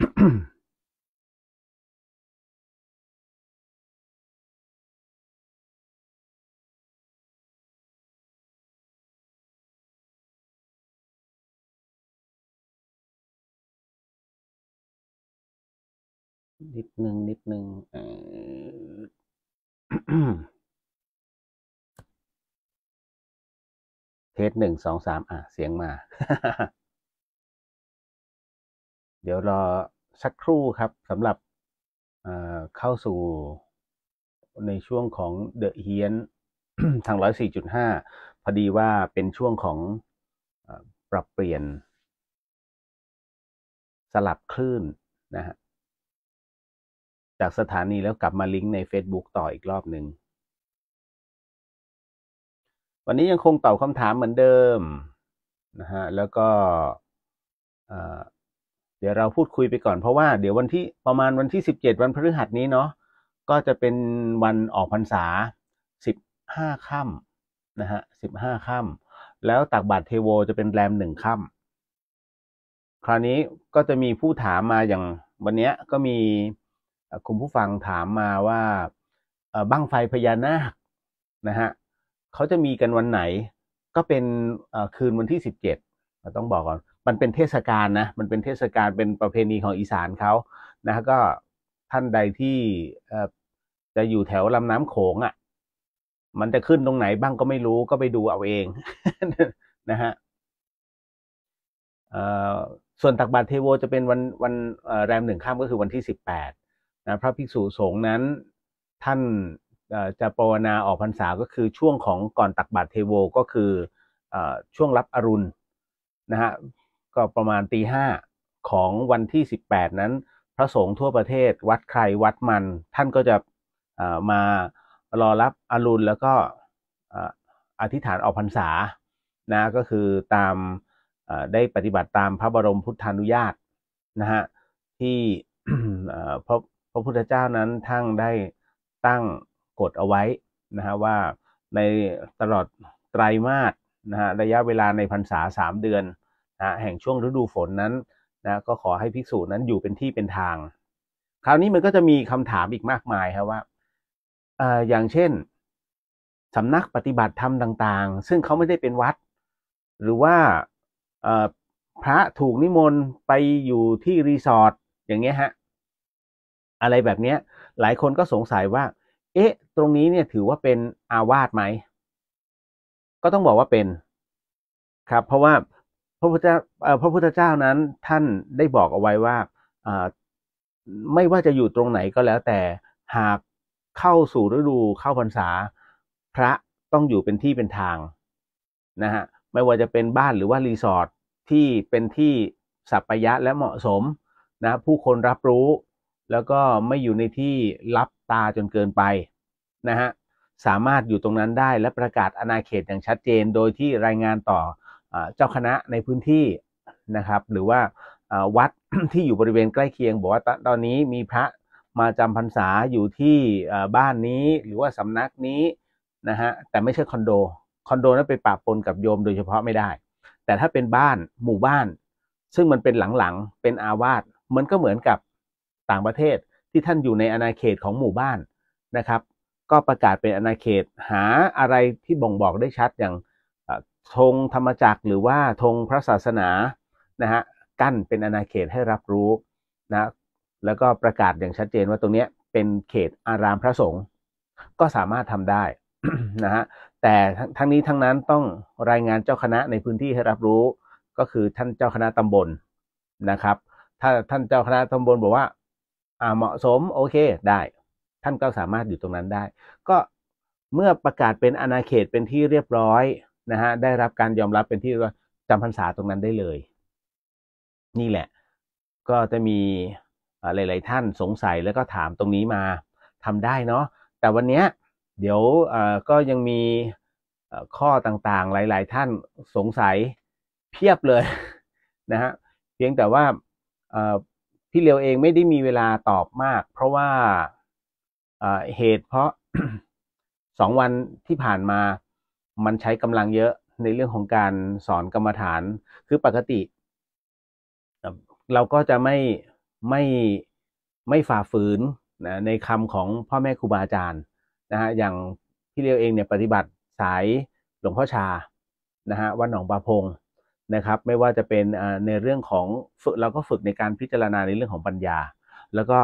นิดหนึ่งนิดหนึ่งเทสหนึ่งสองสามอ่ะเสียงมาเดี๋ยวรอสักครู่ครับสำหรับเข้าสู่ในช่วงของเดอะเฮียนทางร้อยสี่จุดห้าพอดีว่าเป็นช่วงของปรับเปลี่ยน สลับคลื่นนะฮะจากสถานีแล้วกลับมาลิงก์ใน Facebook ต่ออีกรอบหนึ่งวันนี้ยังคงตอบคำถามเหมือนเดิมนะฮะแล้วก็ี๋ยวเราพูดคุยไปก่อนเพราะว่า เดี๋ยววันที่ประมาณวันที่17วันพฤหัสนี้เนาะก็จะเป็นวันออกพรรษา 15ค่ำนะฮะ15ค่ำแล้วตักบาตรเทโวจะเป็นแรมหนึ่งค่ำคราวนี้ก็จะมีผู้ถามมาอย่างวันนี้ก็มีคุณผู้ฟังถามมาว่าบั้งไฟพญานาคนะฮะเขาจะมีกันวันไหนก็เป็นคืนวันที่ 17เราต้องบอกก่อนมันเป็นเทศกาลนะ มันเป็นเทศกาลเป็นประเพณีของอีสานเขานะฮะก็ท่านใดที่จะอยู่แถวลำน้ำโขงอะ่ะ มันจะขึ้นตรงไหนบ้างก็ไม่รู้ ก็ไปดูเอาเอง นะฮะส่วนตักบาตรเทโว จะเป็นวันวันแรมหนึ่งข้ามก็คือวันที่สิบแปด นะ พระภิกษุสงฆ์นั้น ท่านจะปวนาออกพรรษาก็คือช่วงของก่อนตักบาตรเทโวก็คือช่วงรับอรุณ นะฮะก็ประมาณตีห้าของวันที่ 18 นั้น พระสงฆ์ทั่วประเทศวัดใครวัดมัน ท่านก็จะมารอรับอรุณ แล้วก็อธิษฐานออกพรรษานะก็คือตามได้ปฏิบัติตามพระบรมพุทธานุญาตนะฮะที่พระพระพุทธเจ้านั้นทั้งได้ตั้งกฎเอาไว้นะฮะว่าในตลอดไตรมาสนะฮะระยะเวลาในพรรษาสามเดือนนะแห่งช่วงฤดูฝนนั้น นะ ก็ขอให้ ภิกษุ นั้นอยู่เป็นที่เป็นทาง คราวนี้มันก็จะมีคำถามอีกมากมายครับว่าออย่างเช่นสำนักปฏิบัติธรรมต่าง ๆ ซึ่งเขาไม่ได้เป็นวัด หรือว่าพระ ถูก นิมนต์ไปอยู่ที่รีสอร์ทอย่างเงี้ย ฮะ อะไรแบบเนี้ย หลายคนก็สงสัยว่า เอ๊ะ ตรงนี้เนี่ยถือว่าเป็นอาวาสไหมก็ต้องบอกว่าเป็นครับเพราะว่าพระพุทธเจ้าพระพุทธเจ้านั้นท่านได้บอกเอาไว้ว่าไม่ว่าจะอยู่ตรงไหนก็แล้ว แต่หากเข้าสู่ฤดูเข้าพรรษา พระต้องอยู่เป็นที่เป็นทางนะฮะไม่ว่าจะเป็นบ้านหรือว่ารีสอร์ทที่เป็นที่สัปยะและเหมาะสมนะผู้คนรับรู้ แล้วก็ไม่อยู่ในที่รับตาจนเกินไปนะฮะสามารถอยู่ตรงนั้นได้และประกาศอาณาเขตอย่างชัดเจนโดยที่รายงานต่อเจ้าคณะในพื้นที่นะครับ หรือว่าวัดที่อยู่บริเวณใกล้เคียงบอกว่าตอนนี้มีพระมาจำพรรษาอยู่ที่บ้านนี้หรือว่าสำนักนี้นะฮะแต่ไม่ใช่คอนโดคอนโดนั้นไปปะปนกับโยมโดยเฉพาะไม่ได้ แต่ถ้าเป็นบ้านหมู่บ้าน ซึ่งมันเป็นหลังๆเป็นอาวาสมันก็เหมือนกับต่างประเทศที่ท่านอยู่ในอาณาเขตของหมู่บ้านนะครับ ก็ประกาศเป็นอาณาเขตหาอะไรที่บ่งบอกได้ชัดอย่างธงธรรมจักรหรือว่าธงพระศาสนา นะฮะ กั้นเป็นอาณาเขตให้รับรู้นะแล้วก็ประกาศอย่างชัดเจนว่าตรงนี้เป็นเขตอารามพระสงฆ์ก็สามารถทำได้นะฮะแต่ทั้งนี้ทั้งนั้นต้องรายงานเจ้าคณะในพื้นที่ให้รับรู้ ก็คือท่านเจ้าคณะตำบลนะครับ ถ้าท่านเจ้าคณะตำบลบอกว่าอ่าเหมาะสม โอเคได้ ท่าน ก็สามารถอยู่ตรงนั้นได้ ก็เมื่อประกาศเป็นอาณาเขตเป็นที่เรียบร้อยนะฮะได้รับการยอมรับเป็นที่จำพรรษาตรงนั้นได้เลย นี่แหละ ก็จะมีหลายๆท่านสงสัยแล้วก็ถามตรงนี้มาทำได้เนาะแต่วันนี้เดี๋ยวก็ยังมีข้อต่างๆ หลายๆท่านสงสัยเพียบเลยนะฮะเพียงแต่ว่าพี่เลียวเองไม่ได้มีเวลาตอบมาก เพราะว่าเหตุเพราะสองวันที่ผ่านมามันใช้กำลังเยอะในเรื่องของการสอนกรรมฐานคือปกติ เราก็จะไม่ไม่ไม่ฝ่าฝืนนะในคำของพ่อแม่ครูบาอาจารย์นะฮะอย่างพี่เลียวเองเนี่ยปฏิบัติสาย หลวงพ่อชานะฮะวัดหนองปลาพงนะครับ ไม่ว่าจะเป็นในเรื่องของฝึกเราก็ฝึกในการพิจารณาในเรื่องของปัญญา แล้วก็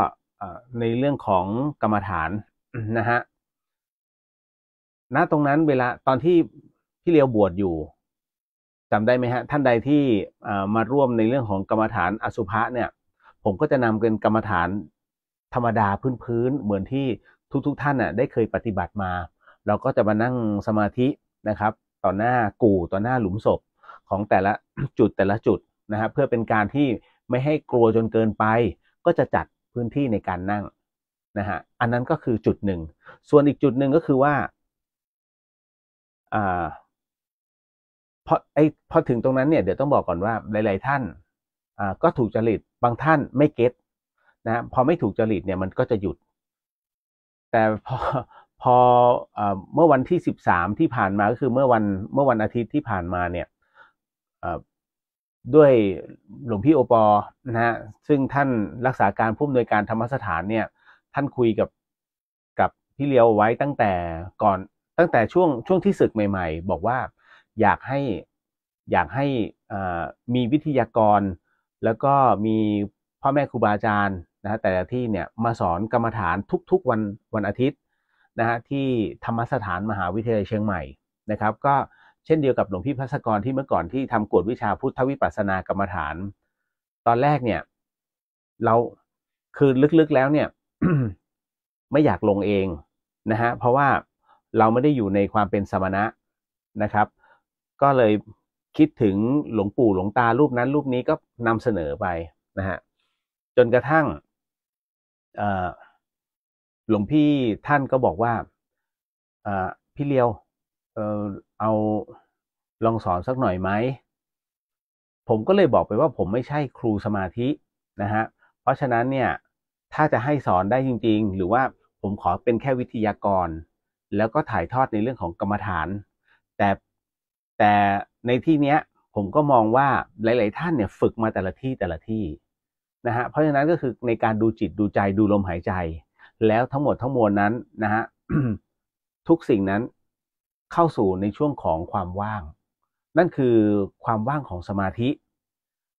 ในเรื่องของกรรมฐานนะฮะณตรงนั้นเวลาตอนที่พี่เลียวบวชอยู่จำได้ไหมฮะท่านใดที่มาร่วมในเรื่องของกรรมฐานอสุภะเนี่ยผมก็จะนำเป็นกรรมฐานธรรมดาพื้นๆเหมือนที่ทุกๆทท่านน่ะได้เคยปฏิบัติมา เราก็จะมานั่งสมาธินะครับ ต่อหน้ากู่ต่อหน้าหลุมศพของแต่ละจุดแต่ละจุดนะฮะเพื่อเป็นการที่ไม่ให้กลัวจนเกินไป ก็จะจัดพื้นที่ในการนั่งนะฮะอันนั้นก็คือจุดหนึ่งส่วนอีกจุดหนึ่งก็คือว่าอ่าพอไอพอถึงตรงนั้นเนี่ย เดี๋ยวต้องบอกก่อนว่าหลาย ๆ ท่าน อ่าก็ถูกจริตบางท่านไม่เก็ตนะ พอไม่ถูกจริตเนี่ยมันก็จะหยุด แต่พอพอเมื่อวันที่สิบสามที่ผ่านมาก็คือเมื่อวันเมื่อวันอาทิตย์ที่ผ่านมาเนี่ยด้วยหลวงพี่โอปอนะฮะซึ่งท่านรักษาการผู้อำนวยการธรรมสถานเนี่ย ท่านคุยกับกับพี่เลียวไว้ตั้งแต่ก่อนตั้งแต่ช่วงช่วงที่ศึกใหม่ๆ บอกว่าอยากให้อยากให้มีวิทยากรแล้วก็มีพ่อแม่ครูบาอาจารย์นะฮะแต่ละที่เนี่ยมาสอนกรรมฐานทุกๆวันวันอาทิตย์นะฮะที่ธรรมสถานมหาวิทยาลัยเชียงใหม่นะครับ ก็เช่นเดียวกับหลวงพี่พัสกรที่เมื่อก่อนที่ทำกวดวิชาพุทธวิปัสสนากรรมฐาน ตอนแรกเนี่ย เราคือลึกๆแล้ว เนี่ยไม่อยากลงเองนะฮะเพราะว่าเราไม่ได้อยู่ในความเป็นสมณะนะครับ ก็เลยคิดถึงหลวงปู่หลวงตารูปนั้นรูปนี้ก็นำเสนอไปนะฮะ จนกระทั่งหลวงพี่ท่านก็บอกว่าพี่เลียวเอเอาลองสอนสักหน่อยไหม ผมก็เลยบอกไปว่าผมไม่ใช่ครูสมาธินะฮะ เพราะฉะนั้นเนี่ย ถ้าจะให้สอนได้จริง ๆ หรือว่าผมขอเป็นแค่วิทยากรแล้วก็ถ่ายทอดในเรื่องของกรรมฐาน แต่แต่ในที่เนี้ย ผมก็มองว่าหลายๆท่านเนี่ยฝึกมาแต่ละที่แต่ละที่นะฮะเพราะฉะนั้นก็คือในการดูจิตดูใจดูลมหายใจ แล้วทั้งหมดทั้งมวลนั้นนะฮะทุกสิ่งนั้นเข้าสู่ในช่วงของความว่าง นั่นคือความว่างของสมาธิ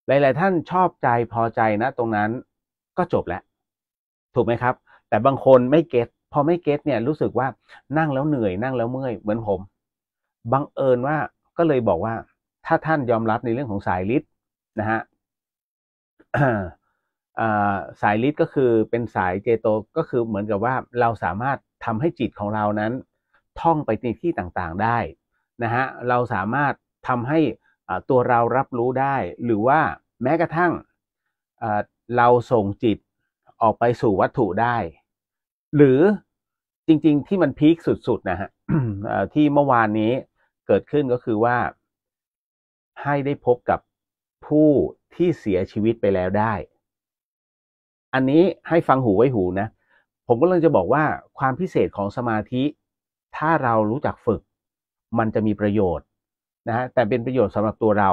หลาย ๆท่านชอบใจพอใจนะตรงนั้น ก็จบแล้วถูกไหมครับ แต่บางคนไม่เก็ตพอไม่เก็ตเนี่ยรู้สึกว่านั่งแล้วเหนื่อยนั่งแล้วเมื่อยเหมือนผมบังเอิญว่าก็เลยบอกว่าถ้าท่านยอมรับในเรื่องของสายฤทธิ์นะฮะสายฤทธิ์ก็คือเป็นสายเจโตก็คือเหมือนกับว่าเราสามารถทำให้จิตของเรานั้น ท่องไปในที่ต่างๆได้นะฮะเราสามารถทำให้ตัวเรารับรู้ได้ หรือว่าแม้กระทั่งเราส่งจิตออกไปสู่วัตถุได้หรือจริง ๆที่มันพีคสุด ๆ นะฮะที่เมื่อวานนี้เกิดขึ้นก็คือว่าให้ได้พบกับผู้ที่เสียชีวิตไปแล้วได้ อันนี้ให้ฟังหูไว้หูนะ ผมก็เลยจะบอกว่าความพิเศษของสมาธิ ถ้าเรารู้จักฝึกมันจะมีประโยชน์นะฮะ แต่เป็นประโยชน์สำหรับตัวเรา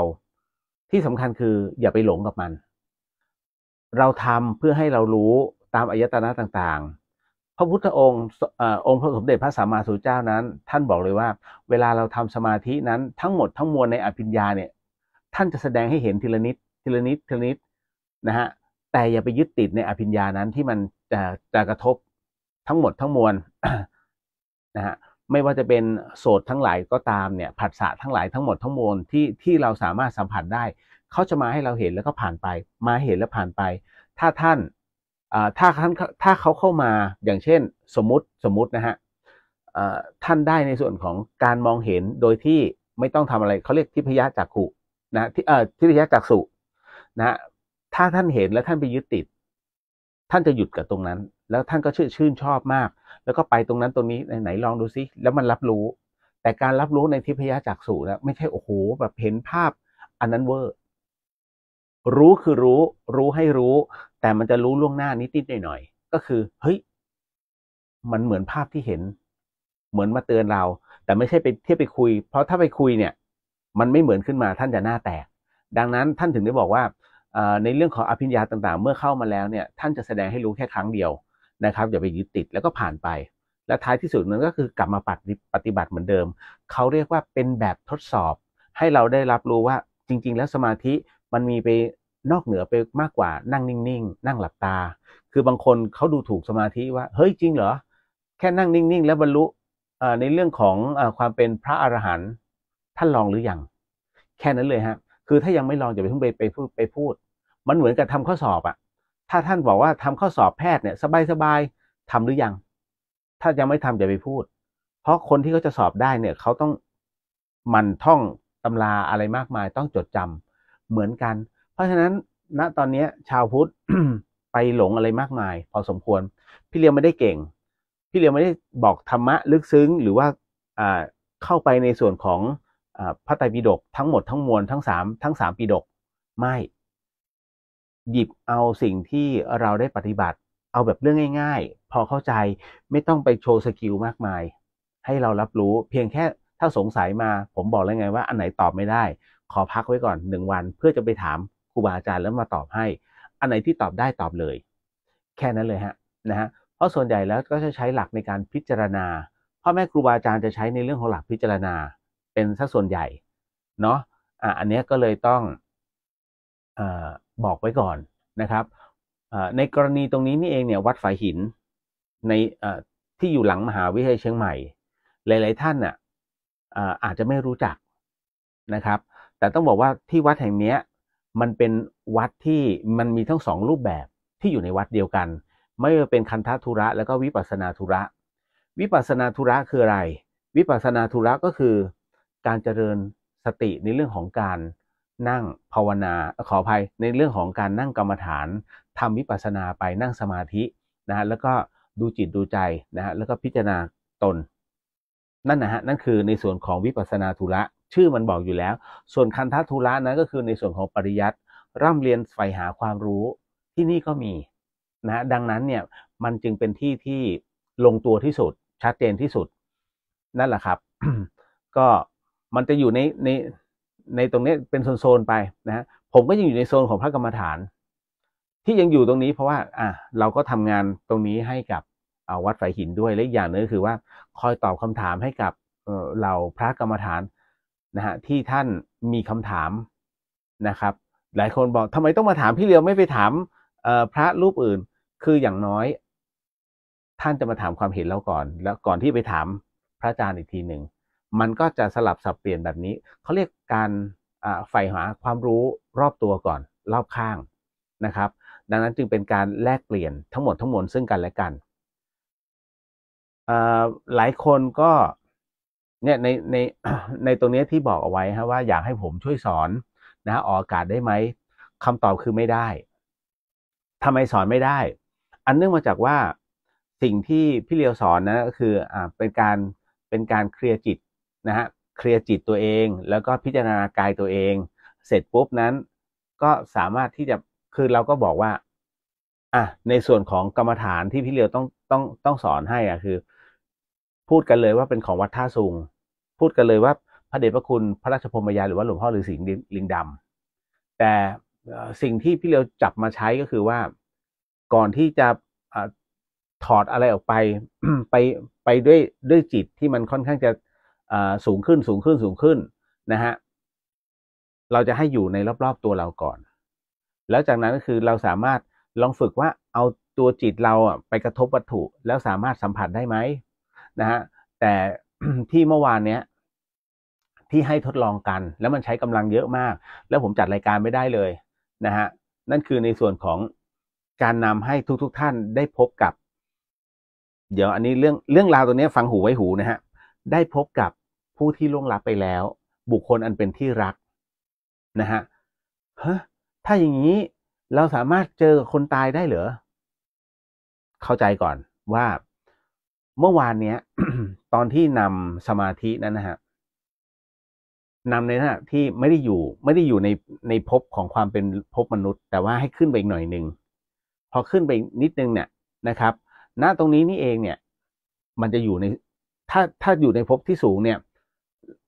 ที่สำคัญคืออย่าไปหลงกับมัน เราทำเพื่อให้เรารู้ตามอายตนะต่าง ๆพระพุทธองค์องค์พระสมเด็จพระสัมมาสัมพุทธเจ้านั้น ท่านบอกเลยว่า เวลาเราทำสมาธินั้นทั้งหมดทั้งมวลในอภิญญาเนี่ยท่านจะแสดงให้เห็นทีละนิดทีละนิดทีละนิดนะฮะแต่อย่าไปยึดติดในอภิญญานั้นที่มันจะจะกระทบทั้งหมดทั้งมวลนะฮะไม่ว่าจะเป็นโสดทั้งหลายก็ตามเนี่ยผัสสะทั้งหลายทั้งหมดทั้งมวลที่ที่เราสามารถสัมผัสได้เขาจะมาให้เราเห็นแล้วก็ผ่านไป มาเห็นแล้วผ่านไป ถ้าท่านถ้าท่านถ้าเขาเข้ามาอย่างเช่น สมมติสมมตินะฮะท่านได้ในส่วนของการมองเห็นโดยที่ไม่ต้องทำอะไรเขาเรียกทิพยะจักขุนะที่เอ่อทิพยะจักสุนะถ้าท่านเห็นแล้วท่านไปยึดติด ท่านจะหยุดกับตรงนั้น แล้วท่านก็ชื่นชื่นชอบมาก แล้วก็ไปตรงนั้นตรงนี้ ไหนลองดูซิแล้วมันรับรู้ แต่การรับรู้ในทิพยะจักสุนะไม่ใช่โอ้โหแบบเห็นภาพ อันนั้นเวอร์รู้คือรู้ รู้ให้รู้แต่มันจะรู้ล่วงหน้านิดนิดหน่อยๆก็คือ เฮ้ย มันเหมือนภาพที่เห็น เหมือนมาเตือนเรา แต่ไม่ใช่ไปเทียบไปคุย เพราะถ้าไปคุยเนี่ย มันไม่เหมือนขึ้นมาท่านจะหน้าแตก ดังนั้นท่านถึงได้บอกว่าในเรื่องของอภิญญาต่าง ๆ เมื่อเข้ามาแล้วเนี่ย ท่านจะแสดงให้รู้แค่ครั้งเดียวนะครับอย่าไปยึดติดแล้วก็ผ่านไป และท้ายที่สุดนั้นก็คือ กลับมาปฏิบัติเหมือนเดิมเขาเรียกว่าเป็นแบบทดสอบ ให้เราได้รับรู้ว่าจริง ๆ แล้วสมาธิมันมีไปนอกเหนือไปมากกว่านั่งนิ่งๆ นั่งหลับตา คือบางคนเขาดูถูกสมาธิว่าเฮ้ยจริงเหรอ แค่นั่งนิ่งๆ แล้วบรรลุในเรื่องของความเป็นพระอรหันต์ท่านลองหรืออยังแค่นั้นเลยฮะคือถ้ายังไม่ลองอย่าไปพิ่งไปไปพูดไปพูดมันเหมือนกับทำข้อสอบอะถ้าท่านบอกว่าทำข้อสอบแพทย์เนี่ย สบายๆทำหรือยังถ้ายังไม่ทำอย่าไปพูด เพราะคนที่เขาจะสอบได้เนี่ยเขาต้องมันท่องตำราอะไรมากมายต้องจดจำเหมือนกันราะฉะนั้นณนะตอนนี้ชาวพุทธไปหลงอะไรมากมาย พอสมควร พี่เลียงไม่ได้เก่ง พี่เลียงไม่ได้บอกธรรมะลึกซึ้ง หรือว่าเข้าไปในส่วนของอพระไตรปิฎกทั้งหมดทั้งมวลทั้งสามทั้งสามปิฎกไม่ หยิบเอาสิ่งที่เราได้ปฏิบัติ เอาแบบเรื่องง่าย ๆ พอเข้าใจไม่ต้องไปโชว์สกิลมากมาย ให้เรารับรู้ เพียงแค่ถ้าสงสัยมา ผมบอกแล้วไง ว่า อันไหนตอบไม่ได้ ขอพักไว้ก่อนหนึ่งวัน เพื่อจะไปถามครูบาอาจารย์แล้วมาตอบให้ อันไหนที่ตอบได้ตอบเลย แค่นั้นเลยฮะนะฮะเพราะส่วนใหญ่แล้วก็จะใช้หลักในการพิจารณาพ่อแม่ครูบาอาจารย์จะใช้ในเรื่องของหลักพิจารณาเป็นสัดส่วนใหญ่ เนาะอ่ะอันนี้ก็เลยต้องอบอกไว้ก่อนนะครับในกรณีตรงนี้นี่เองเนี่ย วัดฝายหินในที่อยู่หลังมหาวิทยาลัยเชียงใหม่ หลาย ๆท่านน่ะอาจจะไม่รู้จักนะครับ แต่ต้องบอกว่าที่วัดแห่งนี้มันเป็นวัดที่มันมีทั้งสองรูปแบบที่อยู่ในวัดเดียวกัน ไม่ว่าเป็นคันธทุระแล้วก็วิปัสนาธุระวิปัสนาธุระคืออะไร วิปัสนาธุระก็คือ การเจริญสติในเรื่องของการนั่งภาวนาขออภัยในเรื่องของการนั่งกรรมฐานทำวิปัสนาไปนั่งสมาธินะฮะแล้วก็ดูจิตดูใจนะฮะแล้วก็พิจารณาตนนั่นนะฮะนั่นคือในส่วนของวิปัสนาธุระชื่อมันบอกอยู่แล้ว ส่วนคันธทุระนะก็คือในส่วนของปริยัติร่ำเรียนใฝ่หาความรู้ที่นี่ก็มี นะ ดังนั้นเนี่ยมันจึงเป็นที่ที่ลงตัวที่สุดชัดเจนที่สุด นั่นแหละครับ ก็มันจะอยู่ในในในตรงนี้เป็นโซนๆไปนะ ผมก็ยังอยู่ในโซนของพระกรรมฐาน ที่ยังอยู่ตรงนี้ เพราะว่า อ่ะเราก็ทำงานตรงนี้ให้กับวัดฝ่ายหินด้วยและออย่างนึงก็คือว่า คอยตอบคำถามให้กับเราพระกรรมฐานนะฮะที่ท่านมีคำถามนะครับ หลายคนบอกทำไมต้องมาถามพี่เลียวไม่ไปถามพระรูปอื่นคืออย่างน้อยท่านจะมาถามความเห็นเราก่อน แล้วก่อนที่ไปถามพระอาจารย์อีกทีหนึ่งมันก็จะสลับสับเปลี่ยนแบบนี้เขาเรียกการใฝ่หาความรู้รอบตัวก่อนรอบข้างนะครับ ดังนั้นจึงเป็นการแลกเปลี่ยนทั้งหมดทั้งมวลซึ่งกันและกันหลายคนก็เนี่ยในในในตรงนี้ที่บอกเอาไว้ฮะว่าอยากให้ผมช่วยสอนนะฮออกอากาศได้ไหมคำตอบคือไม่ได้ ทำไมสอนไม่ได้ อันเนื่องมาจากว่าสิ่งที่พี่เลียวสอนนะก็คืออ่าเป็นการเป็นการเคลียร์จิตนะฮะเคลียร์จิตตัวเอง แล้วก็พิจารณากายตัวเอง เสร็จปุ๊บนั้นก็สามารถที่จะคือเราก็บอกว่าอ่ะในส่วนของกรรมฐานที่พี่เลียวต้องต้องต้องสอนให้อ่ะคือ พูดกันเลยว่าเป็นของวัดท่าสุงพูดกันเลยว่าพระเดชพระคุณพระราชพรมยาหรือว่าหลวงพ่อฤาษีลิงดำ แต่สิ่งที่พี่เลียวจับมาใช้ก็คือว่าก่อนที่จะถอดอะไรออกไปไปไปด้วยด้วยจิตที่มันค่อนข้างจะสูงขึ้นสูงขึ้นสูงขึ้นนะฮะเราจะให้อยู่ในรอบๆตัวเราก่อน แล้วจากนั้นก็คือเราสามารถลองฝึกว่าเอาตัวจิตเราไปกระทบวัตถุแล้วสามารถสัมผัสได้ไหมนะฮะแต่ที่เมื่อวานเนี้ยที่ให้ทดลองกันแล้วมันใช้กำลังเยอะมาก แล้วผมจัดรายการไม่ได้เลย นะฮะนั่นคือในส่วนของการนำให้ทุกๆทท่านได้พบกับ เดี๋ยวอันนี้เรื่องเรื่องราวตัวนี้ฟังหูไว้หูนะฮะได้พบกับผู้ที่ล่วงลับไปแล้ว บุคคลอันเป็นที่รักนะฮะฮะถ้าอย่างนี้เราสามารถเจอคนตายได้เหรอเข้าใจก่อนว่าเมื่อวานเนี้ย ตอนที่นำสมาธินั้นนะฮะนำในะดัะที่ไม่ได้อยู่ไม่ได้อยู่ในในภพของความเป็นภพมนุษย์ แต่ว่าให้ขึ้นไปอีกหน่อยหนึ่งพอขึ้นไปนิดนึงเนี่ยนะครับณตรงนี้นี่เองเนี่ย มันจะอยู่ใน ถ้าถ้าอยู่ในภพที่สูงเนี่ย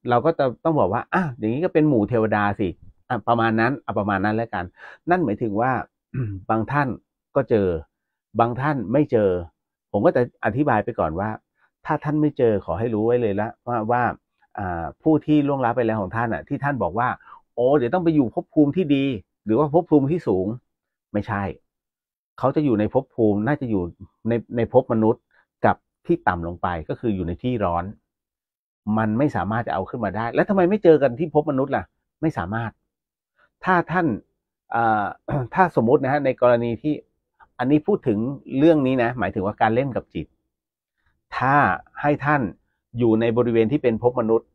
เราก็จะต้องบอกว่าอ่ะอย่างนี้ก็เป็นหมู่เทวดาสิอ่ะประมาณนั้นอ่ะประมาณนั้นแล้วกัน นั่นหมายถึงว่า บางท่านก็เจอบางท่านไม่เจอ ผมก็จะอธิบายไปก่อนว่า ถ้าท่านไม่เจอขอให้รู้ไว้เลยละว่าว่าผู้ที่ล่วงลับไปแล้วของท่านอ่ะ ที่ท่านบอกว่าโอ้เดี๋ยวต้อง ไปอยู่ภพภูมิที่ดี หรือว่าภพภูมิที่สูงไม่ใช่ เขาจะอยู่ในภพ ภูมิ น่าจะอยู่ในในภพมนุษย์กับที่ต่ำลงไปก็คืออยู่ในที่ร้อน มันไม่สามารถจะ เอาขึ้นมาได้ แล้วทำไมไม่เจอกันที่ภพมนุษย์ล่ะ ไม่สามารถ ถ้าท่านถ้าสมมตินะฮะในกรณีที่อันนี้พูดถึงเรื่องนี้นะ หมายถึงว่าการเล่นกับจิต ถ้าให้ท่านอยู่ในบริเวณที่เป็นภพมนุษย์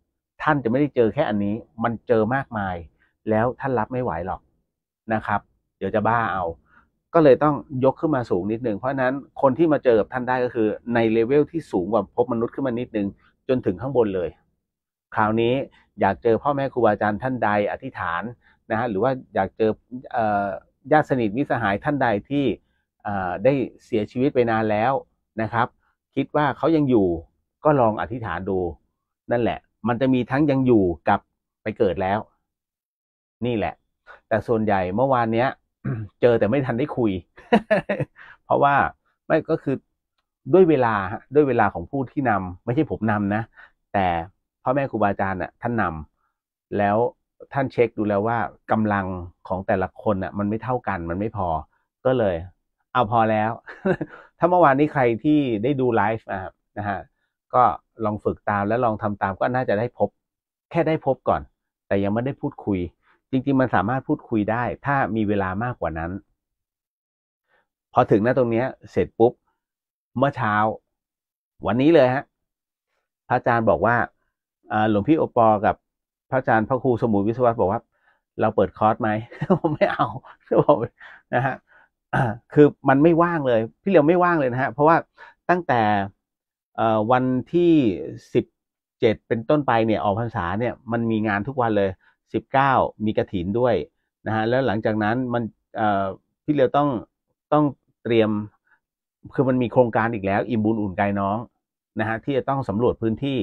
ท่านจะไม่ได้เจอแค่อันนี้มันเจอมากมาย แล้วท่านรับไม่ไหวหรอกนะครับ เดี๋ยวจะบ้าเอา ก็เลยต้องยกขึ้นมาสูงนิดหนึ่งเพราะนั้นคนที่มาเจอกับท่านได้ก็คือในเลเวลที่สูงกว่าภพมนุษย์ขึ้นมานิดหนึ่งจนถึงข้างบนเลย คราวนี้อยากเจอพ่อแม่ครูบาอาจารย์ท่านใดอธิษฐานนะฮะหรือว่าอยากเจอญาติสนิทมิสหายท่านใดที่ได้เสียชีวิตไปนานแล้วนะครับ คิดว่าเขายังอยู่ก็ลองอธิษฐานดูนั่นแหละ มันจะมีทั้งยังอยู่กับไปเกิดแล้ว นี่แหละ แต่ส่วนใหญ่เมื่อวานเนี้ยเจอแต่ไม่ทันได้คุย เพราะว่าไม่ก็คือด้วยเวลาด้วยเวลาของผู้ที่นำไม่ใช่ผมนำนะแต่พ่อแม่ครูบาอาจารย์น่ะ ท่านนำแล้วท่านเช็คดูแล้วว่ากำลังของแต่ละคนน่ะ มันไม่เท่ากัน มันไม่พอ ก็เลย เอาพอแล้ว ถ้าเมื่อวานนี้ใครที่ได้ดูไลฟ์นะฮะก็ลองฝึกตามและลองทำตามก็น่าจะได้พบ แค่ได้พบก่อน แต่ยังไม่ได้พูดคุย จริง ๆ มันสามารถพูดคุยได้ ถ้ามีเวลามากกว่านั้น พอถึงหน้าตรงนี้เสร็จปุ๊บเมื่อเช้า วันนี้เลยฮะพระอาจารย์บอกว่าหลวงพี่โอปอ กับพระอาจารย์พระครูสมุทรวิศวัตบอกว่า เราเปิดคอร์สไหมผมไม่เอาผมนะฮะคือมันไม่ว่างเลย พี่เหลียวไม่ว่างเลยนะฮะ เพราะว่าตั้งแต่วันที่ 17 เป็นต้นไปเนี่ยออกพรรษาเนี่ยมันมีงานทุกวันเลย19 มีกระถินด้วยนะฮะแล้วหลังจากนั้นมันพี่เลียวต้องต้องเตรียมคือมันมีโครงการอีกแล้ว อิมบุญอุ่นกายน้องนะฮะที่จะต้องสำรวจพื้นที่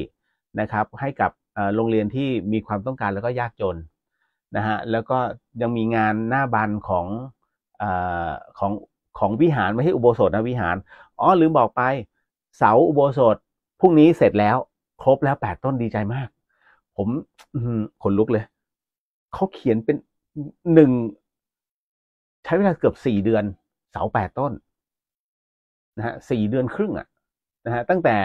นะครับให้กับโรงเรียนที่มีความต้องการแล้วก็ยากจนนะฮะแล้วก็ยังมีงานหน้าบันของอของของวิหารไม่ใช่อุโบสถนะวิหารอ๋อลืมบอกไปเสาอุโบสถพรุ่งนี้เสร็จแล้ว ครบแล้วแปดต้นดีใจมาก ผมขนลุกเลยเขาเขียนเป็นหนึ่งใช้เวลาเกือบสี่เดือน เสาแปดต้น นะฮะสี่เดือนครึ่งอะนะฮะตั้งแต่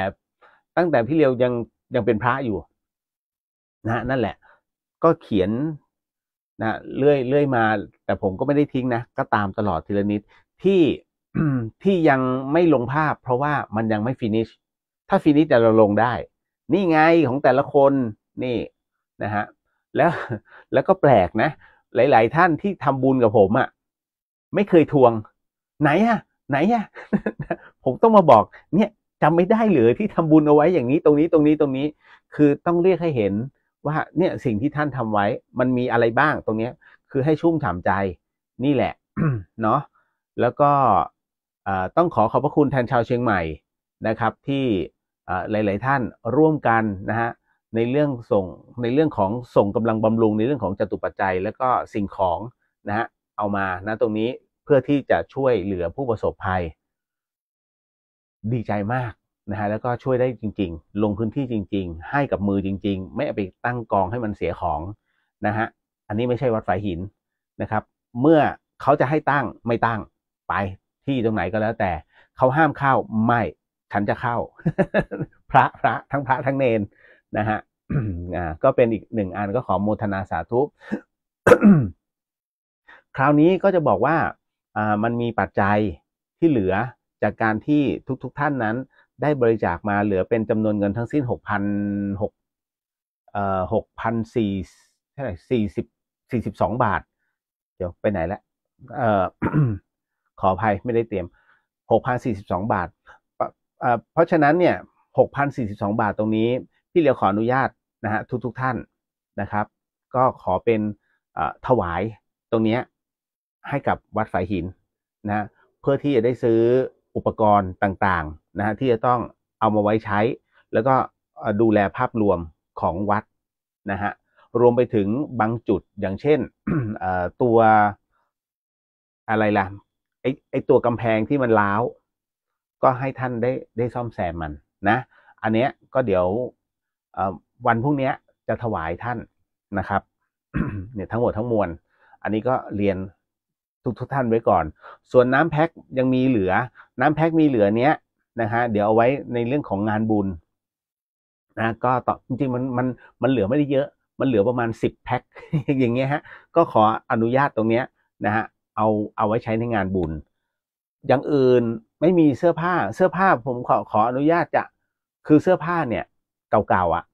ตั้งแต่พี่เลียว ยังยังเป็นพระอยู่ นะนั่นแหละ ก็เขียนนะเรื่อยเรื่อยมา แต่ผมก็ไม่ได้ทิ้งนะ ก็ตามตลอดทีละนิดที่ที่ยังไม่ลงภาพเพราะว่ามันยังไม่ฟินิช ถ้าฟินิชแต่เราลงได้ นี่ไงของแต่ละคน นี่ นะฮะ แล้ว แล้วก็แปลกนะ หลาย ๆ ท่านที่ทำบุญกับผมอะ่ะไม่เคยทวง ไหนอะไหนอะผมต้องมาบอก เนี่ยจำไม่ได้หรือที่ทำบุญเอาไว้อย่างนี้ตรงนี้ตรงนี้ตรงนี้ คือต้องเรียกให้เห็น ว่าเนี่ยสิ่งที่ท่านทำไว้ มันมีอะไรบ้างตรงเนี้ย คือให้ชุ่มฉ่าใจ นี่แหละเนาะแล้วก็ต้องขอขอบพระคุณแทนชาวเชียงใหม่นะครับ ที่หลาย ๆ ท่านร่วมกันนะฮะในเรื่องส่งในเรื่องของส่งกำลังบำรุงในเรื่องของจตุปัจจัย แล้วก็สิ่งของนะฮะเอามานะตรงนี้เพื่อที่จะช่วยเหลือผู้ประสบภัย ดีใจมากนะฮะแล้วก็ช่วยได้จริง ๆ ลงพื้นที่จริง ๆ ให้กับมือจริง ๆ ไม่ไปตั้งกองให้มันเสียของนะฮะอันนี้ไม่ใช่วัดฝายหินนะครับ เมื่อเขาจะให้ตั้งไม่ตั้งไปที่ตรงไหนก็แล้วแต่เขาห้ามเข้าไม่ฉันจะเข้า พระพระทั้งพระทั้งเนนนะฮะอ่าก็เป็นอีกหนึ่งอันก็ขอโมทนาสาธุคราวนี้ก็จะบอกว่าอ่ามันมีปัจจัยที่เหลือจากการที่ทุกๆทท่านนั้นได้บริจาคมาเหลือเป็นจำนวนเงินทั้งสิ้นหกพันหกเอ่อหกพันสี่เท่าไหร่สี่สิบสี่สิบสองบาท เดี๋ยวไปไหนละเอ่อขออภัยไม่ได้เตรียม 6,042 บาท เพราะฉะนั้นเนี่ย6,042 บาทตรงนี้พี่เหลียวขออนุญาตนะฮะทุกทุกท่านนะครับ ก็ขอเป็นถวายตรงนี้ให้กับวัดฝายหินนะ เพื่อที่จะได้ซื้ออุปกรณ์ต่างๆนะฮะที่จะต้องเอามาไว้ใช้ แล้วก็ดูแลภาพรวมของวัดนะฮะรวมไปถึงบางจุดอย่างเช่นตัวอะไรล่ะไอ้ไอ้ตัวกำแพงที่มันล้าวก็ให้ท่านได้ได้ซ่อมแซมมันนะ อันเนี้ย ก็เดี๋ยววันพรุ่งนี้จะถวายท่านนะครับ เนี่ยทั้งหมดทั้งมวลอันนี้ก็เรียนทุกทุกท่านไว้ก่อน ส่วนน้ำแพ็กยังมีเหลือ น้ำแพ็กมีเหลือเนี้ยนะฮะเดี๋ยวเอาไว้ในเรื่องของงานบุญนะก็ต่อจริงๆมันมันมันเหลือไม่ได้เยอะ มันเหลือประมาณสิบแพ็กอย่างเงี้ยฮะ ก็ขออนุญาตตรงเนี้ยนะฮะเอาเอาไว้ใช้ในงานบุญ อย่างอื่นไม่มีเสื้อผ้า เสื้อผ้าผมขอขออนุญาตจะคือเสื้อผ้าเนี่ยเก่าๆอะ่ะ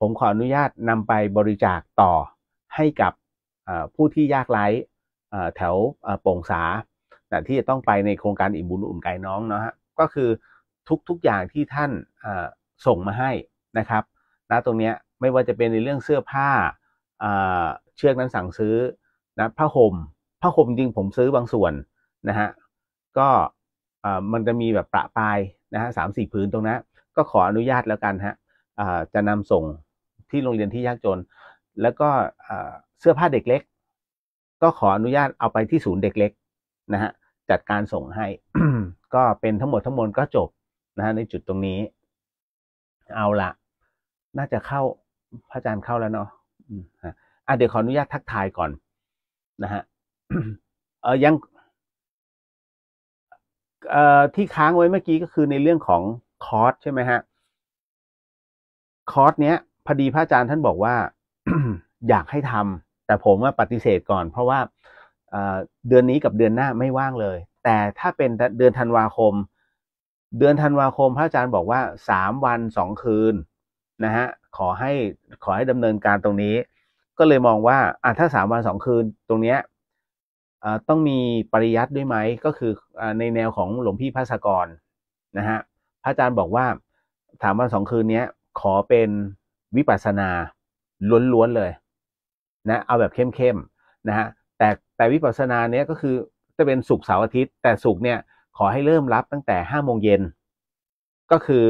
ผมขออนุญาตนำไปบริจาคต่อให้กับผู้ที่ยากไร้แถวโป่งสาที่จะต้องไปในโครงการอิ่มบุญอุ่นกายน้องเนาะฮะก็คือทุกๆอย่างที่ท่านส่งมาให้นะครับนะตรงนี้ไม่ว่าจะเป็นในเรื่องเสื้อผ้าเชือกนั้นสั่งซื้อนะผ้าห่มผ้าห่มจริงผมซื้อบางส่วน นะฮะ ก็มันจะมีแบบประปายนะฮะสามสี่พื้นตรงนั้นก็ขออนุญาตแล้วกันฮะจะนำส่งที่โรงเรียนที่ยากจน แล้วก็เสื้อผ้าเด็กเล็ก ก็ขออนุญาตเอาไปที่ศูนย์เด็กเล็ก นะฮะจัดการส่งให้ก็เป็นทั้งหมดทั้งมวลก็จบ นะฮะในจุดตรงนี้ เอาละน่าจะเข้าพระอาจารย์เข้าแล้วเนาะอ่ะเดี๋ยวขออนุญาตทักทายก่อน นะฮะยังที่ค้างไว้เมื่อกี้ก็คือในเรื่องของคอร์สใช่ไหมฮะคอร์สเนี้ยพอดีพระอาจารย์ท่านบอกว่าอยากให้ทำ แต่ผมว่าปฏิเสธก่อน เพราะว่าเดือนนี้กับเดือนหน้าไม่ว่างเลย แต่ถ้าเป็นเดือนธันวาคม เดือนธันวาคม พระอาจารย์บอกว่าสามวันสองคืน นะฮะ ขอให้ขอให้ดำเนินการตรงนี้ ก็เลยมองว่าอ่ะถ้าสามวันสองคืนตรงเนี้ยต้องมีปริยัติด้วยไหมก็คือในแนวของหลวงพี่พระสกรนะฮะ พระอาจารย์บอกว่าถามวันสองคืนนี้ขอเป็นวิปัสสนาล้วนๆเลยนะเอาแบบเข้มๆ นะฮะ แต่แต่วิปัสสนาเนี้ยก็คือจะเป็นสุกเสาร์อาทิตย์ แต่สุกเนี่ย ขอให้เริ่มรับตั้งแต่ห้าโมงเย็น ก็คือ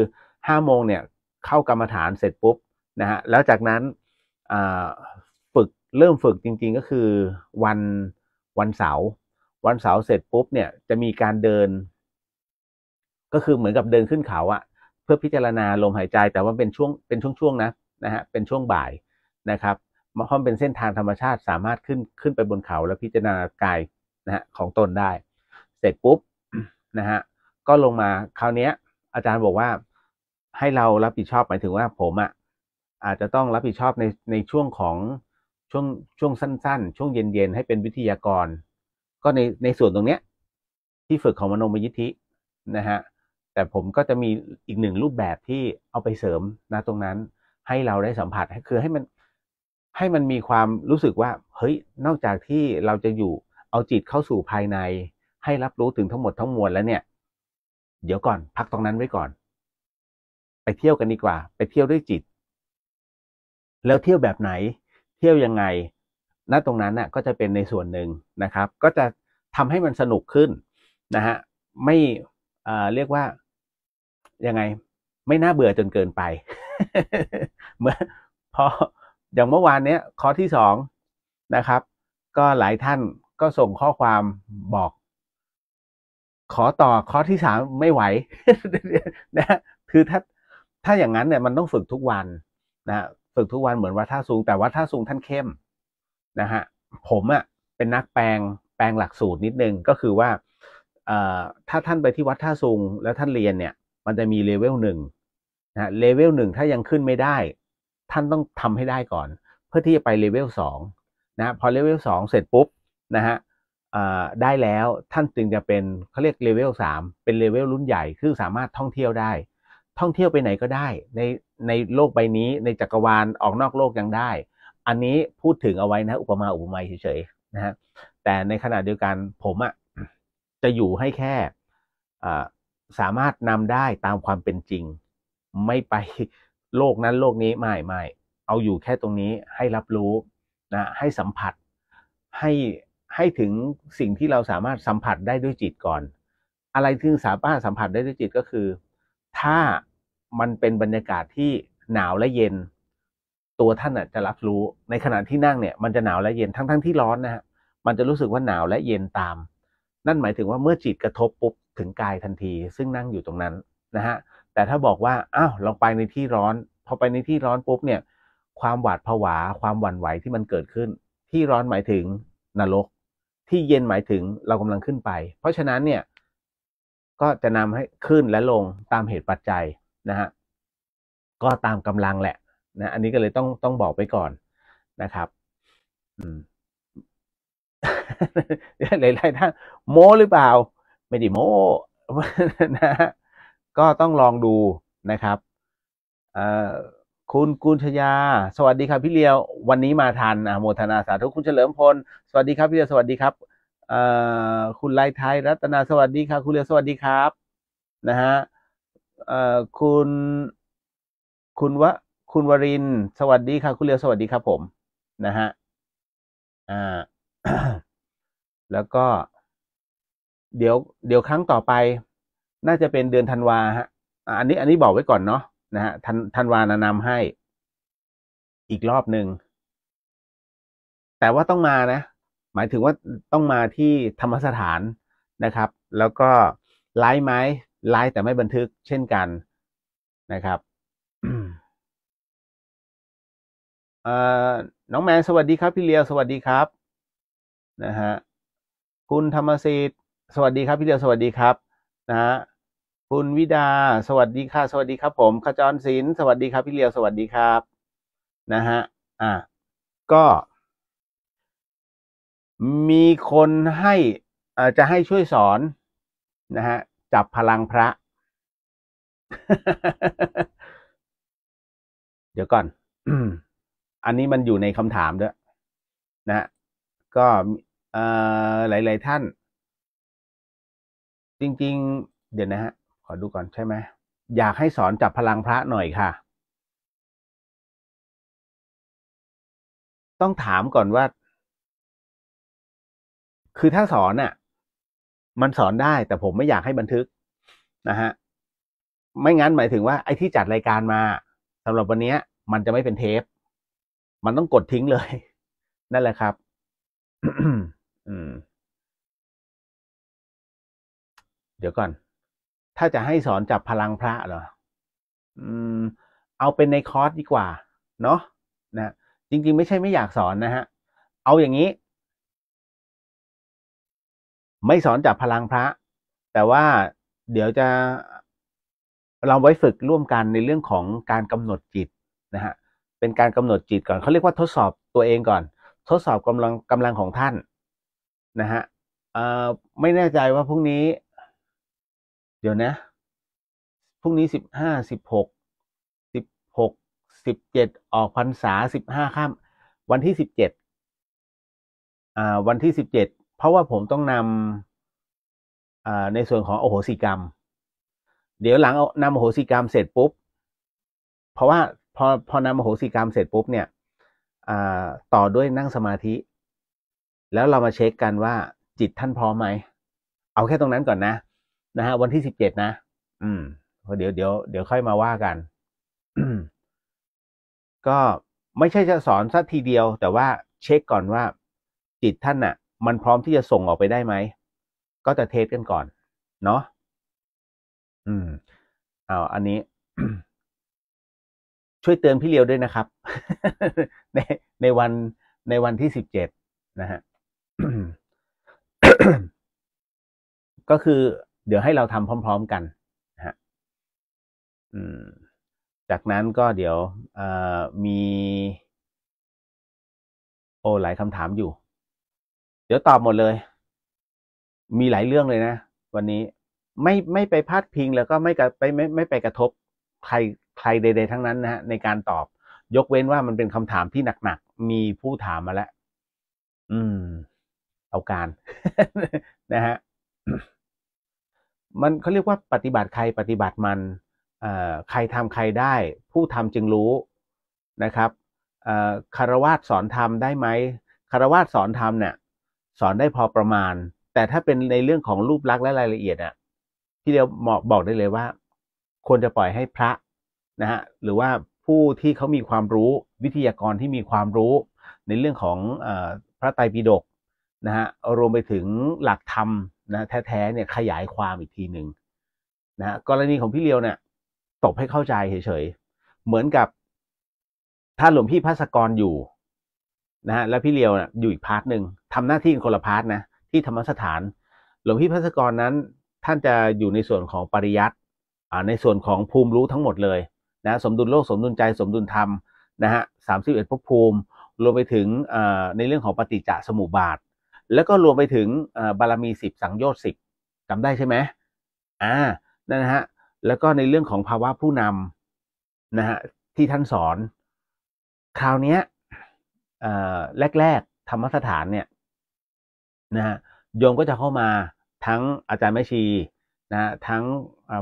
ห้าโมงเนี่ยเข้ากรรมฐานเสร็จปุ๊บนะฮะแล้วจากนั้นฝึกเริ่มฝึกจริงๆก็คือวันวันเสาร์วันเสาร์เสร็จปุ๊บเนี่ย จะมีการเดิน ก็คือเหมือนกับเดินขึ้นเขาอะเพื่อพิจารณา ลมหายใจแต่ว่าเป็นช่วง เป็นช่วงๆนะ นะฮะเป็นช่วงบ่ายนะครับมาค่อมเป็นเส้นทางธรรมชาติสามารถขึ้นขึ้นไปบนเขา แล้วพิจารณา กายนะฮะของตนได้ เสร็จปุ๊บนะฮะก็ลงมาคราวนี้อาจารย์บอกว่าให้เรารับผิดชอบหมายถึงว่า ผมอะะอาจจะต้องรับผิดชอบในในช่วงของช่วงช่วงสั้น ๆ ช่วงเย็น ๆ ให้เป็นวิทยากรก็ในในส่วนตรงเนี้ยที่ฝึกของมโนมยิทธินะฮะ แต่ผมก็จะมีอีกหนึ่งรูปแบบที่เอาไปเสริมนะตรงนั้น ให้เราได้สัมผัสคือให้มันให้มันมีความรู้สึกว่า เฮ้ย นอกจากที่เราจะอยู่เอาจิตเข้าสู่ภายในให้รับรู้ถึงทั้งหมดทั้งมวลแล้วเนี่ย เดี๋ยวก่อนพักตรงนั้นไว้ก่อน ไปเที่ยวกันดีกว่า ไปเที่ยวด้วยจิต แล้วเที่ยวแบบไหนเที่ยวยังไง ณ ตรงนั้นน่ะ ก็จะเป็นในส่วนหนึ่งนะครับ ก็จะทำให้มันสนุกขึ้นนะฮะ ไม่เอ่อเรียกว่า ยังไง ไม่น่าเบื่อจนเกินไป เมือนพอ อย่างเมื่อวานเนี้ย ข้อที่สองนะครับ ก็หลายท่านก็ส่งข้อความบอก ขอต่อข้อที่สามไม่ไหว นะคือถ้าถ้าอย่างนั้นเนี่ยมันต้องฝึกทุกวันนะึกทุกวันเหมือนวัดท่าสูง แต่วัดท่าสูงท่านเข้มนะฮะผมอะ่ะเป็นนักแปลงแปลงหลักสูตรนิดนึงก็คือว่าถ้าท่านไปที่วัดท่าสูงแล้วท่านเรียนเนี่ยมันจะมีเลเวลหนึ่งนะเลเวลหนึ่งถ้ายังขึ้นไม่ได้ท่านต้องทำให้ได้ก่อนเพื่อที่จะไปเลเวลสองนะพอเลเวลสองเสร็จปุ๊บนะฮะได้แล้วท่านจึงจะเป็นเขาเรียกเลเวลสามเป็นเลเวลรุ่นใหญ่คือสามารถท่องเที่ยวได้ท่องเที่ยวไปไหนก็ได้ ในในโลกใบนี้ ในจักรวาลออกนอกโลกยังได้ อันนี้พูดถึงเอาไว้นะอุปมาอุปไมยเฉยๆนะฮะ แต่ในขณะเดียวกัน ผมอะ่ะจะอยู่ให้แค่สามารถนำได้ตามความเป็นจริง ไม่ไปโลกนั้นโลกนี้ไม่ไม่ เอาอยู่แค่ตรงนี้ให้รับรู้นะให้สัมผัส ให้ให้ถึงสิ่งที่เราสามารถสัมผัสได้ด้วยจิตก่อน อะไรที่สามารถสัมผัสได้ด้วยจิตก็คือถ้ามันเป็นบรรยากาศที่หนาวและเย็น ตัวท่านจะรับรู้ในขณะที่นั่งเนี่ยมันจะหนาวและเย็นทั้งๆทที่ร้อนนะฮะมันจะรู้สึกว่าหนาวและเย็นตาม นั่นหมายถึงว่าเมื่อจิตกระทบปุ๊บถึงกายทันทีซึ่งนั่งอยู่ตรงนั้นนะฮะแต่ถ้าบอกว่าอ้าวลองไปในที่ร้อนพอไปในที่ร้อนปุ๊บเนี่ยความหวาดผวาความหวั่นไหวที่มันเกิดขึ้น ที่ร้อนหมายถึงนรกที่เย็นหมายถึงเรากำลังขึ้นไป เพราะฉะนั้นเนี่ยก็จะนำให้ขึ้นและลงตามเหตุปัจจัยนะฮะก็ตามกำลังแหละนะอันนี้ก็เลยต้องต้องบอกไปก่อนนะครับหลายๆท่านโม้หรือเปล่า ไม่ได้โม้นะ ก็ต้องลองดูนะครับคุณกุญชยา สวัสดีครับพี่เลียว วันนี้มาทันอโมทนาสาธุคุณเฉลิมพล สวัสดีครับพี่เลียวสวัสดีครับคุณลายไทยรัตนา สวัสดีครับคุณเรียวสวัสดีครับ นะฮะคุณคุณวะคุณวรินสวัสดีครับคุณเรียวสวัสดี ครับ ผม นะฮะอ่า แล้วก็เดี๋ยวเดี๋ยวครั้งต่อไป น่าจะเป็นเดือนธันวาฮะอันนี้ อันนี้บอกไว้ก่อนเนาะนะฮะธันธันวานะนำให้ อีกรอบหนึ่งแต่ว่าต้องมานะหมายถึงว่าต้องมาที่ธรรมสถานนะครับ แล้วก็ไลฟ์ไหมไลฟ์แต่ไม่บันทึกเช่นกันนะครับน้องแมนสวัสดีครับ พี่เลียวสวัสดีครับ นะฮะคุณธรรมสิทธิ์สวัสดีครับพี่เลียว สวัสดีครับ นะฮะคุณวิดาสวัสดีค่ะสวัสดีครับผมขจรศิลป์สวัสดีครับพี่เลียวสวัสดีครับนะฮะอ่ะก็มีคนให้จะให้ช่วยสอนนะ ฮะ จับพลังพระ เดี๋ยวก่อน อันนี้มันอยู่ในคำถาม ด้วย นะ ก็หลาย ๆ ท่าน จริง ๆ เดี๋ยว นะ ฮะ ขอดูก่อน ใช่ไหมอยากให้สอนจับพลังพระหน่อยค่ะ ต้องถามก่อนว่าคือถ้าสอนอะ่ะ มันสอนได้แต่ผมไม่อยากให้บันทึก นะ ฮะ ไม่ งั้น หมายถึงว่า ไอ้ ที่จัดรายการมา สำหรับวันนี้มันจะไม่เป็นเทป มันต้องกดทิ้งเลย นั่นแหละครับเดี๋ยวก่อน ถ้าจะให้สอน จับพลังพระเหรอ อืม เอาเป็นในคอร์สดีกว่า เนาะนะจริง ๆ ไม่ใช่ไม่อยากสอนนะฮะ เอาอย่างนี้ไม่สอนจากพลังพระ แต่ว่าเดี๋ยวจะเราไว้ฝึกร่วมกันในเรื่องของการกำหนดจิตนะฮะเป็นการกำหนดจิตก่อน เขาเรียกว่าทดสอบตัวเองก่อน ทดสอบกำลังกำลังของท่านนะฮะเอ่อไม่แน่ใจว่าพรุ่งนี้ เดี๋ยวนะพรุ่งนี้สิบห้าสิบหกสิบหกสิบเจ็ดออกพรรษาสิบห้าข้าม วันที่สิบเจ็ดอ่าวันที่สิบเจ็ดเพราะว่าผมต้องนำในส่วนของโอโหสิกรรม เดี๋ยวหลังนำโอโหสิกรรมเสร็จปุ๊บ เพราะว่า พอพอนำโอโหสิกรรมเสร็จปุ๊บเนี่ยต่อด้วยนั่งสมาธิ แล้วเรามาเช็คกันว่า จิตท่านพร้อมไหมเอาแค่ตรงนั้นก่อนนะนะฮะวันที่สิบเจ็ดนะอืมเดี๋ยวเดี๋ยวเดี๋ยวค่อยมาว่ากันก็ไม่ใช่จะสอนสักทีเดียว แต่ว่าเช็คก่อนว่า จิตท่านอะมันพร้อมที่จะส่งออกไปได้ไหม ก็จะเทสกันก่อน เนาะอืม เอาอันนี้ ช่วยเตือนพี่เลียวด้วยนะครับ ในในวัน ในวันที่สิบเจ็ดนะฮะ ก็คือเดี๋ยวให้เราทำพร้อมๆกันฮะ อืม จากนั้นก็เดี๋ยวมี โอ้หลายคำถามอยู่ดี๋ยวตอบหมดเลย มีหลายเรื่องเลยนะ วันนี้ไม่ไม่ไปพาดพิงแล้วก็ไม่ไปไม่ไม่ไปกระทบ ใครใครใดๆทั้งนั้น นะฮะในการตอบ ยกเว้นว่ามันเป็นคำถามที่หนักๆมีผู้ถามมาแล้วอืม เอาการนะฮะมันเขาเรียกว่าปฏิบัติใครปฏิบัติมันอ่ใครทำใครได้ผู้ทำจึงรู้นะครับอ่คารวาสสอนทำได้ไหมคารวาสสอนทำเนี่ยสอนได้พอประมาณ แต่ถ้าเป็นในเรื่องของรูปลักษณ์และรายละเอียดอ่ะพี่เดียวบอกบอกได้เลยว่า ควรจะปล่อยให้พระ นะฮะ หรือว่าผู้ที่เขามีความรู้วิทยากรที่มีความรู้ ในเรื่องของอพระไตรปิฎกนะฮะรวมไปถึงหลักธรรมนะ แท้ๆเนี่ยขยายความอีกทีหนึ่งนะะกรณีของพี่เลียวเนี่ยตบให้เข้าใจเฉยๆเหมือนกับถ้าหลวงพี่พัสกรอยู่นะฮะแล้วพี่เลียวนะอยู่อีกพาร์ทหนึ่งทำหน้าที่นคนละพาร์ทนะที่ธรรมสถาน หลวงพี่พัสกรนั้นท่านจะอยู่ในส่วนของปริยัติในส่วนของภูมิรู้ทั้งหมดเลยนะ สมดุลโลกสมดุลใจ สมดุลธรรม นะฮะสามสิบเอ็ดภพภูมิรวมไปถึงในเรื่องของปฏิจจสมุปบาท แล้วก็รวมไปถึงบารมีสิบสังโยชน์สิบจำได้ใช่ไหมอ่านั่นนะฮะแล้วก็ในเรื่องของภาวะผู้นำนะฮะที่ท่านสอนคราวนี้แรกๆ ธรรมสถานเนี่ยนะฮะโยมก็จะเข้ามาทั้งอาจารย์แม่ชี นะทั้ง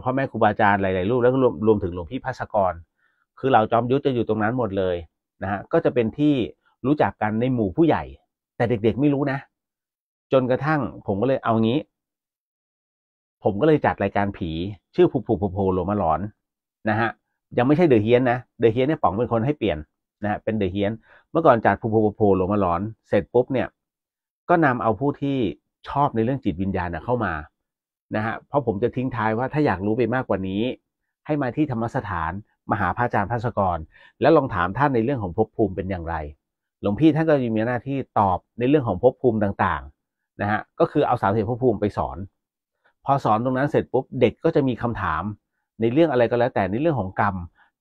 พ่อแม่ครูบาอาจารย์หลายๆรูปแล้วก็รวมรวมถึงหลวงพี่พัสกร คือ เราจอมยุทธจะอยู่ตรงนั้นหมดเลยนะฮะ ก็จะเป็นที่รู้จักกันในหมู่ผู้ใหญ่ แต่เด็กๆไม่รู้นะ จนกระทั่งผมก็เลยเอางี้ ผมก็เลยจัดรายการผีชื่อผูผูผูโผล่มาหลอนนะฮะ ยังไม่ใช่เดือเฮียนนะ เดือเฮียนเนี่ยป๋องเป็นคนให้เปลี่ยนนะฮะเป็นเดือเฮียนเมื่อก่อนจัดผูผูผูโผล่มาหลอนเสร็จปุ๊บเนี่ยก็นำเอาผู้ที่ชอบในเรื่องจิตวิญญาณเข้ามานะฮะเพราะผมจะทิ้งท้ายว่าถ้าอยากรู้ไปมากกว่านี้ ให้มาที่ธรรมสถาน มหาพระอาจารย์พระสกรแล้วลองถามท่านในเรื่องของภพภูมิเป็นอย่างไรหลวงพี่ท่านก็จะมีหน้าที่ตอบในเรื่องของภพภูมิต่างๆนะฮะก็คือเอาสามสตุภพภูมิไปสอน พอสอนตรงนั้นเสร็จปุ๊บเด็กก็จะมีคำถามในเรื่องอะไรก็แล้ว แต่ในเรื่องของกรรม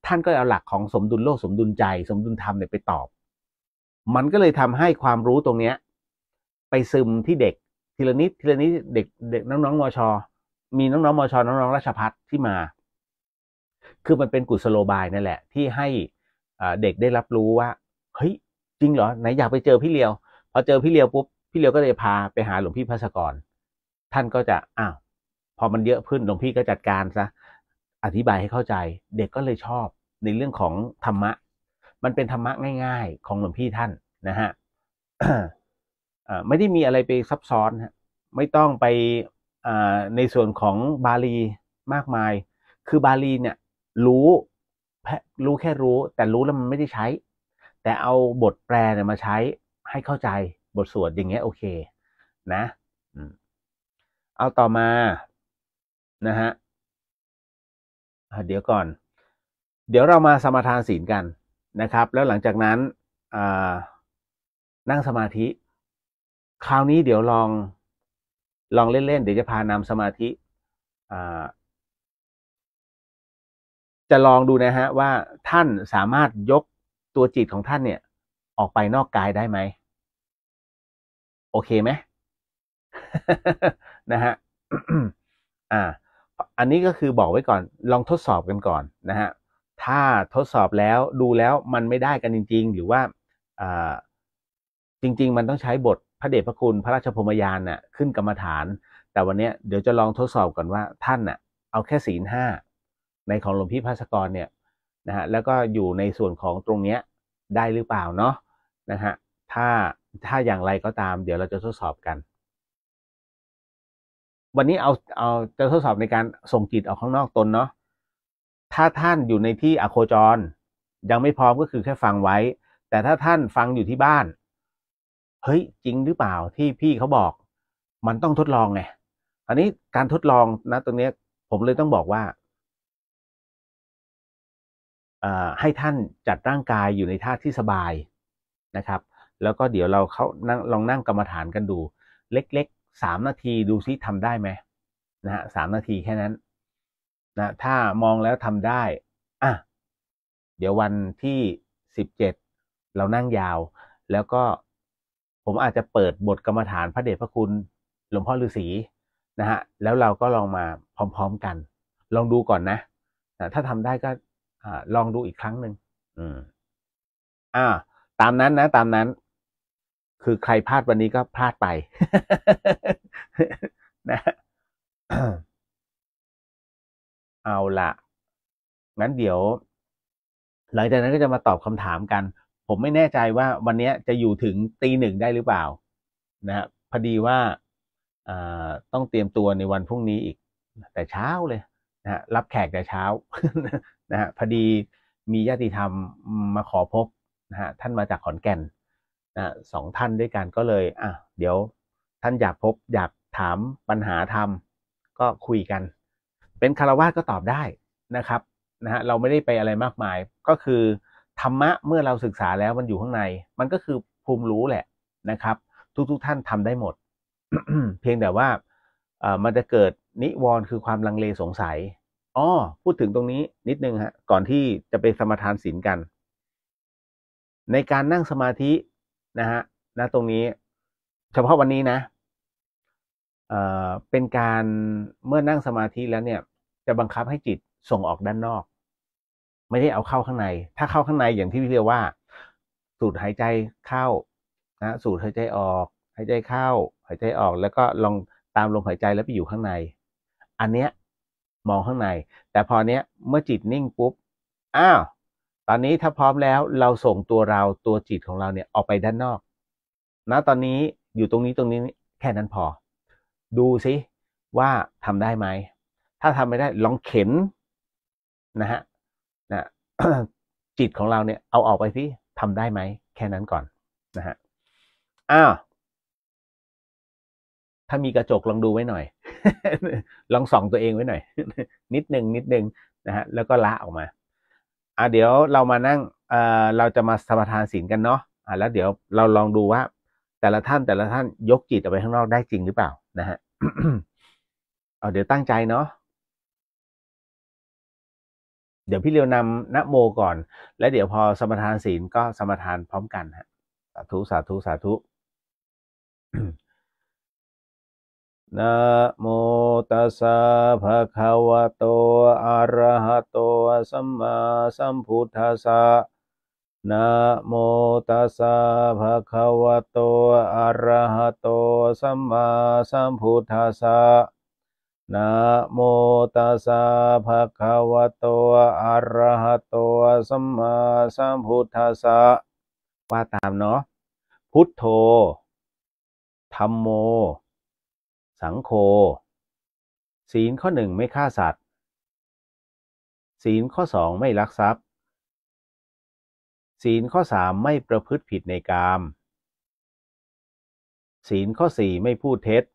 ท่านก็เอาหลักของสมดุลโลกสมดุลใจ สมดุลธรรมเนี่ยไปตอบ มันก็เลยทำให้ความรู้ตรงเนี้ยไปซึมที่เด็กทีละนิดทีละนิดเด็กเด็กน้องๆมชมีน้องๆมชน้องๆราชพัฒที่มา คือมันเป็นกุศโลบายนั่นแหละ ที่ให้เด็กได้รับรู้ว่าเฮ้ย จริงเหรอ ไหนอยากไปเจอพี่เลียว พอเจอพี่เลียวปุ๊บพี่เลียวก็เลยพาไปหาหลวงพี่พระสกร ท่านก็จะอ้าว พอมันเยอะขึ้นหลวงพี่ก็จัดการซะ อธิบายให้เข้าใจ เด็กก็เลยชอบในเรื่องของธรรมะมันเป็นธรรมะง่ายๆ ของหลวงพี่ท่านนะฮะไม่ได้มีอะไรไปซับซ้อนฮะไม่ต้องไปในส่วนของบาลีมากมาย คือบาลีเนี่ย รู้ รู้แค่รู้ แต่รู้แล้วมันไม่ได้ใช้ แต่เอาบทแปลเนี่ยมาใช้ให้เข้าใจบทสวดอย่างเงี้ยโอเค นะ เอาต่อมานะฮะ เดี๋ยวก่อน เดี๋ยวเรามาสมาทานศีลกันนะครับ แล้วหลังจากนั้นนั่งสมาธิคราวนี้เดี๋ยวลองลองเล่นๆเดี๋ยวจะพานำสมาธิจะลองดูนะฮะว่าท่านสามารถยกตัวจิตของท่าน เนี่ย ออกไปนอกกายได้ไหมโอเคไหมนะฮะอ่า อันนี้ก็คือบอกไว้ก่อนลองทดสอบกันก่อนนะฮะถ้าทดสอบแล้วดูแล้วมันไม่ได้กันจริง ๆ หรือว่าจริง ๆ มันต้องใช้บทพระเดชพระคุณ พระราชพมยานน่ะขึ้นกรรมฐาน แต่วันนี้เดี๋ยวจะลองทดสอบก่อนว่าท่านน่ะ เอาแค่ศีลห้าในของหลวงพี่ระสกรเนี่ยนะฮะแล้วก็อยู่ในส่วนของตรงเนี้ยได้หรือเปล่าเนาะนะฮะถ้าถ้าอย่างไรก็ตามเดี๋ยวเราจะทดสอบกัน วันนี้เอาเอาจะทดสอบในการส่งจิตออกข้างนอกตนเนาะถ้าท่านอยู่ในที่อโคจร ยังไม่พร้อมก็คือแค่ฟังไว้ แต่ถ้าท่านฟังอยู่ที่บ้านเฮ้ยจริงหรือเปล่าที่พี่เขาบอกมันต้องทดลองไงอันนี้การทดลองนะตรงนี้ผมเลยต้องบอกว่าให้ท่านจัดร่างกายอยู่ในท่าที่สบายนะครับแล้วก็เดี๋ยวเราเขานั่งลองนั่งกรรมฐานกันดู เล็กๆสามนาทีดูซิทำได้ไหมนะฮะสามนาทีแค่นั้น นะถ้ามองแล้วทำได้อ่ะเดี๋ยววันที่สิบเจ็ดเรานั่งยาวแล้วก็ผมอาจจะเปิดบทกรรมฐานพระเดชพระคุณหลวงพ่อฤาษีนะฮะ แล้วเราก็ลองมาพร้อมๆกัน ลองดูก่อนนะนะถ้าทำได้ก็ลองดูอีกครั้งหนึ่งอืม อ่า ตามนั้นนะตามนั้น คือใครพลาดวันนี้ก็พลาดไป นะเอาละงั้นเดี๋ยว หลังจากนั้นก็จะมาตอบคำถามกันผมไม่แน่ใจว่าวันนี้จะอยู่ถึงตีหนึ่งได้หรือเปล่านะฮะพอดีว่าต้องเตรียมตัวในวันพรุ่งนี้อีกแต่เช้าเลยนะรับแขกแต่เช้านะฮะพอดีมีญาติธรรมมาขอพบนะฮะท่านมาจากขอนแก่นนะสองท่านด้วยกันก็เลยอ่ะเดี๋ยวท่านอยากพบอยากถามปัญหาธรรม ก็คุยกัน เป็นคารวะก็ตอบได้นะครับนะฮะเราไม่ได้ไปอะไรมากมายก็คือธรรมะ เมื่อเราศึกษาแล้วมันอยู่ข้างใน มันก็คือภูมิรู้แหละ นะครับ ทุก ๆทท่านทำได้หมด เพียงแต่ว่ามันจะเกิดนิวรณ์คือความลังเลสงสัยอ๋อพูดถึงตรงนี้ นิดนึงฮะ ก่อนที่จะไปสมทานศีลกัน ในการนั่งสมาธินะฮะณตรงนี้ เฉพาะวันนี้นะเเป็นการเมื่อนั่งสมาธิแล้วเนี่ย จะบังคับให้จิตส่งออกด้านนอกไม่ได้เอาเข้าข้างใน ถ้าเข้าข้างในอย่างที่พี่เรียกว่าสูดหายใจเข้านะสูดหายใจออก หายใจเข้า หายใจออก แล้วก็ลองตามลมหายใจแล้วไปอยู่ข้างใน อันเนี้ย มองข้างใน แต่พอเนี้ยเมื่อจิตนิ่งปุ๊บ อ้าว ตอนนี้ถ้าพร้อมแล้วเราส่งตัวเราตัวจิตของเราเนี่ยออกไปด้านนอก นะตอนนี้อยู่ตรงนี้ตรงนี้แค่นั้นพอ ดูซิว่าทำได้ไหม ถ้าทำไม่ได้ลองเข็น นะฮะนะจิตของเราเนี่ยเอาออกไปสิทำได้ไหมแค่นั้นก่อน นะฮะอ้าวถ้ามีกระจกลองดูไว้หน่อย ลองส่องตัวเองไว้หน่อยนิดหนึ่งนิดหนึ่งนะฮะ แล้วก็ละออกมาอ่ะเดี๋ยวเรามานั่งเอ่อเราจะมาสมาทานศีลกันเนาะอ่ะแล้วเดี๋ยวเราลองดูว่า แต่ละท่านแต่ละท่านยกจิตออกไปข้างนอกได้จริงหรือเปล่า นะฮะเอาเดี๋ยวตั้งใจเนาะเดี๋ยวพี่เรียวนำนะโมก่อน และเดี๋ยวพอสมทานศีลก็สมทานพร้อมกันฮะสาธุสาธุสาธุนะโมตัสสะภะคะวะโต อะระหะโตสัมมาสัมพุทธัสสะนะโมตัสสะภะคะวะโต อะระหะโตสัมมาสัมพุทธัสสะนะโมตัสสะภะคะวะโตอะระหะโตสัมมาสัมพุทธัสสะว่าตามเนาะ พุทโธธรรมโม สังโฆศีลข้อหนึ่งไม่ฆ่าสัตว์ ศีลข้อสองไม่ลักทรัพย์ ศีลข้อสามไม่ประพฤติผิดในกามศีลข้อสี่ไม่พูดเท็จ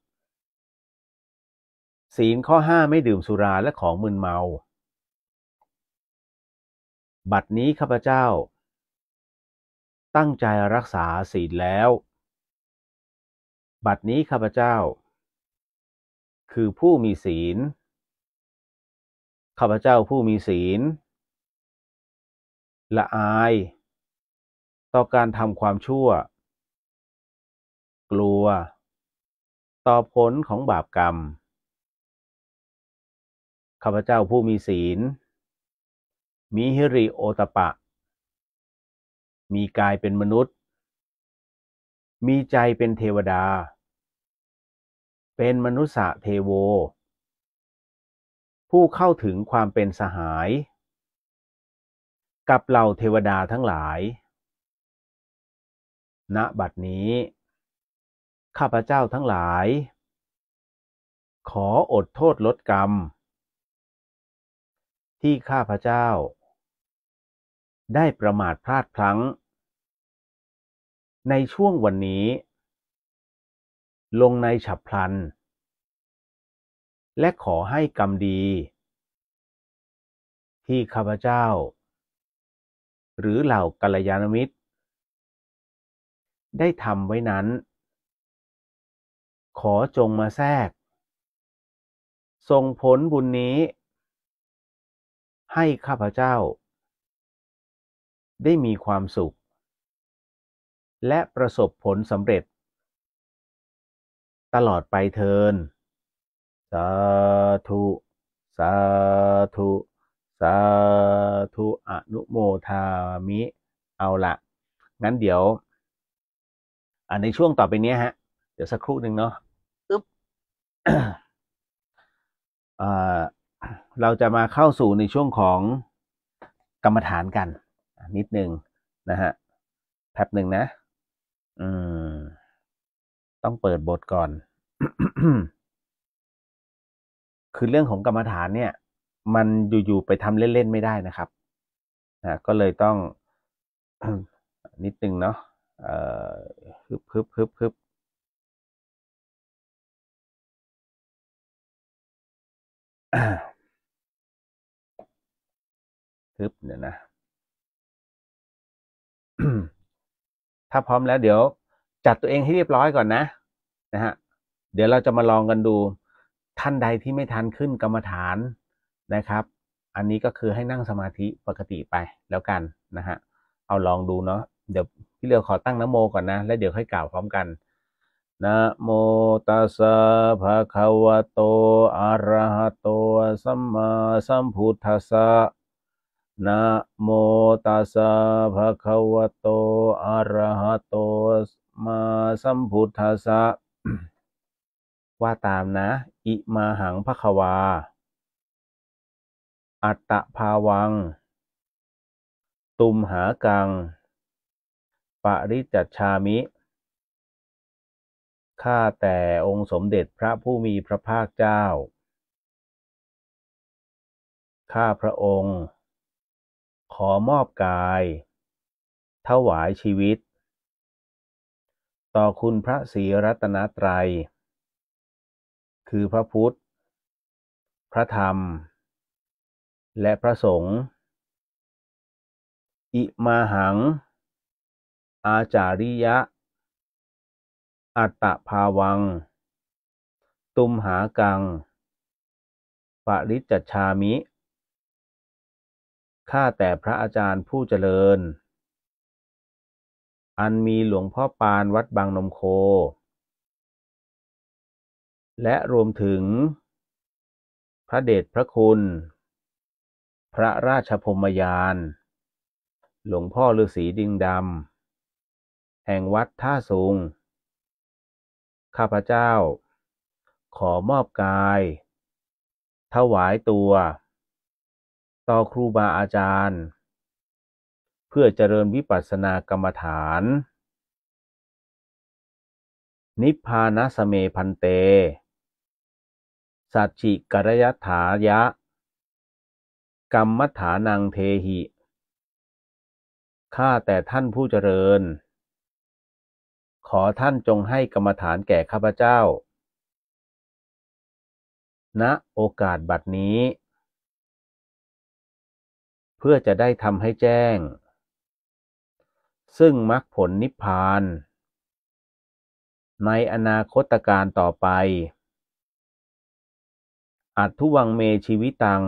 ศีลข้อห้าไม่ดื่มสุราและของมึนเมา บัดนี้ ข้าพเจ้า ตั้งใจรักษาศีลแล้ว บัดนี้ ข้าพเจ้า คือผู้มีศีล ข้าพเจ้าผู้มีศีลละอาย ต่อการทำความชั่ว กลัว ต่อผลของบาปกรรมข้าพเจ้าผู้มีศีล มีฮิริโอตปะ มีกายเป็นมนุษย์ มีใจเป็นเทวดา เป็นมนุษย์เทโว ผู้เข้าถึงความเป็นสหาย กับเหล่าเทวดาทั้งหลาย ณ บัดนี้ ข้าพเจ้าทั้งหลาย ขออดโทษลดกรรมที่ข้าพเจ้า ได้ประมาทพลาดพลั้ง ในช่วงวันนี้ ลงในฉับพลัน และขอให้กรรมดี ที่ข้าพเจ้า หรือเหล่ากัลยาณมิตร ได้ทำไว้นั้น ขอจงมาแทรกส่งผลบุญนี้ให้ข้าพเจ้า ได้มีความสุข และประสบผลสำเร็จ ตลอดไปเทิน สาธุ สาธุ สาธุ อนุโมทามิ เอาละ งั้นเดี๋ยวในช่วงต่อไปนี้ฮะ เดี๋ยวสักครู่หนึ่งเนาะึ๊บอ่าเราจะมาเข้าสู่ในช่วงของกรรมฐานกัน นิดหนึ่งนะฮะแป๊บหนึ่งนะอืมต้องเปิดบทก่อน คือเรื่องของกรรมฐานเนี่ย มันอยู่ ๆ ไปทำเล่น ๆ ไม่ได้นะครับนะก็เลยต้อง นิดหนึ่งเนาะเอ่อฮึบฮึบฮึบฮึบอ่าทึบเนี่ยนะ ถ้าพร้อมแล้ว เดี๋ยวจัดตัวเอง ให้เรียบร้อยก่อนนะ นะฮะ เดี๋ยวเราจะมาลองกันดูท่านใดที่ไม่ทันขึ้นกรรมฐานนะครับ อันนี้ก็คือให้นั่งสมาธิปกติไปแล้วกันนะฮะเอาลองดูเนาะเดี๋ยวพี่เรียวขอตั้งนโมก่อนนะแล้วเดี๋ยวค่อยกล่าวพร้อมกัน นะโมตัสสะภะคะวะโตอะระหะโตสัมมาสัมพุทธัสสะนะโมตัสสะภะคะวะโตอะระหะโตมาสัมพุทธัสสะ ว่าตามนะ อิมาหังภะคะวา อัตตภาวัง ตุมหากังปริจัตชามิ ข้าแต่องค์สมเด็จพระผู้มีพระภาคเจ้า ข้าพระองค์ขอมอบกายถวายชีวิต ต่อคุณพระศรีรัตนตรัยคือพระพุทธ พระธรรม และพระสงฆ์อิมาหัง อาจาริยะ อัตตภาวัง ตุมหากังปริจจชามิข้าแต่พระอาจารย์ผู้เจริญ อันมีหลวงพ่อปานวัดบางนมโค และรวมถึง พระเดชพระคุณ พระราชพมยานหลวงพ่อฤาษีดิงดำแห่งวัดท่าสูงข้าพเจ้า ขอมอบกายถวายตัวต่อครูบาอาจารย์ เพื่อเจริญวิปัสสนากรรมฐาน นิพพานสเมพันเต สัจจิกรยถายะ กรรมฐานังเทหิ ข้าแต่ท่านผู้เจริญ ขอท่านจงให้กรรมฐานแก่ข้าพเจ้าณนะโอกาสบัดนี้เพื่อจะได้ทำให้แจ้ง ซึ่งมรรคผลนิพพาน ในอนาคตการต่อไป อัตทุวังเมชีวิตัง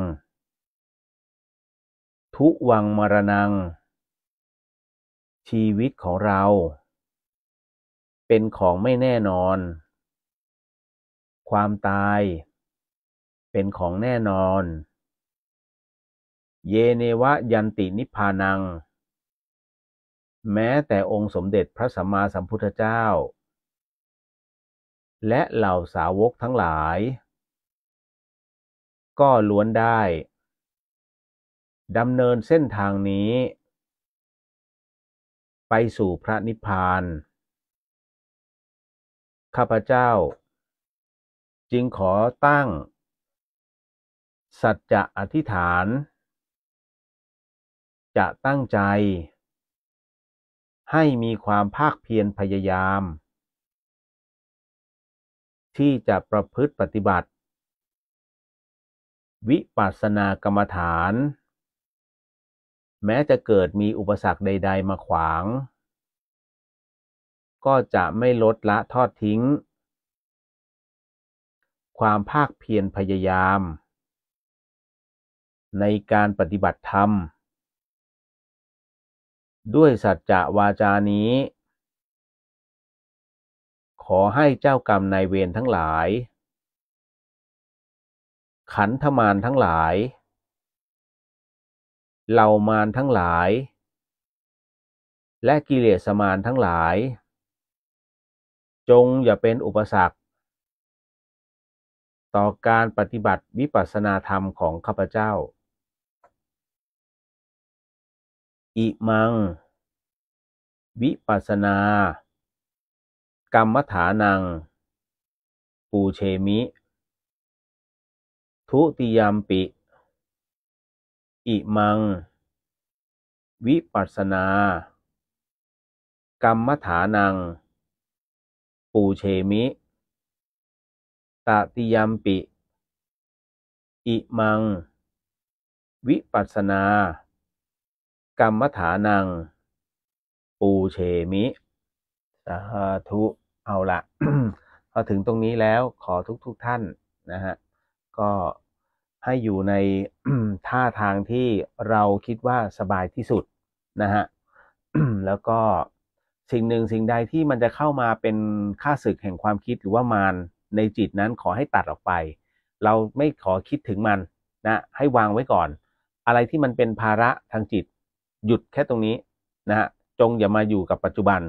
ทุวังมรณัง ชีวิตของเรา เป็นของไม่แน่นอน ความตาย เป็นของแน่นอนเยเนวะยันตินิพพานัง แม้แต่องค์สมเด็จพระสัมมาสัมพุทธเจ้า และเหล่าสาวกทั้งหลาย ก็ล้วนได้ ดำเนินเส้นทางนี้ ไปสู่พระนิพพาน ข้าพเจ้าจึงขอตั้ง สัจจะอธิษฐานจะตั้งใจ ให้มีความภาคเพียรพยายาม ที่จะประพฤติปฏิบัติ วิปัสสนากรรมฐาน แม้จะเกิดมีอุปสรรคใด ๆ มาขวาง ก็จะไม่ลดละทอดทิ้ง ความภาคเพียรพยายาม ในการปฏิบัติธรรมด้วยสัจจะวาจานี้ ขอให้เจ้ากรรมนายเวรทั้งหลาย ขันธมารทั้งหลาย เหล่ามารทั้งหลาย และกิเลสมารทั้งหลาย จงอย่าเป็นอุปสรรค ต่อการปฏิบัติวิปัสสนาธรรมของข้าพเจ้าอิมัง วิปัสนา กรรมฐานัง ปูเชมิ ทุติยามปิ อิมัง วิปัสนา กรรมฐานัง ปูเชมิตติยามปิอิมัง วิปัสนากรรมฐานังปูเชมิสาธุเอาละพอถึงตรงนี้แล้ว ขอทุกทุกท่าน นะฮะก็ให้อยู่ในท่าทางที่เราคิดว่าสบายที่สุด นะฮะแล้วก็สิ่งหนึ่งสิ่งใดที่มันจะเข้ามาเป็นค่าศึกแห่งความคิดหรือว่ามารในจิตนั้นขอให้ตัดออกไป เราไม่ขอคิดถึงมัน นะให้วางไว้ก่อน อะไรที่มันเป็นภาระทางจิตหยุดแค่ตรงนี้นะฮะจงอย่ามาอยู่กับปัจจุบัน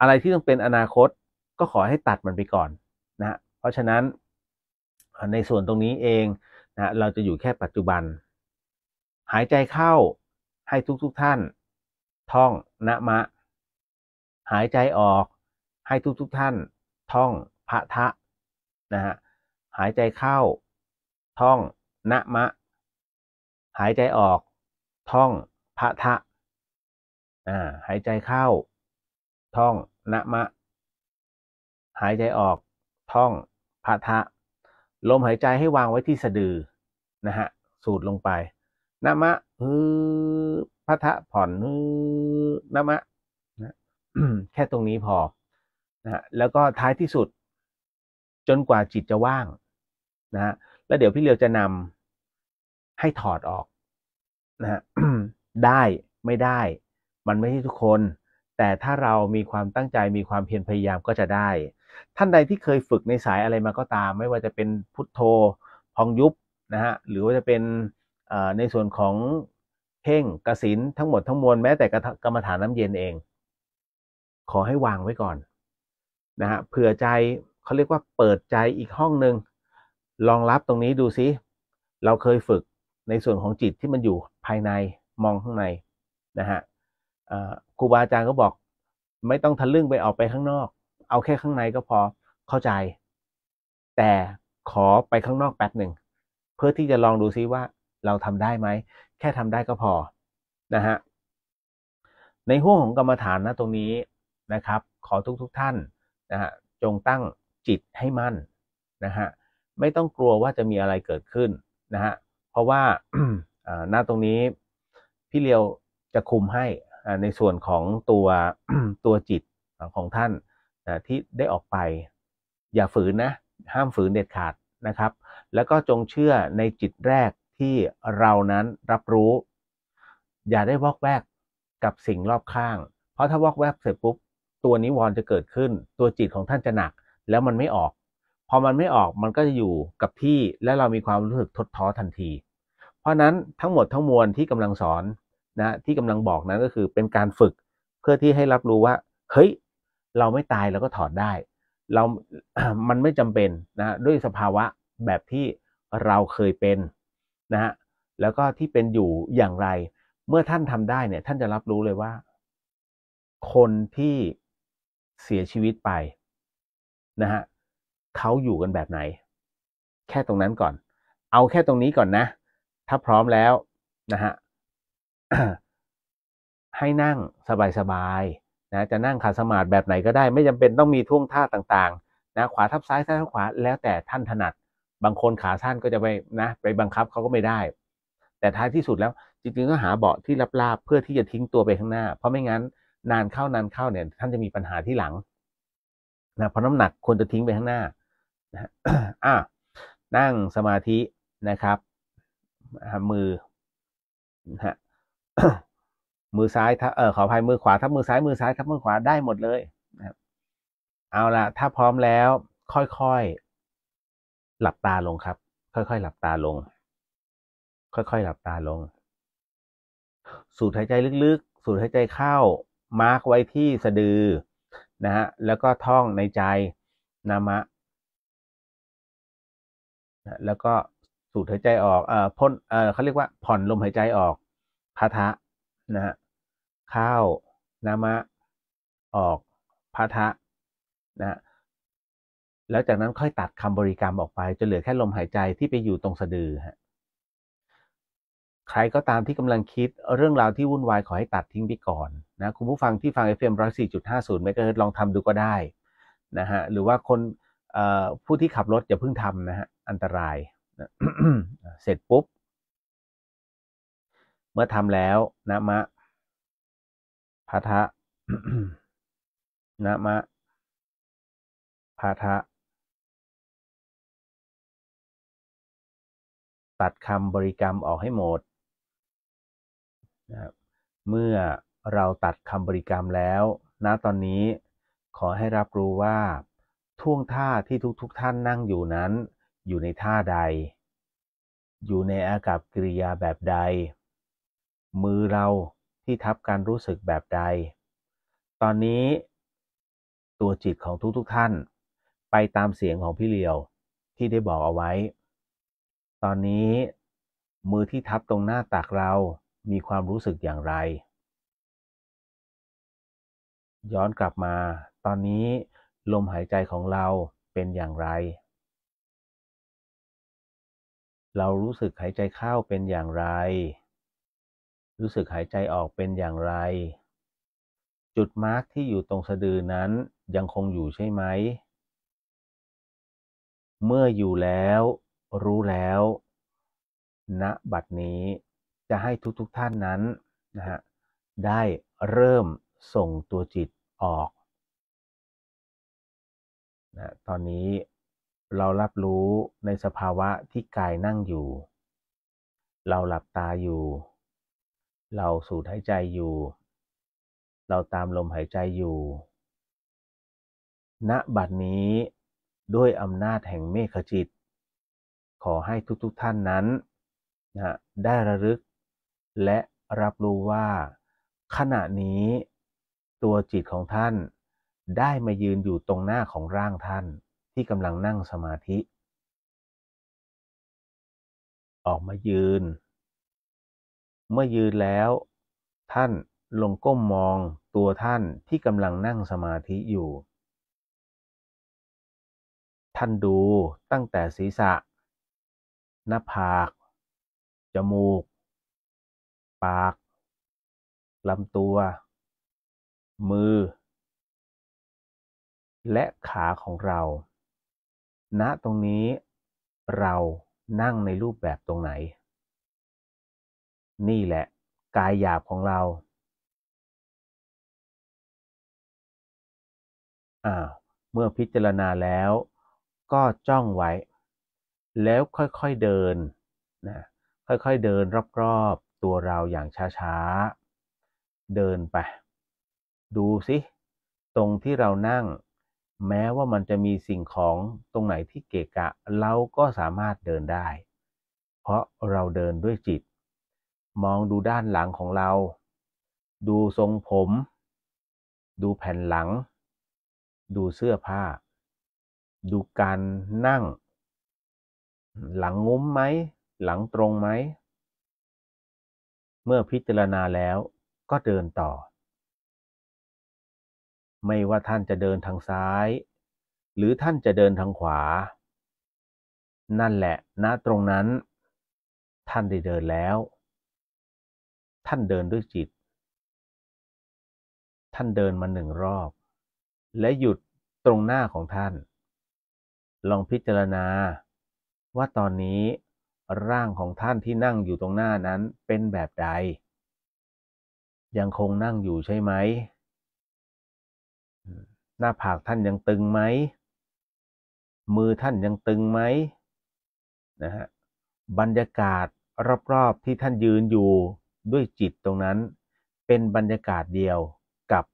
อะไรที่ต้องเป็นอนาคตก็ขอให้ตัดมันไปก่อน นะฮะเพราะฉะนั้น ในส่วนตรงนี้เอง นะเราจะอยู่แค่ปัจจุบัน หายใจเข้าให้ทุก ๆทท่าน ท่อง นะมะ หายใจออก ให้ทุกๆทท่าน ท่องพระทะนะฮะหายใจเข้า ท่องนะมะ หายใจออก ท่องพระทะ่าหายใจเข้าท่องนะมะ หายใจออกท่องพะทะ ลมหายใจให้วางไว้ที่สะดือ นะฮะ สูดลงไป นะมะฮึพะทะผ่อนฮึนะมะ นะแค่ตรงนี้พอนะแล้วก็ท้ายที่สุด จนกว่าจิตจะว่าง นะฮะแล้วเดี๋ยวพี่เลียวจะนำให้ถอดออก นะฮะได้ไม่ได้มันไม่ใช่ทุกคน แต่ถ้าเรามีความตั้งใจ มีความเพียรพยายามก็จะได้ ท่านใดที่เคยฝึกในสายอะไรมาก็ตาม ไม่ว่าจะเป็นพุทโธ พองยุบนะฮะ หรือว่าจะเป็นในส่วนของเพ่งกระสินทั้งหมดทั้งมวลแม้แต่กรรมฐานน้ำาเย็นเอง ขอให้วางไว้ก่อน นะฮะเผื่อใจเขาเรียกว่าเปิดใจอีกห้องหนึ่ง ลองรับตรงนี้ดูซิ เราเคยฝึกในส่วนของจิตที่มันอยู่ภายในมองข้างในนะฮะครูบาอาจารย์ก็บอก ไม่ต้องทะลึ่งไปออกไปข้างนอก เอาแค่ ข้างในก็พอเข้าใจ แต่ขอไปข้างนอกแป๊บหนึ่งเพื่อที่จะลองดูซิว่าเราทำได้ไหมแค่ทำได้ก็พอนะฮะในห่วงของกรรมฐานนะตรงนี้นะครับ ขอทุกทุกท่านนะฮะจงตั้งจิตให้มั่นนะฮะไม่ต้องกลัวว่าจะมีอะไรเกิดขึ้นนะฮะเพราะว่าหน้าตรงนี้ พี่เลียวจะคุมให้ในส่วนของตัวตัวจิตของท่านที่ได้ออกไป อย่าฝืนนะ ห้ามฝืนเด็ดขาดนะครับ แล้วก็จงเชื่อในจิตแรกที่เรานั้นรับรู้ อย่าได้วอกแวกกับสิ่งรอบข้าง เพราะถ้าวอกแวกเสร็จปุ๊บตัวนิวรณ์จะเกิดขึ้น ตัวจิตของท่านจะหนักแล้วมันไม่ออก พอมันไม่ออกมันก็จะอยู่กับที่และเรามีความรู้สึกทดท้อทันที เพราะนั้นทั้งหมดทั้งมวลที่กำลังสอนนะที่กำลังบอกนั้นก็คือเป็นการฝึก เพื่อที่ให้รับรู้ว่าเฮ้ยเราไม่ตายเราก็ถอดได้ เรามันไม่จำเป็นนะด้วยสภาวะแบบที่เราเคยเป็นนะฮะแล้วก็ที่เป็นอยู่อย่างไร เมื่อท่านทำได้เนี่ย ท่านจะรับรู้เลยว่า คนที่เสียชีวิตไปนะฮะเขาอยู่กันแบบไหน แค่ตรงนั้นก่อน เอาแค่ตรงนี้ก่อนนะถ้าพร้อมแล้วนะฮะให้นั่งสบายๆนะจะนั่งขาสมาธิแบบไหนก็ได้ ไม่จำเป็นต้องมีท่วงท่าต่าง ๆ นะ ขวาทับซ้ายซ้ายทับขวาแล้วแต่ท่านถนัด บางคนขาสั้นก็จะไปนะ ไปบังคับเขาก็ไม่ได้ แต่ท้ายที่สุดแล้ว จริงๆก็หาเบาะที่ลับๆเพื่อที่จะทิ้งตัวไปข้างหน้า เพราะไม่งั้นนานเข้านานเข้าเนี่ยท่านจะมีปัญหาที่หลัง นะเพราะน้ำหนักควรจะทิ้งไปข้างหน้า นะอ่ะนั่งสมาธินะครับมือนะมือซ้ายถ้า เออขออภัยมือขวาทับมือซ้ายมือซ้ายทับมือขวาได้หมดเลยนะครับเอาละถ้าพร้อมแล้วค่อยๆหลับตาลงครับ ค่อยๆหลับตาลง ค่อยๆหลับตาลง สูดหายใจลึกๆ สูดหายใจเข้ามาร์กไว้ที่สะดือนะฮะ แล้วก็ท่องในใจนามะแล้วก็สูดหายใจออกเอ่อพ่นเอ่อเขาเรียกว่าผ่อนลมหายใจออกพะทะนะฮะข้าวน้ำมะ ออกพะทะนะฮะแล้วจากนั้นค่อยตัดคำบริกรรมออกไปจนเหลือแค่ลมหายใจที่ไปอยู่ตรงสะดือฮะใครก็ตามที่กำลังคิด เรื่องราวที่วุ่นวายขอให้ตัดทิ้งไปก่อนนะคุณผู้ฟังที่ฟัง FM 104.50ูมก์ไม่ก็ลองทำดูก็ได้ นะฮะหรือว่าคนผู้ที่ขับรถอย่าเพิ่งทำนะฮะอันตรายนะเสร็จปุ๊บมื่อทำแล้ว นะมะพาทะนะมะพาทะ ตัดคำบริกรรมออกให้หมดนะเมื่อเราตัดคำบริกรรมแล้วณนะตอนนี้ ขอให้รับรู้ว่า ท่วงท่าที่ทุกๆทท่านนั่งอยู่นั้น อยู่ในท่าใด อยู่ในอากาศกิริยาแบบใดมือเราที่ทับการรู้สึกแบบใด ตอนนี้ตัวจิตของทุกๆทท่านไปตามเสียงของพี่เลียวที่ได้บอกเอาไว้ ตอนนี้ มือที่ทับตรงหน้าตักเรามีความรู้สึกอย่างไร ย้อนกลับมาตอนนี้ลมหายใจของเราเป็นอย่างไร เรารู้สึกหายใจเข้าเป็นอย่างไรรู้สึกหายใจออกเป็นอย่างไร จุดมาร์กที่อยู่ตรงสะดือนั้นยังคงอยู่ใช่ไหม เมื่ออยู่แล้วรู้แล้วณนะบัดนี้จะให้ทุกๆทท่านนั้นนะฮะได้เริ่มส่งตัวจิตออกนะตอนนี้เรารับรู้ในสภาวะที่กายนั่งอยู่ เราหลับตาอยู่เราสูดหายใจอยู่ เราตามลมหายใจอยู่ ณ บัดนี้ด้วยอำนาจแห่งเมฆจิต ขอให้ทุกๆทท่านนั้นนะได้ระลึกและรับรู้ว่าขณะนี้ ตัวจิตของท่านได้มายืนอยู่ตรงหน้าของร่างท่านที่กำลังนั่งสมาธิ ออกมายืนเมื่อยืนแล้ว ท่านลงก้มมองตัวท่านที่กำลังนั่งสมาธิอยู่ ท่านดูตั้งแต่ศีรษะหน้าผาก จมูก ปากลำตัว มือ และขาของเรา ณตรงนี้เรานั่งในรูปแบบตรงไหนนี่แหละกายหยาบของเรา อ้าว เมื่อพิจารณาแล้ว ก็จ้องไว้ แล้วค่อยๆ เดินนะค่อยๆเดินรอบๆตัวเราอย่างช้าๆเดินไปดูสิตรงที่เรานั่ง แม้ว่ามันจะมีสิ่งของตรงไหนที่เกะกะ เราก็สามารถเดินได้ เพราะเราเดินด้วยจิตมองดูด้านหลังของเรา ดูทรงผม ดูแผ่นหลัง ดูเสื้อผ้า ดูการนั่ง หลังงุ้มไหม หลังตรงไหม เมื่อพิจารณาแล้วก็เดินต่อ ไม่ว่าท่านจะเดินทางซ้าย หรือท่านจะเดินทางขวา นั่นแหละ ณ ตรงนั้น ท่านได้เดินแล้วท่านเดินด้วยจิต ท่านเดินมาหนึ่งรอบ และหยุดตรงหน้าของท่าน ลองพิจารณาว่าตอนนี้ร่างของท่านที่นั่งอยู่ตรงหน้านั้นเป็นแบบใด ยังคงนั่งอยู่ใช่ไหม หน้าผากท่านยังตึงไหม มือท่านยังตึงไหม นะฮะ บรรยากาศรอบๆที่ท่านยืนอยู่ด้วยจิตตรงนั้นเป็นบรรยากาศเดียวกับ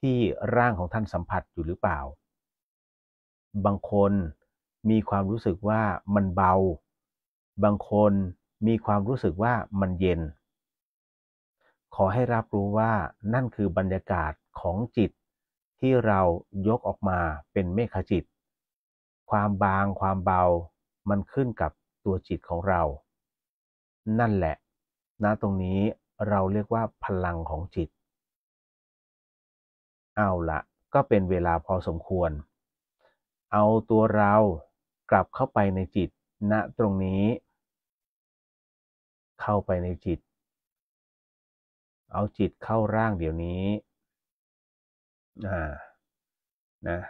ที่ร่างของท่านสัมผัสอยู่หรือเปล่า บางคนมีความรู้สึกว่ามันเบา บางคนมีความรู้สึกว่ามันเย็น ขอให้รับรู้ว่านั่นคือบรรยากาศของจิตที่เรายกออกมาเป็นเมฆจิต ความบางความเบามันขึ้นกับตัวจิตของเรา นั่นแหละณตรงนี้เราเรียกว่าพลังของจิต เอาละก็เป็นเวลาพอสมควร เอาตัวเรากลับเข้าไปในจิตณตรงนี้ เข้าไปในจิต เอาจิตเข้าร่างเดี๋ยวนี้นะนะ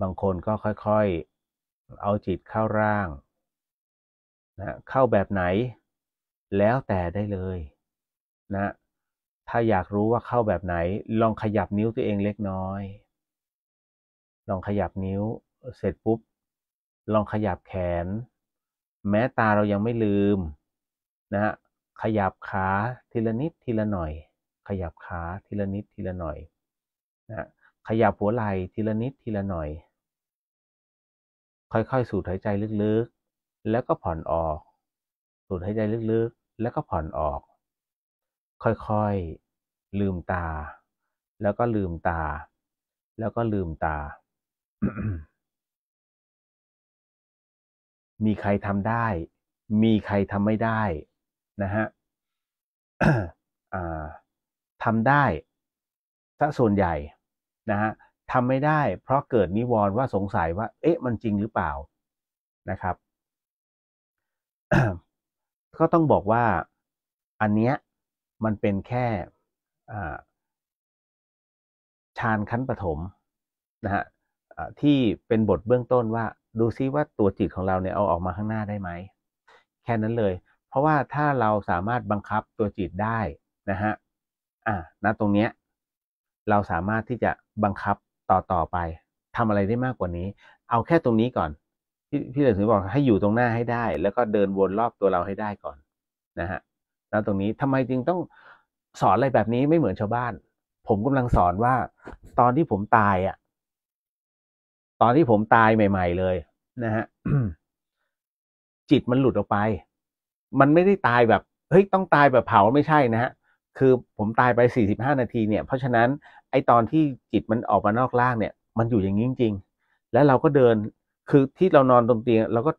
บางคนก็ค่อยๆเอาจิตเข้าร่าง นะ เข้าแบบไหนแล้วแต่ได้เลยนะ ถ้าอยากรู้ว่าเข้าแบบไหน ลองขยับนิ้วตัวเองเล็กน้อย ลองขยับนิ้ว เสร็จปุ๊บ ลองขยับแขน แม้ตาเรายังไม่ลืม นะขยับขาทีละนิดทีละหน่อย ขยับขาทีละนิดทีละหน่อยนะ ขยับหัวไหล่ทีละนิดทีละหน่อย ค่อยๆสูดหายใจลึกๆ แล้วก็ผ่อนออก สูดหายใจลึกๆแล้วก็ผ่อนออก ค่อยๆ ลืมตา แล้วก็ลืมตา แล้วก็ลืมตา มีใครทำได้ มีใครทำไม่ได้นะฮะ ทำได้ซะส่วนใหญ่นะฮะ ทำไม่ได้เพราะเกิดนิวรณ์ว่าสงสัยว่าเอ๊ะ มันจริงหรือเปล่านะครับก็ต้องบอกว่าอันเนี้ยมันเป็นแค่ฌานขั้นปฐมนะฮะที่เป็นบทเบื้องต้นว่าดูซิว่าตัวจิตของเราเนี่ยเอาออกมาข้างหน้าได้ไหมแค่นั้นเลย เพราะว่าถ้าเราสามารถบังคับตัวจิตได้นะฮะอ่าะตรงเนี้ยเราสามารถที่จะบังคับต่อต่อไปทำอะไรได้มากกว่านี้ เอาแค่ตรงนี้ก่อนพี่พี่เหลือถึงบอกให้อยู่ตรงหน้าให้ได้ แล้วก็เดินวนรอบตัวเราให้ได้ก่อน นะฮะแล้วตรงนี้ทำไมจึงต้องสอนอะไรแบบนี้ไม่เหมือนชาวบ้าน ผมกำลังสอนว่า ตอนที่ผมตายอะ่ะ ตอนที่ผมตายใหม่ ๆเลยนะฮะจิตมันหลุดออกไป มันไม่ได้ตายแบบเฮ้ยต้องตายแบบเผาไม่ใช่นะฮะคือผมตายไปสสี่ิบห้านาทีเนี่ย เพราะฉะนั้นไอตอนที่จิตมันออกมานอกล่างเนี่ย มันอยู่อย่างนี้จริงๆแล้วเราก็เดินคือที่เรานอนตรงเตียงเราก็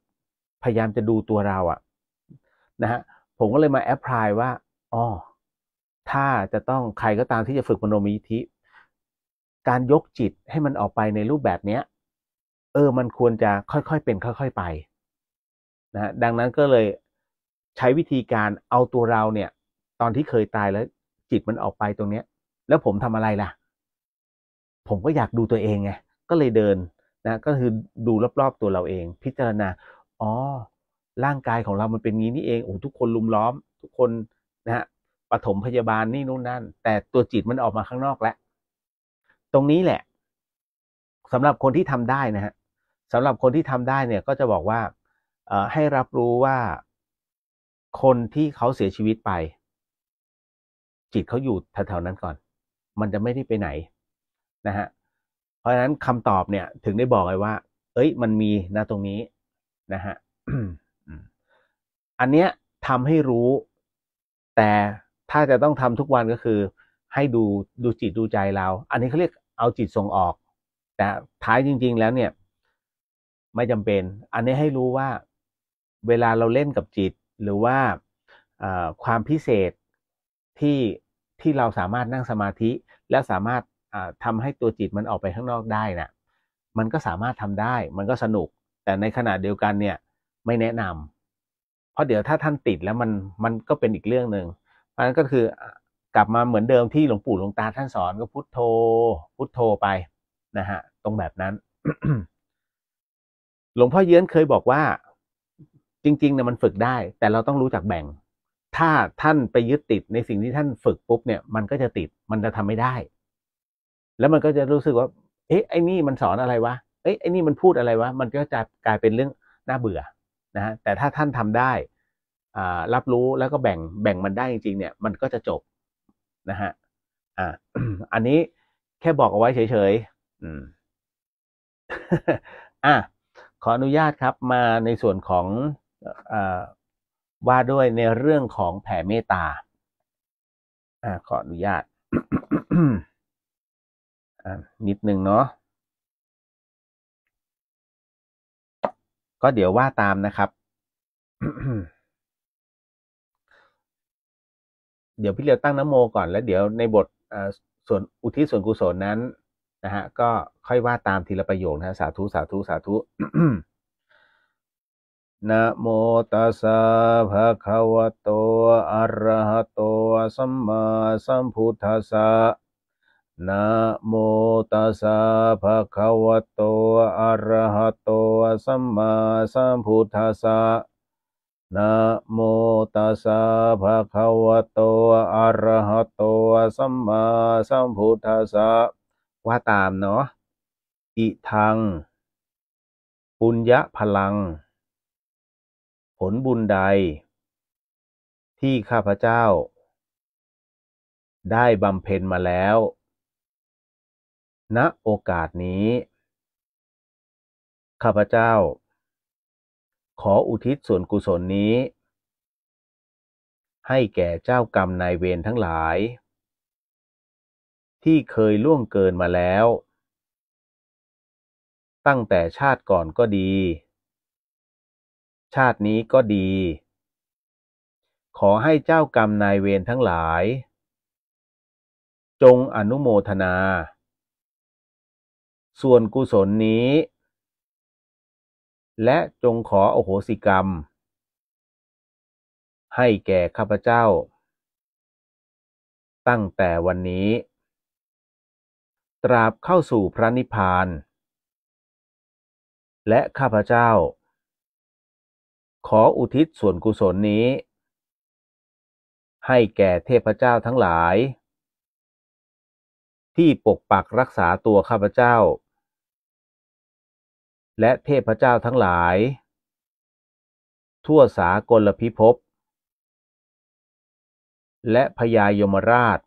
พยายามจะดูตัวเราอะนะฮะผมก็เลยมาแอพพลายว่าอ๋อถ้าจะต้องใครก็ตามที่จะฝึกมโนมิทิการยกจิตให้มันออกไปในรูปแบบเนี้ยเออ มันควรจะค่อยๆเป็นค่อย ๆไปนะดังนั้นก็เลยใช้วิธีการเอาตัวเราเนี่ย ตอนที่เคยตายแล้ว จิตมันออกไปตรงเนี้ย แล้วผมทำอะไรล่ะ ผมก็อยากดูตัวเองไงก็เลยเดินนะก็คือดูรอบๆ ตัวเราเอง พิจารณาอ๋อ ร่างกายของเรามันเป็น งี้นี่เองโอ้ทุกคนลุมล้อม ทุกคนนะฮะปฐมพยาบาลนี่นู่นนั่นแต่ตัวจิตมันออกมาข้างนอกแล้วตรงนี้แหละ สำหรับคนที่ทำได้นะฮะสำหรับคนที่ทำได้เนี่ย ก็จะบอกว่าให้รับรู้ว่าคนที่เขาเสียชีวิตไป จิตเขาอยู่แถวๆนั้นก่อน มันจะไม่ได้ไปไหน นะฮะพราะฉะนั้นคำตอบเนี่ย ถึงได้บอกเลยว่า เอ้ย มันมีนะตรงนี้นะฮะ อันเนี้ยทำให้รู้ แต่ถ้าจะต้องทำทุกวันก็คือให้ดูดูจิตดูใจเรา อันนี้เขาเรียกเอาจิตส่งออก แต่ท้ายจริงๆแล้วเนี่ยไม่จำเป็น อันนี้ให้รู้ว่าเวลาเราเล่นกับจิตหรือว่าความพิเศษที่ที่เราสามารถนั่งสมาธิและสามารถทำให้ตัวจิตมันออกไปข้างนอกได้นะมันก็สามารถทำได้ มันก็สนุก แต่ในขณะเดียวกันเนี่ย ไม่แนะนำ เพราะเดี๋ยวถ้าท่านติดแล้วมัน มันก็เป็นอีกเรื่องหนึ่งเพราะนันก็คือกลับมาเหมือนเดิมที่หลวงปู่หลวงตาท่านสอนก็พุทโธ พุทโธไป นะฮะ ตรงแบบนั้น หลวงพ่อเยื้อนเคยบอกว่าจริงๆนะมันฝึกได้ แต่เราต้องรู้จักแบ่ง ถ้าท่านไปยึดติดในสิ่งที่ท่านฝึกปุ๊บเนี่ยมันก็จะติด มันจะทำไม่ได้แล้วมันก็จะรู้สึกว่าเอ๊ะไอ้นี่มันสอนอะไรวะเอ๊ะไอ้นี่มันพูดอะไรวะ มันก็จะกลายเป็นเรื่องน่าเบื่อ นะฮะ แต่ถ้าท่านทำได้รับรู้แล้วก็แบ่ง แบ่งมันได้จริงๆ เนี่ย มันก็จะจบ นะฮะ อ่า อันนี้แค่บอกเอาไว้เฉยๆ อืม อ่ะ ขออนุญาตครับ มาในส่วนของอว่าด้วยในเรื่องของแผ่เมตตา อ่า ขออนุญาตนิดนึงเนาะก็เดี๋ยวว่าตามนะครับ เดี๋ยวพี่เลียวตั้งน้ำโมก่อน แล้วเดี๋ยวในบทส่วนอุทิศ ส่วนกุศลนั้น นะฮะ ก็ค่อยว่าตามทีละประโยคนะ สาธุ สาธุ สาธุนะโมตัสสะภะคะวะโตอะระหะโตสัมมาสัมพุทธัสสะนะโมตัสสะ ภะคะวะโต อะระหะโตสัมมาสัมพุทธัสสะนะโมตัสสะ ภะคะวะโต อะระหะโตสัมมาสัมพุทธัสสะว่าตามเนาะ อิทังปุญญะพลัง ผลบุญใด ที่ข้าพเจ้าได้บำเพ็ญมาแล้วณโอกาสนี้ข้าพเจ้า ขออุทิศส่วนกุศลนี้ ให้แก่เจ้ากรรมนายเวรทั้งหลาย ที่เคยล่วงเกินมาแล้ว ตั้งแต่ชาติก่อนก็ดี ชาตินี้ก็ดี ขอให้เจ้ากรรมนายเวรทั้งหลาย จงอนุโมทนาส่วนกุศลนี้ และจงขอโอโหสิกรรม ให้แก่ข้าพเจ้า ตั้งแต่วันนี้ ตราบเข้าสู่พระนิพพาน และข้าพเจ้า ขออุทิศส่วนกุศลนี้ ให้แก่เทพเจ้าทั้งหลาย ที่ปกปักรักษาตัวข้าพเจ้าและเทพเจ้าทั้งหลาย ทั่วสากลพิภพและพญายมราช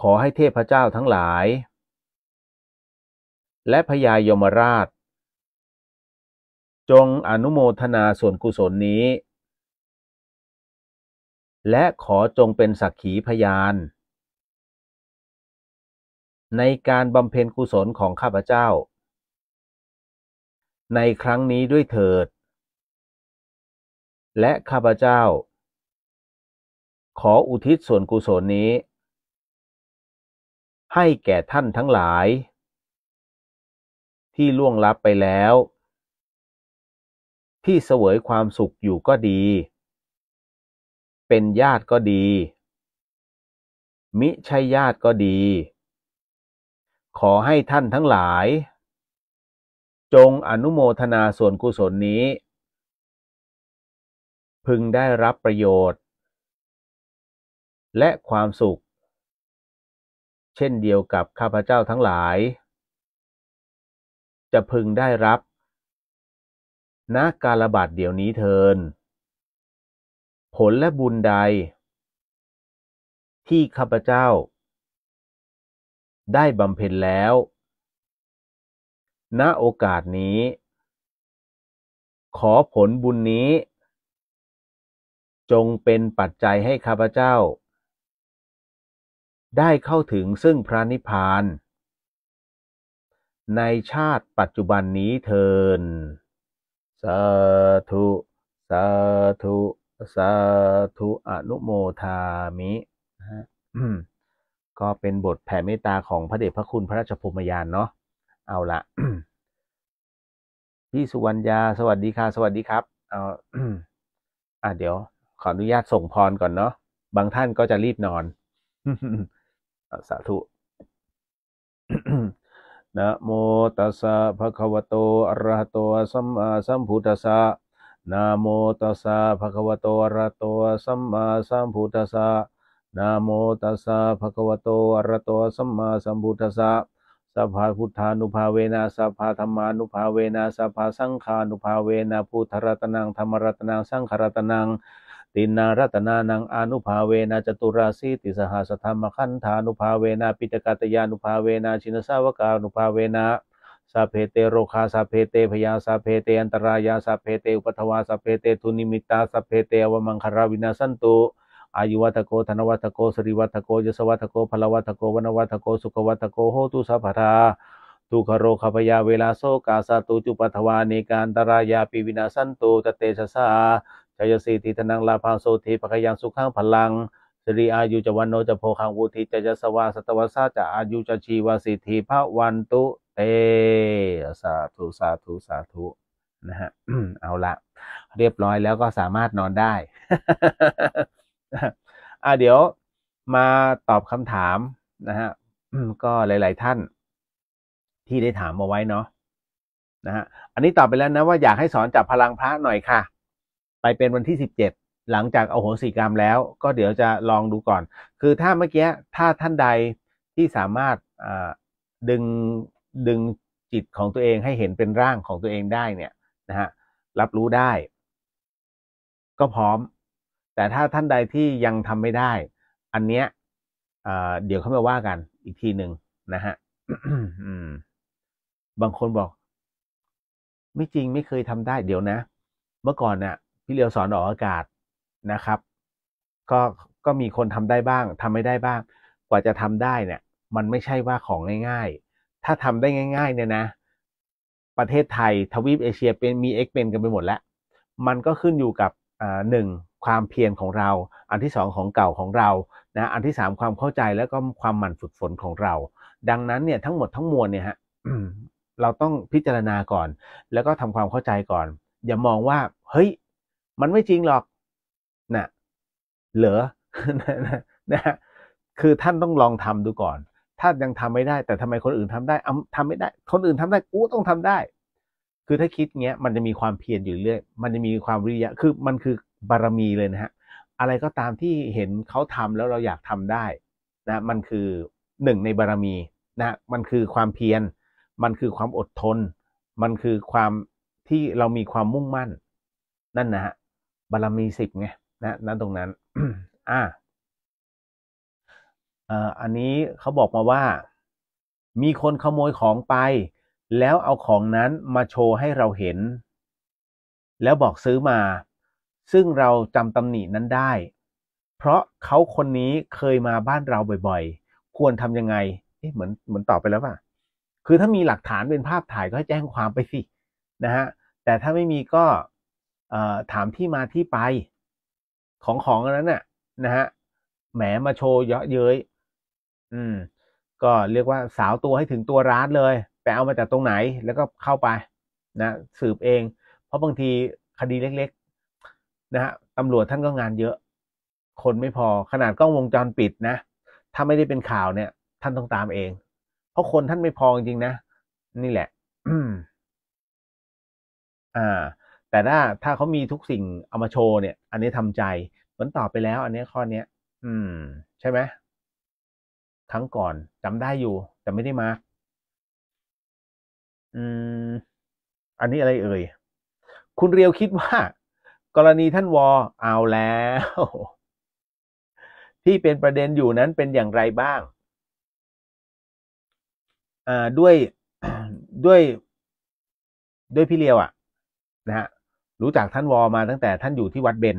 ขอให้เทพเจ้าทั้งหลาย และพญายมราช จงอนุโมทนาส่วนกุศลนี้ และขอจงเป็นสักขีพยาน ในการบำเพ็ญกุศลของข้าพเจ้าในครั้งนี้ด้วยเถิด และข้าพเจ้า ขออุทิศส่วนกุศลนี้ ให้แก่ท่านทั้งหลาย ที่ล่วงลับไปแล้ว ที่เสวยความสุขอยู่ก็ดี เป็นญาติก็ดี มิใช่ญาติก็ดี ขอให้ท่านทั้งหลายจงอนุโมทนาส่วนกุศลนี้ พึงได้รับประโยชน์ และความสุข เช่นเดียวกับข้าพเจ้าทั้งหลาย จะพึงได้รับ ณการบาดเดี๋ยวนี้เทิน ผลและบุญใด ที่ข้าพเจ้า ได้บำเพ็ญแล้วณโอกาสนี้ ขอผลบุญนี้ จงเป็นปัจจัยให้ข้าพเจ้า ได้เข้าถึงซึ่งพระนิพพาน ในชาติปัจจุบันนี้เทินสาธุสาธุสาธุอนุโมทามิ ก็เป็นบทแผ่เมตตาของพระเดชพระคุณพระราชพมยานเนาะเอาละพี่สุวรรณยาสวัสดีค่ะสวัสดีครับ เอาอ่าเดี๋ยว ขออนุญาตส่งพรก่อนเนาะบางท่านก็จะรีบนอนสาธุนะโมตัสสะภะคะวะโตอะระหะโตสัมมาสัมพุทธัสสะนะโมตัสสะภะคะวะโตอะระหะโตสัมมาสัมพุทธัสสะนะโมตัสสะภะคะวะโตอะระหะโตสัมมาสัมพุทธัสสะสภาพุทธานุภาเวนะสภาธรรมานุภาเวนะสภาสังขานุภาเวนะพุทธรัตนังธรรมรัตนังสังขรัตนังตินารัตนานังอนุภาเวนะจตุราสีติสหสธรรมขันธานุภาเวนะปิตกัตยานุภาเวนะชินสาวกานุภาเวนะสพเพเตโรคาสพเพเตพยาสพเพเตอันตรายาสพเพเตอุปทวาสพเพเตทุนิมิตาสพเพเตอวมังคาราวินาสันตุอายุวัตโกธนวัตโกสริวัตโกยศวัตโกพลวัตโกวนวัตโก สุขวัตโกโหตุสัพพทาทุกขโรคพยาเวลาโซกาสตุจุปัทวานิการตรายาปิวินาสันตุตเตชะสาชยสีติธนังลาภาโสธิภคยังสุขังพลัง สิริอายุจวันโนจะโพคังวุธิจะยสวาสตวสาจะอายุจะชีวสิทธิพระวันตุเต สาธุสาธุสาธุนะฮะเอาละเรียบร้อยแล้วก็สามารถนอนได้อ่าเดี๋ยวมาตอบคำถามนะฮะ ก็หลายๆท่านที่ได้ถามมาไว้เนาะนะฮะอันนี้ตอบไปแล้วนะว่าอยากให้สอนจับพลังพระหน่อยค่ะ ไปเป็นวันที่สิบเจ็ดหลังจากเอาโหสิกรรมแล้ว ก็เดี๋ยวจะลองดูก่อน คือถ้าเมื่อกี้ ถ้าท่านใดที่สามารถดึงดึงจิตของตัวเองให้เห็นเป็นร่างของตัวเองได้ เนี่ย นะฮะรับรู้ได้ ก็พร้อมแต่ถ้าท่านใดที่ยังทำไม่ได้ อันเนี้ยเดี๋ยวเขามาว่ากันอีกทีหนึ่งนะฮะบางคนบอก ไม่จริงไม่เคยทำได้ เดี๋ยวนะ เมื่อก่อนเนะ่ยพี่เลียวสอนออกอากาศนะครับ ก็ก็มีคนทำได้บ้าง ทำไม่ได้บ้าง กว่าจะทำได้เนี่ย มันไม่ใช่ว่าของง่ายๆ ถ้าทำได้ง่ายๆเนี่ยนะ ประเทศไทยทวีป เอเชีย เป็นมีเอ็กเป็นกันไปหมดแล้ว มันก็ขึ้นอยู่กับหนึ่งความเพียรของเรา อันที่สองของเก่าของเรา นะ อันที่สามความเข้าใจแล้วก็ความหมั่นฝึกฝนของเรา ดังนั้นเนี่ย ทั้งหมดทั้งมวลเนี่ยฮะ เราต้องพิจารณาก่อน แล้วก็ทำความเข้าใจก่อน อย่ามองว่า เฮ้ย มันไม่จริงหรอกนะเหลือนะะคือท่านต้องลองทำดูก่อน ถ้ายังทำไม่ได้ แต่ทำไมคนอื่นทำได้ออาทำไม่ได้ คนอื่นทำได้กูต้องทำได้ คือถ้าคิดเงี้ยมันจะมีความเพียรอยู่เรื่อยมันจะมีความวิริยะคือมันคือบารมีเลยนะฮะ อะไรก็ตามที่เห็นเขาทำแล้วเราอยากทำได้ นะมันคือหนึ่งในบารมีนะ มันคือความเพียรมันคือความอดทน มันคือความที่เรามีความมุ่งมั่น นั่นนะฮะบารมีสิบไงนะนั่นตรงนั้นอ่าเอ่ออันนี้เขาบอกมาว่ามีคนขโมยของไป แล้วเอาของนั้น มาโชว์ให้เราเห็น แล้วบอกซื้อมาซึ่งเราจำตำหนินั้นได้ เพราะเขาคนนี้เคยมาบ้านเราบ่อย ๆ ควรทำยังไง เอ๊ะ เหมือน เหมือน ตอบ ไปแล้วป่ะ คือถ้ามีหลักฐานเป็นภาพถ่ายก็แจ้งความไปสิ นะฮะ แต่ถ้าไม่มีก็ถามที่มาที่ไป ของ ของนั้นน่ะ นะฮะ แหมมาโชว์เยอะเย้ยอืม ก็เรียกว่าสาวตัวให้ถึงตัวร้านเลย ไปเอามาจากตรงไหน แล้วก็เข้าไป นะสืบเอง เพราะบางทีคดีเล็กนะฮะตำรวจท่าน ก็งานเยอะ คนไม่พอขนาดกล้องวงจรปิดนะ ถ้าไม่ได้เป็นข่าวเนี่ย ท่านต้องตามเอง เพราะคนท่านไม่พอจริงๆนะนี่แหละอ่า แต่ถ้าถ้าเขามีทุกสิ่งเอามาโชว์เนี่ยอันนี้ทำใจเหมือนตอบไปแล้ว อันนี้ข้อเนี้ย อืม ใช่ไหมครั้งก่อน จำได้อยู่แต่ไม่ได้มาร์กอืมอันนี้อะไรเอ่ยคุณเรียวคิดว่ากรณีท่านวอเอาแล้ว ที่เป็นประเด็นอยู่นั้นเป็นอย่างไรบ้างด้วยด้วยด้วยพี่เลียวอะ่ะนะฮะรู้จักท่านวอมาตั้งแต่ท่านอยู่ที่วัดเบน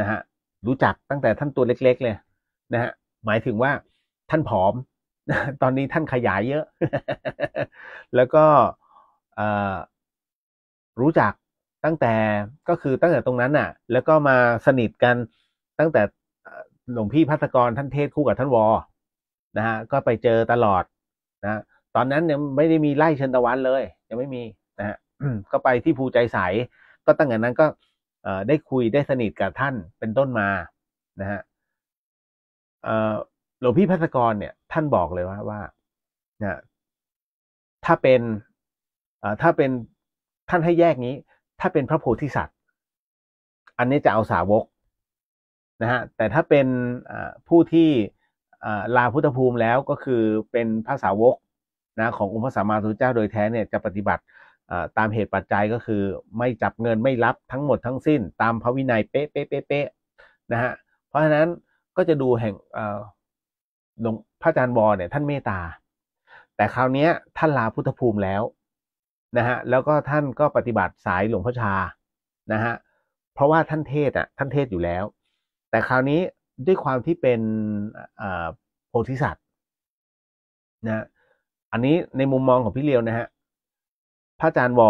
นะฮะ รู้จักตั้งแต่ท่านตัวเล็ก ๆ เลย นะฮะ หมายถึงว่าท่านผอมตอนนี้ท่านขยายเยอะ แล้วก็รู้จักตั้งแต่ก็คือตั้งแต่ตรงนั้นน่ะ แล้วก็มาสนิทกันตั้งแต่หลวงพี่พัศกรท่านเทศคู่กับท่านวอนะฮะก็ไปเจอตลอด นะตอนนั้นยังไม่ได้มีไล่เชิญตะวันเลย ยังไม่มีนะฮะก็ไปที่ภูใจใส ก็ตั้งแต่นั้นก็ได้คุยได้สนิทกับท่านเป็นต้นมา นะฮะหลวงพี่พัศกรเนี่ย ท่านบอกเลยว่าว่านะถ้าเป็นถ้าเป็นท่านให้แยกนี้ถ้าเป็นพระโพธิสัตว์ อันนี้จะเอาสาวกนะฮะแต่ถ้าเป็นผู้ที่ลาพุทธภูมิแล้วก็คือเป็นพระสาวกนะ ขององค์พระสัมมาสัมพุทธเจ้าโดยแท้เนี่ยจะปฏิบัติตามเหตุปัจจัยก็คือ ไม่จับเงินไม่รับทั้งหมดทั้งสิ้น ตามพระวินัยเป๊ะเป๊ะเป๊ะนะฮะเพราะฉะนั้นก็จะดูแห่งหลวงพระอาจารย์บอเนี่ย ท่านเมตตาแต่คราวนี้ท่านลาพุทธภูมิแล้วนะฮะแล้วก็ท่านก็ปฏิบัติสายหลวงพ่อชานะฮะเพราะว่าท่านเทศอ่ะท่านเทศอยู่แล้ว แต่คราวนี้ด้วยความที่เป็นโพธิสัตว์นะอันนี้ในมุมมองของพี่เลียวนะฮะพระอาจารย์วอ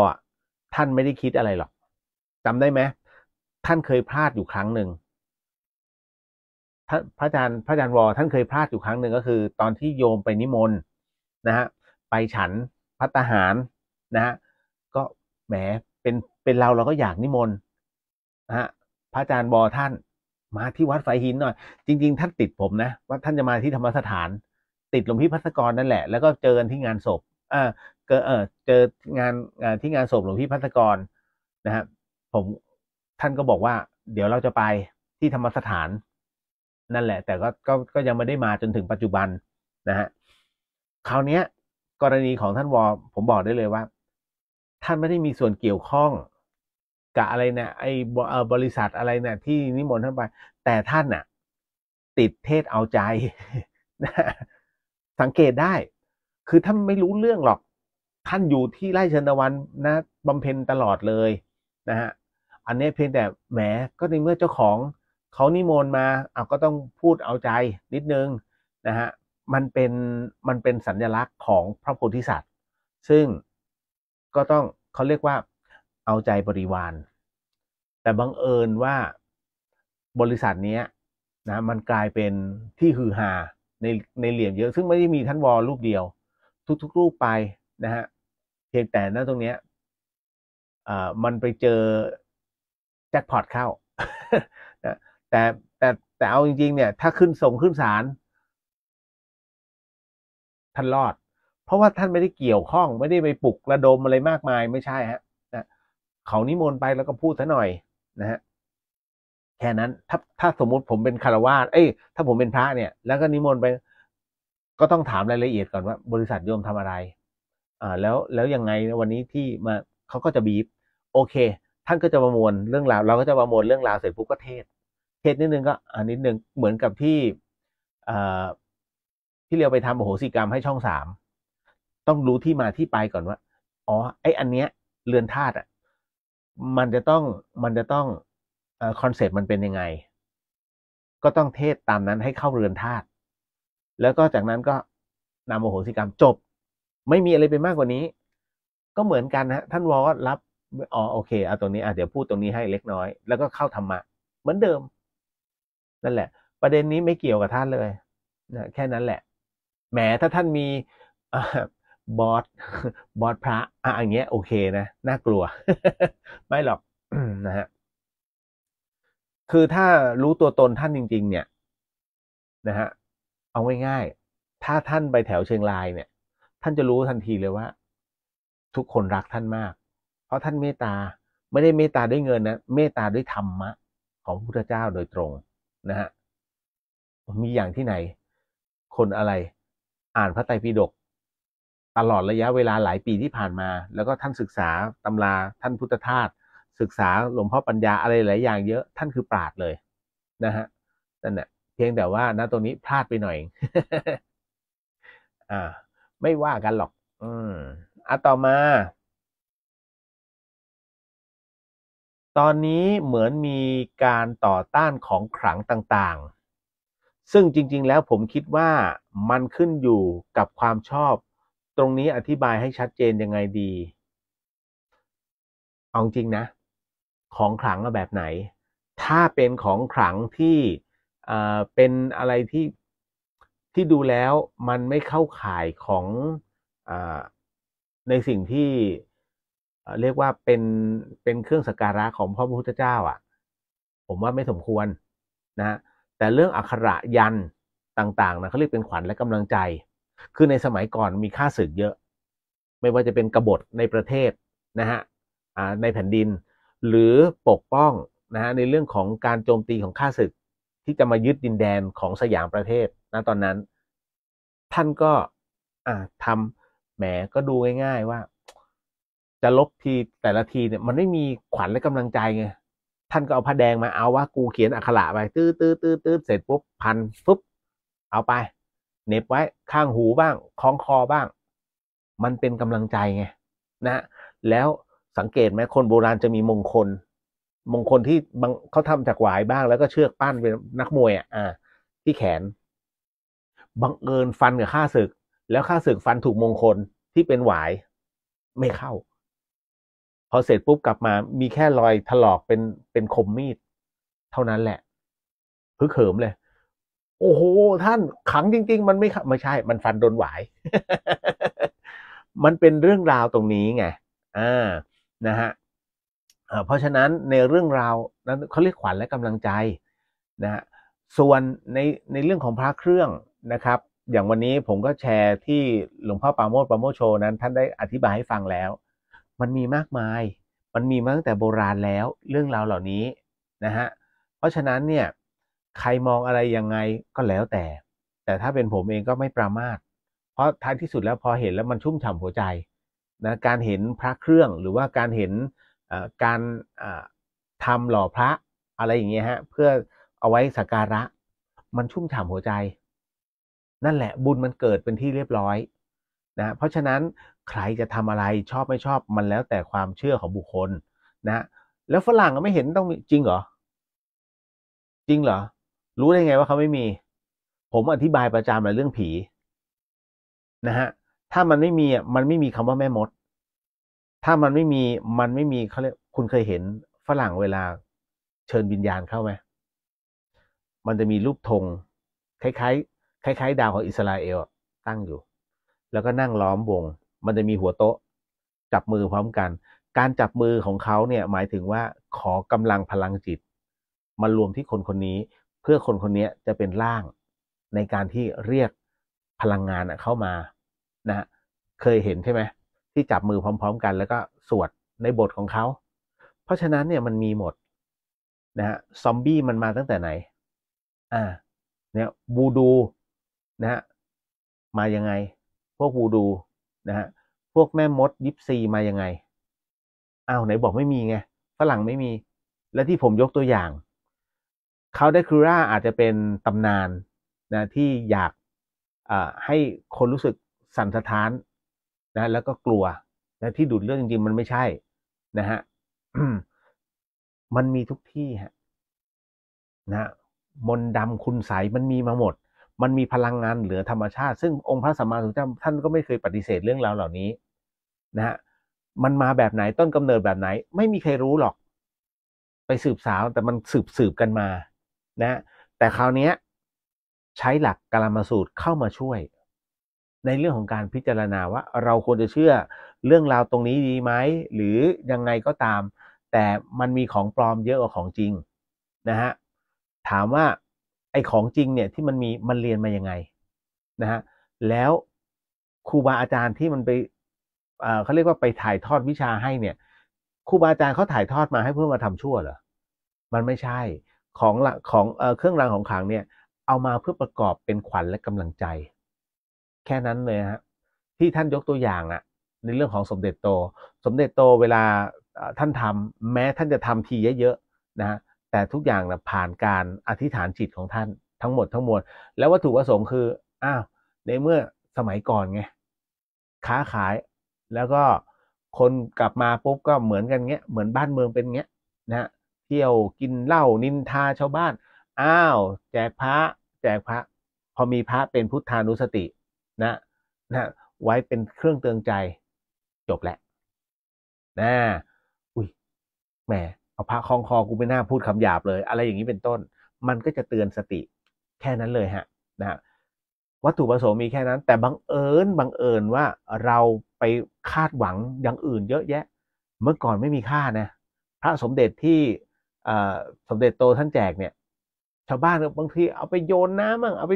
ท่านไม่ได้คิดอะไรหรอกจำได้ไหมท่านเคยพลาดอยู่ครั้งหนึ่งพระอาจารย์พระอาจารย์วอ ท่านเคยพลาดอยู่ครั้งหนึ่งก็คือตอนที่โยมไปนิมนต์นะฮะไปฉันพัตหารนะฮะก็แหมเป็นเป็นเราเราก็อยากนิมนต์นะฮะพระอาจารย์บอท่าน มาที่วัดไฟหินหน่อยจริงๆท่านติดผม นะ ว่าท่านจะมาที่ธรรมสถาน ติดหลวงพี่พัศกรนั่นแหละแล้วก็เจอกันที่งานศพอ่าเจอเออเจองานที่งานศพหลวงพี่พัศกรนะฮะผมท่านก็บอกว่า เดี๋ยวเราจะไปที่ธรรมสถาน นั่นแหละ แต่ก็ก็ก็ยังไม่ได้มาจนถึงปัจจุบันนะฮะคราวนี้กรณีของท่านวอผมบอกได้เลยว่าท่านไม่ได้มีส่วนเกี่ยวข้อง กับอะไรเนะไอ้บริษัทอะไรเนะที่นิมนต์ท่านไปแต่ท่านน่ะ ติดเทศเอาใจ สังเกตได้ คือท่านไม่รู้เรื่องหรอก ท่านอยู่ที่ไร่ชนวัน นะบำเพ็ญตลอดเลยนะฮะอันนี้เพียงแต่แหมก็ในเมื่อเจ้าของเขานิมนต์มาเอาก็ต้องพูดเอาใจนิดนึงนะฮะมันเป็นมันเป็นสัญลักษณ์ของพระโพธิสัตว์ซึ่งก็ต้องเขาเรียกว่าเอาใจบริวาร แต่บังเอิญว่าบริษัทนี้นะมันกลายเป็นที่ฮือฮาในใน เหรียญเยอะซึ่งไม่ได้มีท่านวอลรูปเดียวทุก ๆ รูปไปนะฮะเพียงแต่นะตรงเนี้ยอ่ามันไปเจอแจ็คพอตเข้าแต่แต่แต่เอาจริงๆเนี่ยถ้าขึ้นส่งขึ้นศาลท่านรอดเพราะว่าท่านไม่ได้เกี่ยวข้อง ไม่ได้ไปปลุกระดมอะไรมากมาย ไม่ใช่ ฮะนะเขานิมนต์ไปแล้วก็พูดซะหน่อย นะฮะแค่นั้นถ้าถ้าสมมุติผมเป็นคารวาสเอ้ยถ้าผมเป็นพระเนี่ยแล้วก็นิมนต์ไป ก็ต้องถามรายละเอียดก่อนว่าบริษัทโยมทำอะไรอ่าแล้วแล้วยังไงวันนี้ที่มาเขาก็จะบีบโอเค ท่านก็จะประมวลเรื่องราวเราก็จะประมวลเรื่องราวเสร็จปุ๊บก็เทศเทศนิดนึงก็อันนิดนึงเหมือนกับที่อ่าที่เรียวไปทำโอโหสิกรรมให้ช่องสามต้องรู้ที่มาที่ไปก่อนว่าอ๋อไออันเนี้ยเรือนธาตุอ่ะมันจะต้องมันจะต้องคอนเซปต์มันเป็นยังไง ก็ต้องเทศตามนั้นให้เข้าเรือนธาตุแล้วก็จากนั้นก็นำโอโหสิกรรมจบ ไม่มีอะไรไปมากกว่านี้ ก็เหมือนกันนะท่านวอลรับอ๋อโอเคเอาตรงนี้อ่ะเดี๋ยวพูดตรงนี้ให้เล็กน้อยแล้วก็เข้าธรรมะเหมือนเดิม นั่นแหละ ประเด็นนี้ไม่เกี่ยวกับท่านเลยนะแค่นั้นแหละแหมถ้าท่านมีบอสบอสพระ อ่ะอย่างเงี้ย โอเค นะ น่ากลัว ไม่หรอกนะฮะ คือถ้ารู้ตัวตนท่านจริง ๆ เนี่ย นะฮะ เอาง่ายๆ ถ้าท่านไปแถวเชียงรายเนี่ย ท่านจะรู้ทันทีเลยว่า ทุกคนรักท่านมาก เพราะท่านเมตตา ไม่ได้เมตตาด้วย เงินนะ เมตตา ด้วย ธรรมะ ของพระพุทธเจ้าโดยตรง นะฮะ มีอย่างที่ไหน คนอะไร อ่านพระไตรปิฎกตลอดระยะเวลาหลายปีที่ผ่านมา แล้วก็ท่านศึกษาตำราท่านพุทธทาสศึกษาหลวงพ่อปัญญาอะไรหลายอย่างเยอะท่านคือปราดเลยนะฮะนั่นแหะเพียงแต่ว่า ณตรงนี้พลาดไปหน่อย อ่า ไม่ว่ากันหรอก อืมอ่ะต่อมา ตอนนี้เหมือนมีการต่อต้านของขลังต่างๆ ซึ่งจริง ๆแล้วผมคิดว่ามันขึ้นอยู่กับความชอบตรงนี้อธิบายให้ชัดเจนยังไงดีเอาจริงนะของขลังแบบไหน ถ้าเป็นของขลังที่เป็นอะไรที่ ที่ดูแล้วมันไม่เข้าข่ายของอ่ในสิ่งที่ เรียกว่าเป็น เป็นเครื่องสักการะของพระพุทธเจ้าอะ่ะ ผมว่าไม่สมควรนะ แต่เรื่องอักขระยันต่างๆนะเขาเรียกเป็นขวัญและกำลังใจคือในสมัยก่อนมีค่าศึกเยอะ ไม่ว่าจะเป็นกบฏในประเทศนะฮะในแผ่นดินหรือปกป้องนะฮะในเรื่องของการโจมตีของค่าศึก ที่จะมายึดดินแดนของสยามประเทศนะตอนนั้น ท่านก็ทำแหมก็ดูง่ายๆว่า จะลบทีแต่ละทีเนี่ย มันไม่มีขวัญและกำลังใจไงท่านก็เอาผ้าแดงมาเอาว่ากูเขียนอักขระไปตื้อตื้อตื้อตื้อเสร็จปุ๊บพันปุ๊บเอาไปเน็บไว้ข้างหูบ้างคล้องคอบ้าง มัน เป็นกำลังใจไงนะ แล้วสังเกตไหมคนโบราณจะมีมงคล มงคลที่เขาทำจากหวายบ้างแล้วก็เชือกปั้นเป็นนักมวย อ่ะอ่ที่แขนบังเอิญฟันกับข้าศึก แล้วข้าศึกฟันถูกมงคลที่เป็นหวาย ไม่เข้า พอเสร็จปุ๊บกลับมา มีแค่รอยถลอก เป็นเป็นคมมีดเท่านั้นแหละพึกเขิมเลยโอ้โห ท่านขังจริง ๆ มันไม่ไม่ใช่ มันฟันโดนหวายมันเป็นเรื่องราวตรงนี้ไง อ่า นะฮะเพราะฉะนั้นในเรื่องราวนั้นเขาเรียกขวัญและกำลังใจนะฮะ ส่วนในในเรื่องของพระเครื่องนะครับ อย่างวันนี้ผมก็แชร์ที่หลวงพ่อปาโมดปาโมโช นั้น ท่านได้อธิบายให้ฟังแล้ว มันมีมากมาย มันมีมาตั้งแต่โบราณแล้ว เรื่องราวเหล่านี้นะฮะเพราะฉะนั้นเนี่ยใครมองอะไรยังไงก็แล้วแต่ แต่ถ้าเป็นผมเองก็ไม่ประมาทเพราะท้ายที่สุดแล้วพอเห็นแล้วมันชุ่มฉ่าหัวใจนะการเห็นพระเครื่อง หรือว่าการเห็นการทำหล่อพระอะไรอย่างเงี้ยฮะ เพื่อเอาไว้สักการะ มันชุ่มฉ่าหัวใจ นั่นแหละ บุญมันเกิดเป็นที่เรียบร้อยนะเพราะฉะนั้นใครจะทำอะไรชอบไม่ชอบมันแล้วแต่ความเชื่อของบุคคล นะแล้วฝรั่งไม่เห็นต้องจริงเหรอจริงเหรอรู้ได้ไงว่าเขาไม่มี ผมอธิบายประจำเลยเรื่องผี นะฮะ ถ้ามันไม่มีอ่ะ มันไม่มีคำว่าแม่มด ถ้ามันไม่มีมันไม่มีเขาเรียก คุณเคยเห็นฝรั่งเวลาเชิญวิญญาณเข้าไหมมันจะมีรูปธงคล้ายๆคล้ายๆดาวของอิสราเอลตั้งอยู่ แล้วก็นั่งล้อมวง มันจะมีหัวโต๊ะ จับมือพร้อมกัน การจับมือของเขาเนี่ย หมายถึงว่าขอกำลังพลังจิตมารวมที่คนคนนี้เพื่อคนคนนี้จะเป็นร่างในการที่เรียกพลังงานเข้ามานะ เคยเห็น ใช่ไหมที่จับมือพร้อม ๆ กัน แล้วก็สวดในบทของเขา เพราะฉะนั้นเนี่ยมันมีหมดนะฮะซอมบี้ มันมาตั้งแต่ไหน อ่าเนี่ยบูดูนะฮะมายังไง พวกบูดูนะฮะพวกแม่มด ยิปซี มายังไงอ้าวไหนบอกไม่มีไงฝรั่งไม่มี และที่ผมยกตัวอย่างเขาได้คูร่าอาจจะเป็นตำนาน นะ ที่อยากให้คนรู้สึกสั่นสะท้าน นะ แล้วก็กลัว นะ ที่ดูดเลือดจริงๆ มันไม่ใช่ นะฮะมันมีทุกที่ฮะนะมนดำคุณใสมันมีมาหมด มันมีพลังงานเหลือธรรมชาติ ซึ่งองค์พระสัมมาสัมพุทธเจ้าท่านก็ไม่เคยปฏิเสธเรื่องราวเหล่านี้ นะฮะมันมาแบบไหนต้นกำเนิดแบบไหนไม่มีใครรู้หรอก ไปสืบสาวแต่มันสืบสืบกันมานะแต่คราวนี้ใช้หลักกลามาสูตรเข้ามาช่วยในเรื่องของการพิจารณาว่า เราควรจะเชื่อเรื่องราวตรงนี้ดีไหมหรือยังไงก็ตาม แต่มันมีของปลอมเยอะกว่าของจริงนะฮะถามว่าไอ้ของจริงเนี่ยที่มันมีมันเรียนมายังไงนะฮะแล้วครูบาอาจารย์ที่มันไปเขาเรียกว่าไปถ่ายทอดวิชาให้เนี่ยครูบาอาจารย์เขาถ่ายทอดมาให้เพื่อมาทำชั่วเหรอมันไม่ใช่ของของเครื่องรางของขลังเนี่ย เอามาเพื่อประกอบเป็นขวัญและกำลังใจ แค่นั้นเลยฮะที่ท่านยกตัวอย่างอะในเรื่องของสมเด็จโต สมเด็จโตเวลาท่านทำแม้ท่านจะทำทีเยอะๆนะแต่ทุกอย่างนะผ่านการอธิษฐานจิตของท่านทั้งหมดทั้งมวลแล้ววัตถุประสงค์คืออ้าวในเมื่อสมัยก่อนไงค้าขาย แล้วก็คนกลับมาปุ๊บก็เหมือนกันเงี้ย เหมือนบ้านเมืองเป็นเงี้ยนะเที่ยวกินเหล้านินทาชาวบ้าน อ้าว แจกพระ แจกพระ พอมีพระเป็นพุทธานุสตินะ นะ ไว้เป็นเครื่องเตือนใจจบแหละนะอุ้ยแหมเอาพระคลองคอกูไม่น่าพูดคำหยาบเลยอะไรอย่างนี้เป็นต้น มันก็จะเตือนสติแค่นั้นเลยฮะนะวัตถุประสงค์มีแค่นั้น แต่บังเอิญบังเอิญว่าเราไปคาดหวังอย่างอื่นเยอะแยะ เมื่อก่อนไม่มีค่านะ พระสมเด็จที่สมเด็จโตท่านแจกเนี่ย ชาวบ้านบางทีเอาไปโยนน้ำบ้่งเอาไป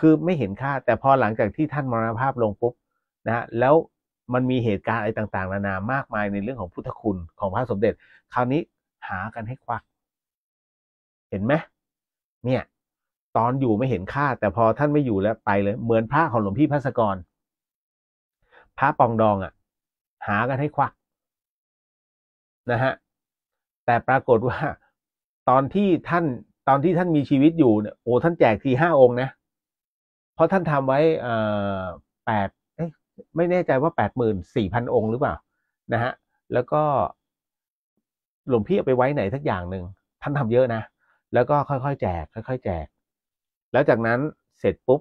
คือไม่เห็นค่าแต่พอหลังจากที่ท่านมรณภาพลงปุ๊บนะฮะแล้วมันมีเหตุการณ์อะไรต่างๆ นานามากมายในเรื่องของพุทธคุณของพระสมเด็จ คราวนี้หากันให้ควัก เห็นไหมเนี่ย ตอนอยู่ไม่เห็นค่า แต่พอท่านไม่อยู่แล้ว ไปเลยเหมือนพระของหลวงพี่พระสกรพระปองดองอะ่ะ หากันให้ควัก นะฮะแต่ปรากฏว่า ตอนที่ท่าน ตอนที่ท่านมีชีวิตอยู่เนี่ยโอ้ท่านแจกทีห้าองค์นะเพราะท่านทำไว้เอ่อแปดไม่แน่ใจว่าแปดหมื่นสี่พันองค์หรือเปล่านะฮะแล้วก็หลวงพี่เอาไปไว้ไหนสักอย่างหนึ่งท่านทำเยอะนะแล้วก็ค่อย ๆแจก ค่อย ๆ แจก แล้วจากนั้นเสร็จปุ๊บ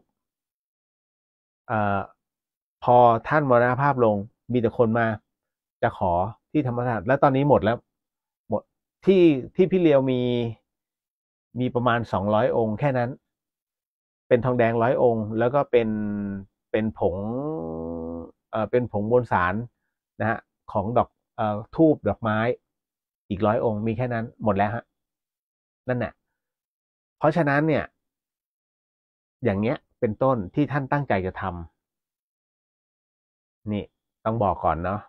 อพอท่านมรณภาพลงมีแต่คนมา จะขอที่ธรรมศาสตร์แล้วตอนนี้หมดแล้วที่ที่พี่เลียวมีมีประมาณสองร้อยองค์แค่นั้น เป็นทองแดงร้อยองค์แล้วก็เป็นเป็นผงเอ่อเป็นผงบนสารนะฮะของดอกเอ่อทูบดอกไม้อีกร้อยองค์มีแค่นั้นหมดแล้วฮะนั่นแหละเพราะฉะนั้นเนี่ย อย่างเงี้ย เป็นต้นที่ท่านตั้งใจจะทำนี่ต้องบอกก่อนเนาะ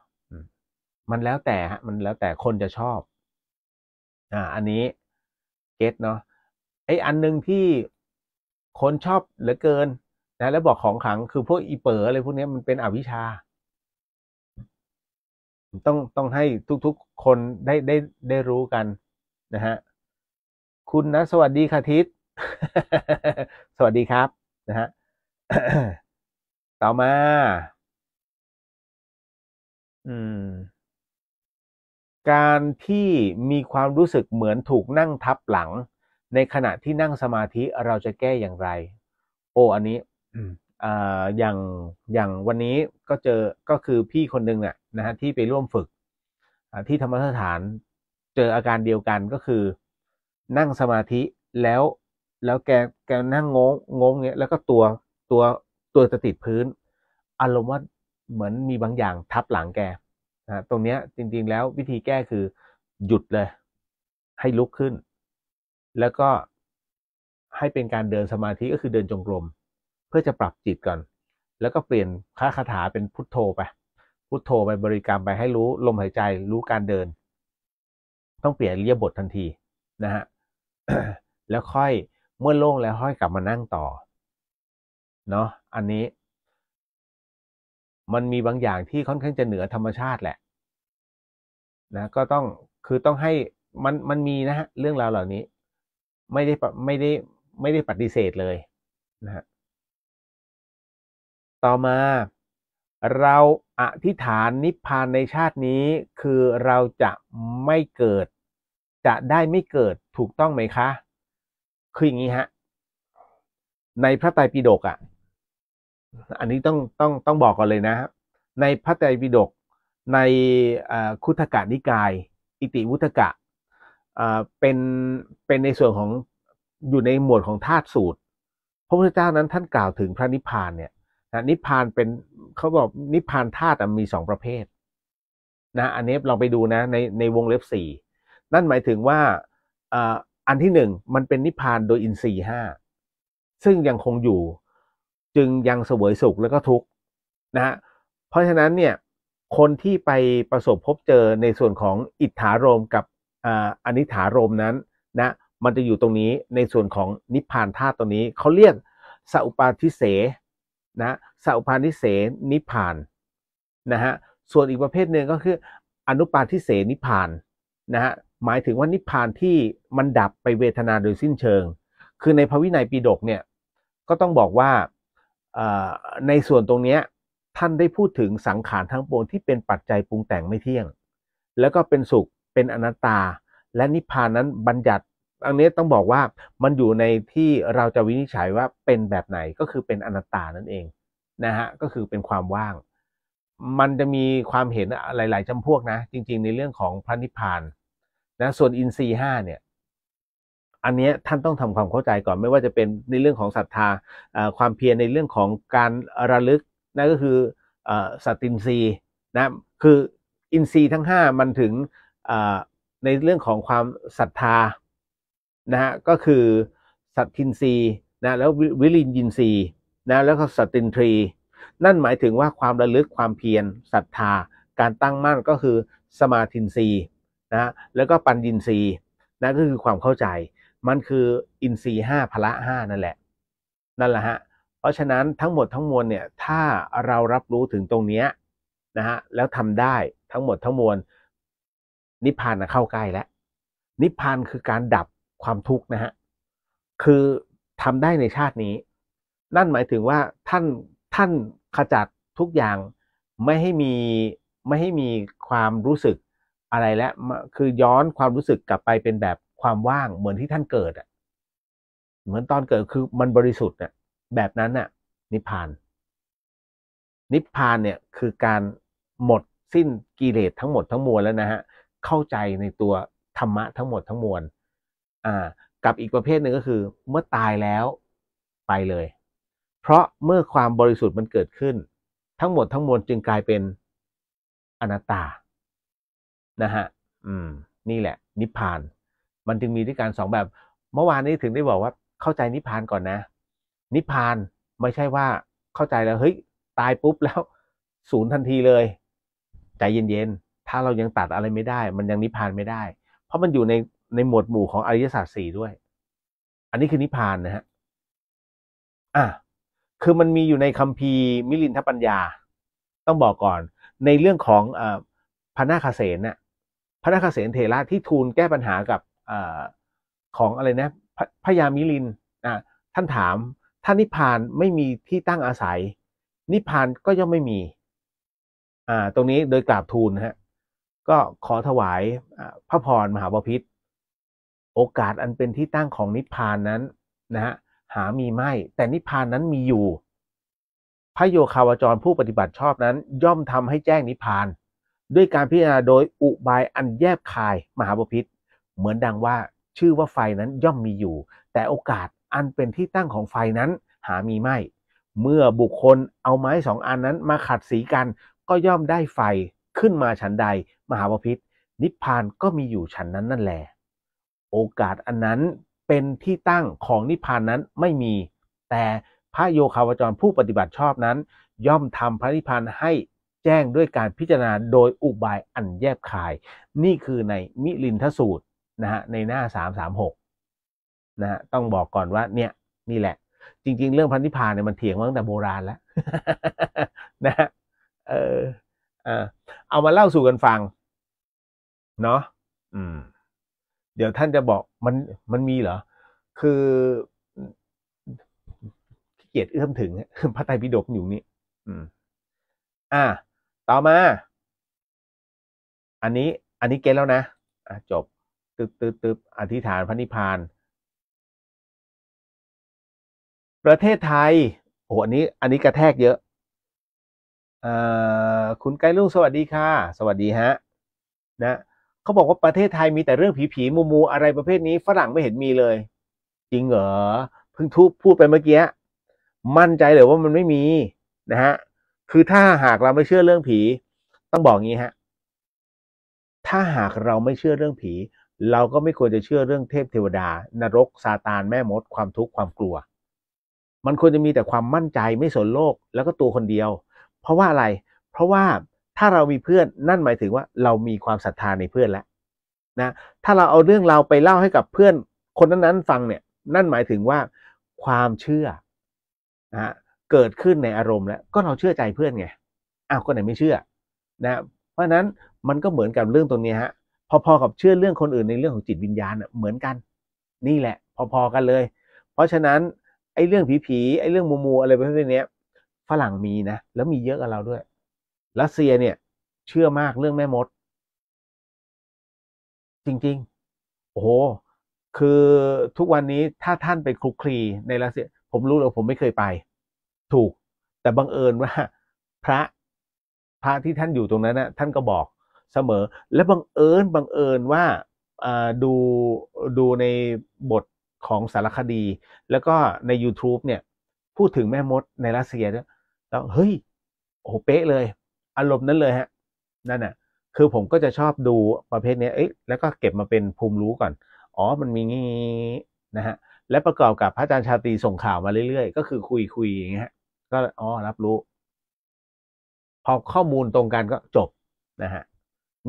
มันแล้วแต่ฮะมันแล้วแต่คนจะชอบอ่า อันนี้ เก็ตเนาะไออันหนึ่งที่ คน ชอบเหลือ เกินนะแล้วบอกของ ขัง คือพวกอีเป๋์อะไร พวกนี้มันเป็นอวิชชาต้องต้องให้ทุก ๆ คนได้ได้ได้รู้กัน นะ ฮะ คุณ นะ สวัสดี ค่ะ ทิศ สวัสดีครับ นะ ฮะ ต่อมา อืมการที่มีความรู้สึกเหมือนถูกนั่งทับหลังในขณะที่นั่งสมาธิเราจะแก้อย่างไร โอ้อันนี้ออย่างอย่างวันนี้ก็เจอก็คือพี่คนหนึ่งน่ะนะฮะที่ไปร่วมฝึกที่ธรรมสถานเจออาการเดียวกันก็คือนั่งสมาธิแล้วแล้วแกแกนั่งงงงงเงี้ยแล้วก็ตัวตัวตัวจะติดพื้นอารมณ์ว่าเหมือนมีบางอย่างทับหลังแกนะตรงนี้จริง ๆแล้ววิธีแก้คือหยุดเลย ให้ลุกขึ้น แล้วก็ให้เป็นการเดินสมาธิก็คือเดินจงกรม เพื่อจะปรับจิตก่อน แล้วก็เปลี่ยนค่าคาถาเป็นพุทโธไปพุทโธไปบริกรรมไปให้รู้ลมหายใจ รู้การเดิน ต้องเปลี่ยนเรียบททันทีนะฮะแล้วค่อยเมื่อโล่งแล้วค่อยกลับมานั่งต่อเนาะอันนี้มันมีบางอย่างที่ค่อนข้างจะเหนือธรรมชาติแหละนะก็ต้องคือต้องให้มันมันมีนะฮะเรื่องราวเหล่านี้ไม่ได้ไม่ได้ไม่ได้ปฏิเสธเลยนะฮะต่อมาเราอธิษฐานนิพพานในชาตินี้ คือเราจะไม่เกิดจะได้ไม่เกิดถูกต้องไหมคะคืออย่างนี้ฮะในพระไตรปิฎกอะ่ะอันนี้ต้องต้องต้องบอกก่อนเลยนะ ในพระไตรปิฎกในคุถกานิกาย อิติวุฒกะเป็นเป็นในส่วนของอยู่ในหมวดของธาตุสูตร พระพุทธเจ้านั้นท่านกล่าวถึงพระนิพพานเนี่ยนิพพานเป็นเขาบอกนิพพานธาตุมีสองประเภทนะอันนี้ลองไปดูนะในในวงเล็บสี่นั่นหมายถึงว่าอันที่หนึ่งมันเป็นนิพพานโดยอินทรีห้าซึ่งยังคงอยู่จึงยังเสวยสุขแล้วก็ทุกข์นะฮะเพราะฉะนั้นเนี่ย คนที่ไปประสบพบเจอในส่วนของอิทธารมกับอนิถารมนั้นนะ มันจะอยู่ตรงนี้ในส่วนของนิพพานธาตุตรงนี้ เขาเรียกสัพพาทิเสนะสัพพาทิเสนิพพานนะฮะ ส่วนอีกประเภทหนึ่งก็คืออนุปาทิเสนิพพานนะฮะ หมายถึงว่านิพพานที่มันดับไปเวทนาโดยสิ้นเชิง คือในพระวินัยปีดกเนี่ย ก็ต้องบอกว่าในส่วนตรงนี้ท่านได้พูดถึงสังขารทั้งปวงที่เป็นปัจจัยปรุงแต่งไม่เที่ยง แล้วก็เป็นสุขเป็นอนัตตา และนิพพานนั้นบัญญัติ อันนี้ต้องบอกว่ามันอยู่ในที่เราจะวินิจฉัยว่าเป็นแบบไหนก็คือเป็นอนัตตานั่นเองนะฮะก็คือเป็นความว่าง มันจะมีความเห็นหลายๆจำพวกนะจริงๆในเรื่องของพระนิพพานนะส่วนอินทรีห้าเนี่ยอันนี้ท่านต้องทำความเข้าใจก่อนไม่ว่าจะเป็นในเรื่องของศรัทธาความเพียรในเรื่องของการระลึกนั่นก็คือสตินรีนะคืออินทรีย์ทั้ง 5 มันถึงในเรื่องของความศรัทธานะฮะก็คือสัตทินรีนะแล้ววิริยินรีนะแล้วก็สัตตินทรีนั่นหมายถึงว่าความระลึกความเพียรศรัทธา การตั้งมั่นก็คือสมาธินรีนะแล้วก็ปัญญินรีนะก็คือความเข้าใจมันคือ อินทรีห้าพละห้านั่นแหละนั่นแหละฮะเพราะฉะนั้นทั้งหมดทั้งมวลเนี่ยถ้าเรารับรู้ถึงตรงเนี้ยนะฮะแล้วทำได้ทั้งหมดทั้งมวล นิพพานเข้าใกล้แล้วนิพพานคือการดับความทุกข์นะฮะคือทำได้ในชาตินี้ นั่นหมายถึงว่าท่านท่านขจัดทุกอย่างไม่ให้มีไม่ให้มีความรู้สึกอะไรและ คือย้อนความรู้สึกกลับไปเป็นแบบความว่างเหมือนที่ท่านเกิดอ่ะเหมือนตอนเกิดคือมันบริสุทธิ์ี่ยแบบนั้นอ่ะ นิพพาน นิพพานเนี่ย คือการหมดสิ้นกิเลสทั้งหมดทั้งมวลแล้วนะฮะ เข้าใจในตัวธรรมะ ทั้งหมดทั้งมวลอ่า กับอีกประเภทหนึ่งก็คือเมื่อตายแล้วไปเลยเพราะเมื่อความบริสุทธิ์มันเกิดขึ้นทั้งหมดทั้งมวลจึงกลายเป็นอนัตตา นะฮะ อืม นี่แหละ นิพพานมันจึงมีด้วยกันสองแบบ เมื่อวานนี้ถึงได้บอกว่าเข้าใจนิพพานก่อนนะ นิพพานไม่ใช่ว่าเข้าใจแล้วเฮ้ยตายปุ๊บแล้วศูนย์ทันทีเลยใจเย็นๆถ้าเรายังตัดอะไรไม่ได้ มันยังนิพพานไม่ได้ เพราะมันอยู่ในในหมวดหมู่ของอริยสัจสี่ด้วย อันนี้คือนิพพานนะฮะอ่ะคือมันมีอยู่ในคัมภีร์มิลินทปัญญา ต้องบอกก่อน ในเรื่องของอพระนาคเสนน่ะพระนาคเสนเทระที่ทูลแก้ปัญหากับอของอะไรนะพพยามิลินท่านถามท่านนิพพานไม่มีที่ตั้งอาศัย นิพพานก็ย่อมไม่มีตรงนี้โดยกราบทูลฮะก็ขอถวายพระพรมหาบพิษโอกาสอันเป็นที่ตั้งของนิพพานนั้น นะฮะหามีไม่แต่นิพพานนั้นมีอยู่ พระโยคาวจรผู้ปฏิบัติชอบนั้น ย่อมทำให้แจ้งนิพพาน ด้วยการพิจารณาโดยอุบายอันแยบคาย มหาบพิษเหมือนดังว่าชื่อว่าไฟนั้นย่อมมีอยู่ แต่โอกาสอันเป็นที่ตั้งของไฟนั้นหามีไม่เมื่อบุคคลเอาไม้สองอันนั้นมาขัดสีกัน ก็ย่อมได้ไฟขึ้นมาชั้นใด มหาปพิษนิพพานก็มีอยู่ชั้นนั้นนั่นแหลโอกาสอันนั้นเป็นที่ตั้งของนิพพานนั้นไม่มี แต่พระโยคาวจรผู้ปฏิบัติชอบนั้น ย่อมทำพระนิพพานให้แจ้งด้วยการพิจารณาโดยอุบายอันแยบคาย นี่คือในมิลินทสูตรนะฮะในหน้าสามสามหกนะฮะต้องบอกก่อนว่า เนี่ยนี่แหละจริง ๆ เรื่องพันธิพาเนี่ยมันเถียงมาตั้งแต่โบราณแล้ว นะฮะเออเอามาเล่าสู่กันฟัง เนาะอืมเดี๋ยวท่านจะบอกมันมันมีเหรอคือขี้เกียจเอื้อมถึงพระไตรปิฎกอยู่นี่อืม อ่าต่อมาอันนี้อันนี้เก็ตแล้วนะอ่ะจบตึบตึบตึบอธิษฐานพระนิพพาน ประเทศไทย โอ้อันนี้ อันนี้ กระแทกเยอะอคุณ ไกลุงสวัสดีค่ะ สวัสดี ฮะ นะ เขาบอกว่าประเทศไทยมีแต่เรื่องผีผี มูมูอะไรประเภทนี้ ฝรั่ง ไม่เห็นมีเลย จริงเหรอ เพิ่งทูบพูดไปเมื่อกี้มั่นใจเลยว่ามันไม่มี นะ ฮะ คือถ้าหากเราไม่เชื่อเรื่องผี ต้องบอกงี้ฮะ ถ้าหากเราไม่เชื่อเรื่องผีเราก็ไม่ควรจะเชื่อเรื่องเทพเทวดา นรกซาตานแม่มดความทุกข์ความกลัว มันควรจะมีแต่ความมั่นใจไม่สนโลก แล้วก็ตัวคนเดียว เพราะว่าอะไร เพราะว่าถ้าเรามีเพื่อน นั่นหมายถึงว่าเรามีความศรัทธาในเพื่อนแล้วนะถ้าเราเอาเรื่องเราไปเล่าให้กับเพื่อน คนนั้นๆฟังเนี่ย นั่นหมายถึงว่าความเชื่อนะเกิดขึ้นในอารมณ์แล้ว ก็เราเชื่อใจเพื่อนไงอ้าวก็ไหนไม่เชื่อ นะ เพราะนั้นมันก็เหมือนกับเรื่องตรงนี้ฮะพอๆกับเชื่อเรื่องคนอื่นในเรื่องของจิตวิญญาณเหมือนกันนี่แหละพอๆกันเลย เพราะฉะนั้น ไอ้เรื่องผีๆไอ้เรื่องมูมูอะไรประเภทนี้ฝรั่งมีนะแล้วมีเยอะกับเราด้วยรัสเซียเนี่ย เชื่อมากเรื่องแม่มด จริงๆ โอ้โหคือทุกวันนี้ถ้าท่านไปคลุกคลีในรัสเซีย ผมรู้เลยผมไม่เคยไป ถูก แต่บังเอิญว่าพระ พระที่ท่านอยู่ตรงนั้นนะท่านก็บอกเสมอ และบังเอิญบังเอิญว่าดูดูในบทของสารคดี แล้วก็ใน YouTube เนี่ย พูดถึงแม่มดในรัสเซียยแล้วเฮ้ย โอ้เป๊ะเลยอารมณ์นั้นเลยฮะนั่นน่ะ คือผมก็จะชอบดูประเภทนี้เอ้ยแล้วก็เก็บมาเป็นภูมิรู้ก่อน อ๋อมันมีงี้ นะฮะ และประกอบกับพระอาจารย์ชาตรีส่งข่าวมาเรื่อยๆ ก็คือคุยคุยอย่างเงี้ยก็อ๋อรับรู้ พอข้อมูลตรงกันก็จบนะฮะ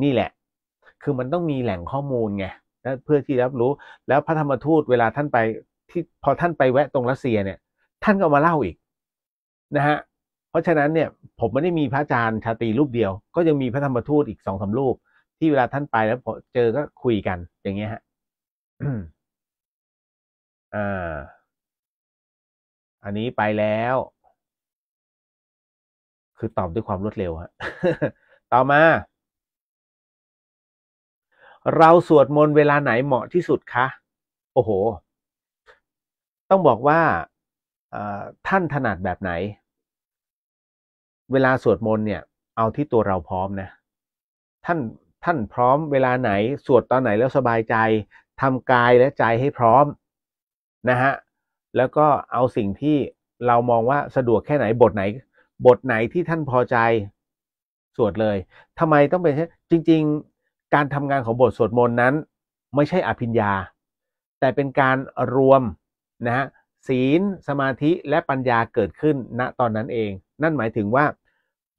นี่แหละ คือมันต้องมีแหล่งข้อมูลไง เพื่อที่รับรู้ แล้วพระธรรมทูตเวลาท่านไป ที่ พอท่านไปแวะตรงรัสเซีย เนี่ย ท่านก็มาเล่าอีก นะฮะ เพราะฉะนั้นเนี่ยผมไม่ได้มีพระอาจารย์ชาตรีรูปเดียว ก็ยังมีพระธรรมทูตอีกสองสารูป ที่เวลาท่านไปแล้วเจอก็คุยกัน อย่างเงี้ยฮะอ่าอันนี้ไปแล้ว คือตอบด้วยความรวดเร็วฮะ ต่อมาเราสวดมนต์เวลาไหนเหมาะที่สุดคะ โอ้โห ต้องบอกว่าท่านถนัดแบบไหน เวลาสวดมนต์เนี่ย เอาที่ตัวเราพร้อมนะ ท่านท่านพร้อม เวลาไหนสวดตอนไหนแล้วสบายใจทำกายและใจให้พร้อมนะฮะ แล้วก็เอาสิ่งที่เรามองว่าสะดวกแค่ไหนบทไหน บทไหนที่ท่านพอใจ สวดเลยทำไมต้องเป็นจริงๆการทำงานของบทสวดมนต์นั้นไม่ใช่อภิญญา แต่เป็นการรวมนะฮะศีลสมาธิและปัญญาเกิดขึ้นณตอนนั้นเอง นั่นหมายถึงว่า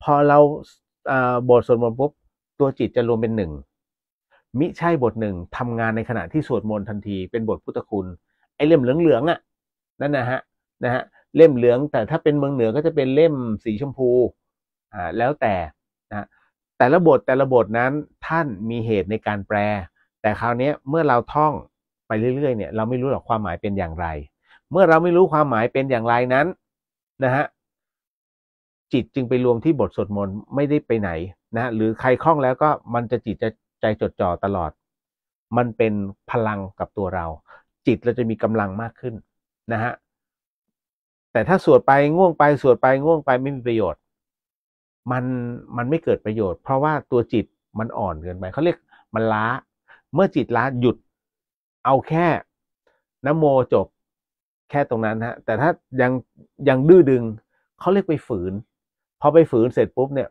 พอเราบทสวดมนต์ปุ๊บตัวจิตจะรวมเป็นหนึ่งมิใช่บทหนึ่งทำงานในขณะที่สวดมนต์ทันที เป็นบทพุทธคุณไอเล่มเหลืองๆอะ่ะนั่นนะฮะนะฮะเล่มเหลืองแต่ถ้าเป็นเมืองเหนือก็จะเป็นเล่มสีชมพูอ่าแล้วแต่นะแต่ละบทแต่ละบทนั้นท่านมีเหตุในการแปลแต่คราวนี้เมื่อเราท่องไปเรื่อยๆเนี่ยเราไม่รู้หรอกความหมายเป็นอย่างไร เมื่อเราไม่รู้ความหมายเป็นอย่างไรนั้นนะฮะจิตจึงไปรวมที่บทสวดมนต์ไม่ได้ไปไหนนะ หรือใครคล่องแล้วก็มันจะจิตจะใจจดจ่อตลอด มันเป็นพลังกับตัวเรา จิตเราจะมีกำลังมากขึ้นนะฮะแต่ถ้าสวดไปง่วงไปสวดไปง่วงไปไม่มีประโยชน์มันมันไม่เกิดประโยชน์ เพราะว่าตัวจิตมันอ่อนเกินไปเขาเรียกมันล้าเมื่อจิตล้าหยุด เอาแค่นโมจบแค่ตรงนั้น ฮะ แต่ถ้ายังยังดื้อดึงเขาเรียกไปฝืนพอไปฝืนเสร็จปุ๊บ เนี่ย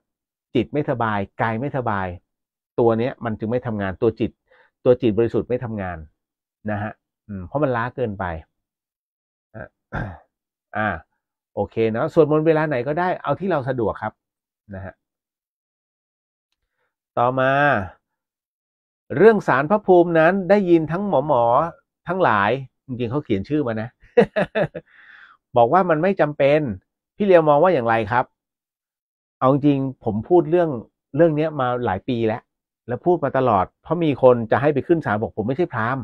จิตไม่สบายกายไม่สบาย ตัวเนี้ยมันจึงไม่ทำงานตัวจิต ตัวจิตบริสุทธิ์ไม่ทำงาน นะฮะเพราะมันล้าเกินไปอ่า โอเคเนาะสวดมนต์เวลาไหนก็ได้เอาที่เราสะดวกครับนะฮะ ต่อมาเรื่องสารพระภูมินั้นได้ยินทั้งหมอหมอทั้งหลาย จริงๆเขาเขียนชื่อมานะ บอกว่ามันไม่จำเป็นพี่เลียวมองว่าอย่างไรครับเอาจริงผมพูดเรื่องเรื่องเนี้ยมาหลายปีแล้วแล้วพูดมาตลอดเพราะมีคนจะให้ไปขึ้นศาลบอกผมไม่ใช่พราหมณ์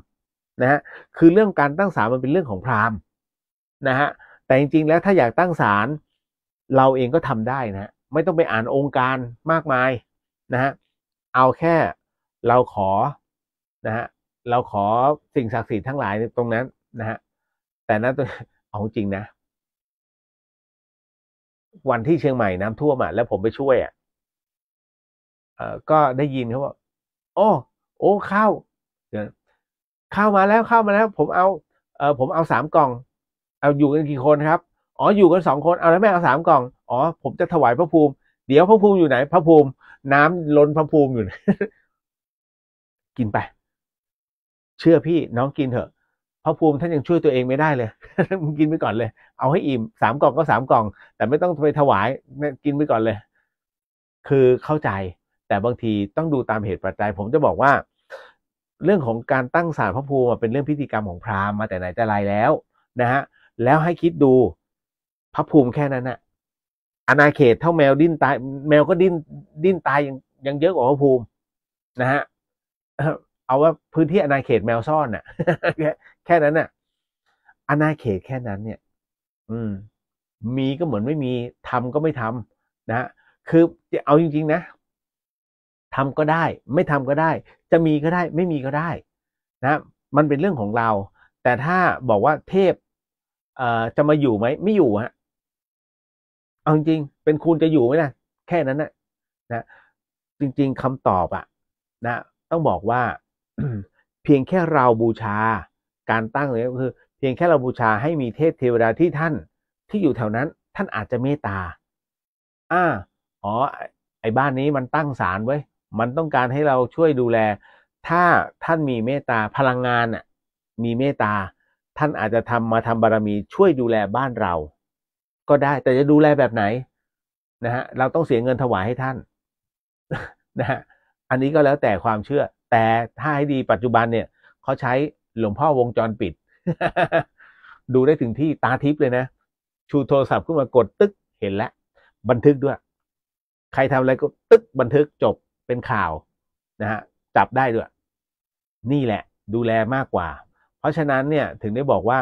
นะฮะคือเรื่องการตั้งศาลมันเป็นเรื่องของพราหมณ์นะฮะแต่จริงๆแล้วถ้าอยากตั้งศาลเราเองก็ทำได้นะไม่ต้องไปอ่านองค์การมากมายนะฮะ เอาแค่เราขอนะฮะ เราขอสิ่งศักดิ์สิทธิ์ทั้งหลายตรงนั้นนะฮะ แต่นั้นเอาจริงนะ วันที่เชียงใหม่น้ำท่วมอ่ะแล้ว ผมไปช่วยอ่ะเออก็ได้ยินเขาว่าโอ้โอ้ข้าวข้าวมาแล้วข้าวมาแล้ว ผมเอาเออผมเอาสามกล่อง เอาอยู่กันกี่คนครับ อ๋อ อยู่กันสองคน เอาแล้วแม่เอาสามกล่องอ๋อผมจะถวายพระภูมิเดี๋ยวพระภูมิอยู่ไหน พระภูมิน้ำล้นพระภูมิอยู่ กินไป เชื่อพี่น้องกินเถอะพระภูมิท่านยังช่วยตัวเองไม่ได้เลย มึงกินไปก่อนเลย เอาให้อิ่มสามกล่องก็สามกล่อง แต่ไม่ต้องไปถวายกินไปก่อนเลย คือเข้าใจ แต่บางทีต้องดูตามเหตุปัจจัย ผมจะบอกว่า เรื่องของการตั้งศาลพระภูมิเป็นเรื่องพิธีกรรมของพราหมณ์มาแต่ไหนแต่ไรแล้ว นะฮะ แล้วให้คิดดูพระภูมิแค่นั้นนะอาณาเขตเท่าแมวดิ้นตายแมวก็ดิ้นดิ้นตายยังยังเยอะกว่าพระภูมินะฮะเอาว่าพื้นที่อาณาเขตแมวซ่อนน่ะแค่แค่นั้นน่ะอาณาเขตแค่นั้น เนี่ย อืม มีก็เหมือนไม่มี ทำก็ไม่ทำ นะคือเอาจริงๆนะทำก็ได้ไม่ทำก็ได้ จะมีก็ได้ไม่มีก็ได้ นะ มันเป็นเรื่องของเรา แต่ถ้าบอกว่าเทพ เอ่อจะมาอยู่ไหมไม่อยู่ฮะเอาจริง เป็นคุณจะอยู่ไหมนะแค่นั้นนะนะ จริงๆคำตอบอะนะ ต้องบอกว่า เพียงแค่เราบูชา การตั้งเลยก็คือ เพียงแค่เราบูชาให้มีเทพเทวดาที่ท่าน ที่อยู่แถวนั้น ท่านอาจจะเมตตาอ่าอ๋อไอ้บ้านนี้มันตั้งศาลไว้ มันต้องการให้เราช่วยดูแล ถ้าท่านมีเมตตาพลังงานอะมีเมตตา ท่านอาจจะทำมาทำบารมีช่วยดูแลบ้านเราก็ได้ แต่จะดูแลแบบไหน นะฮะเราต้องเสียเงินถวายให้ท่านนะฮะอันนี้ก็แล้วแต่ความเชื่อแต่ถ้าให้ดีปัจจุบันเนี่ยเขาใช้หลวงพ่อวงจรปิดดูได้ถึงที่ตาทิพย์เลยนะ ชูโทรศัพท์ขึ้นมากดตึ๊กเห็นแล้วบันทึกด้วย ใครทำอะไรก็ตึ๊กบันทึกจบเป็นข่าวนะฮะจับได้ด้วย นี่แหละดูแลมากกว่า เพราะฉะนั้นเนี่ย ถึงได้บอกว่า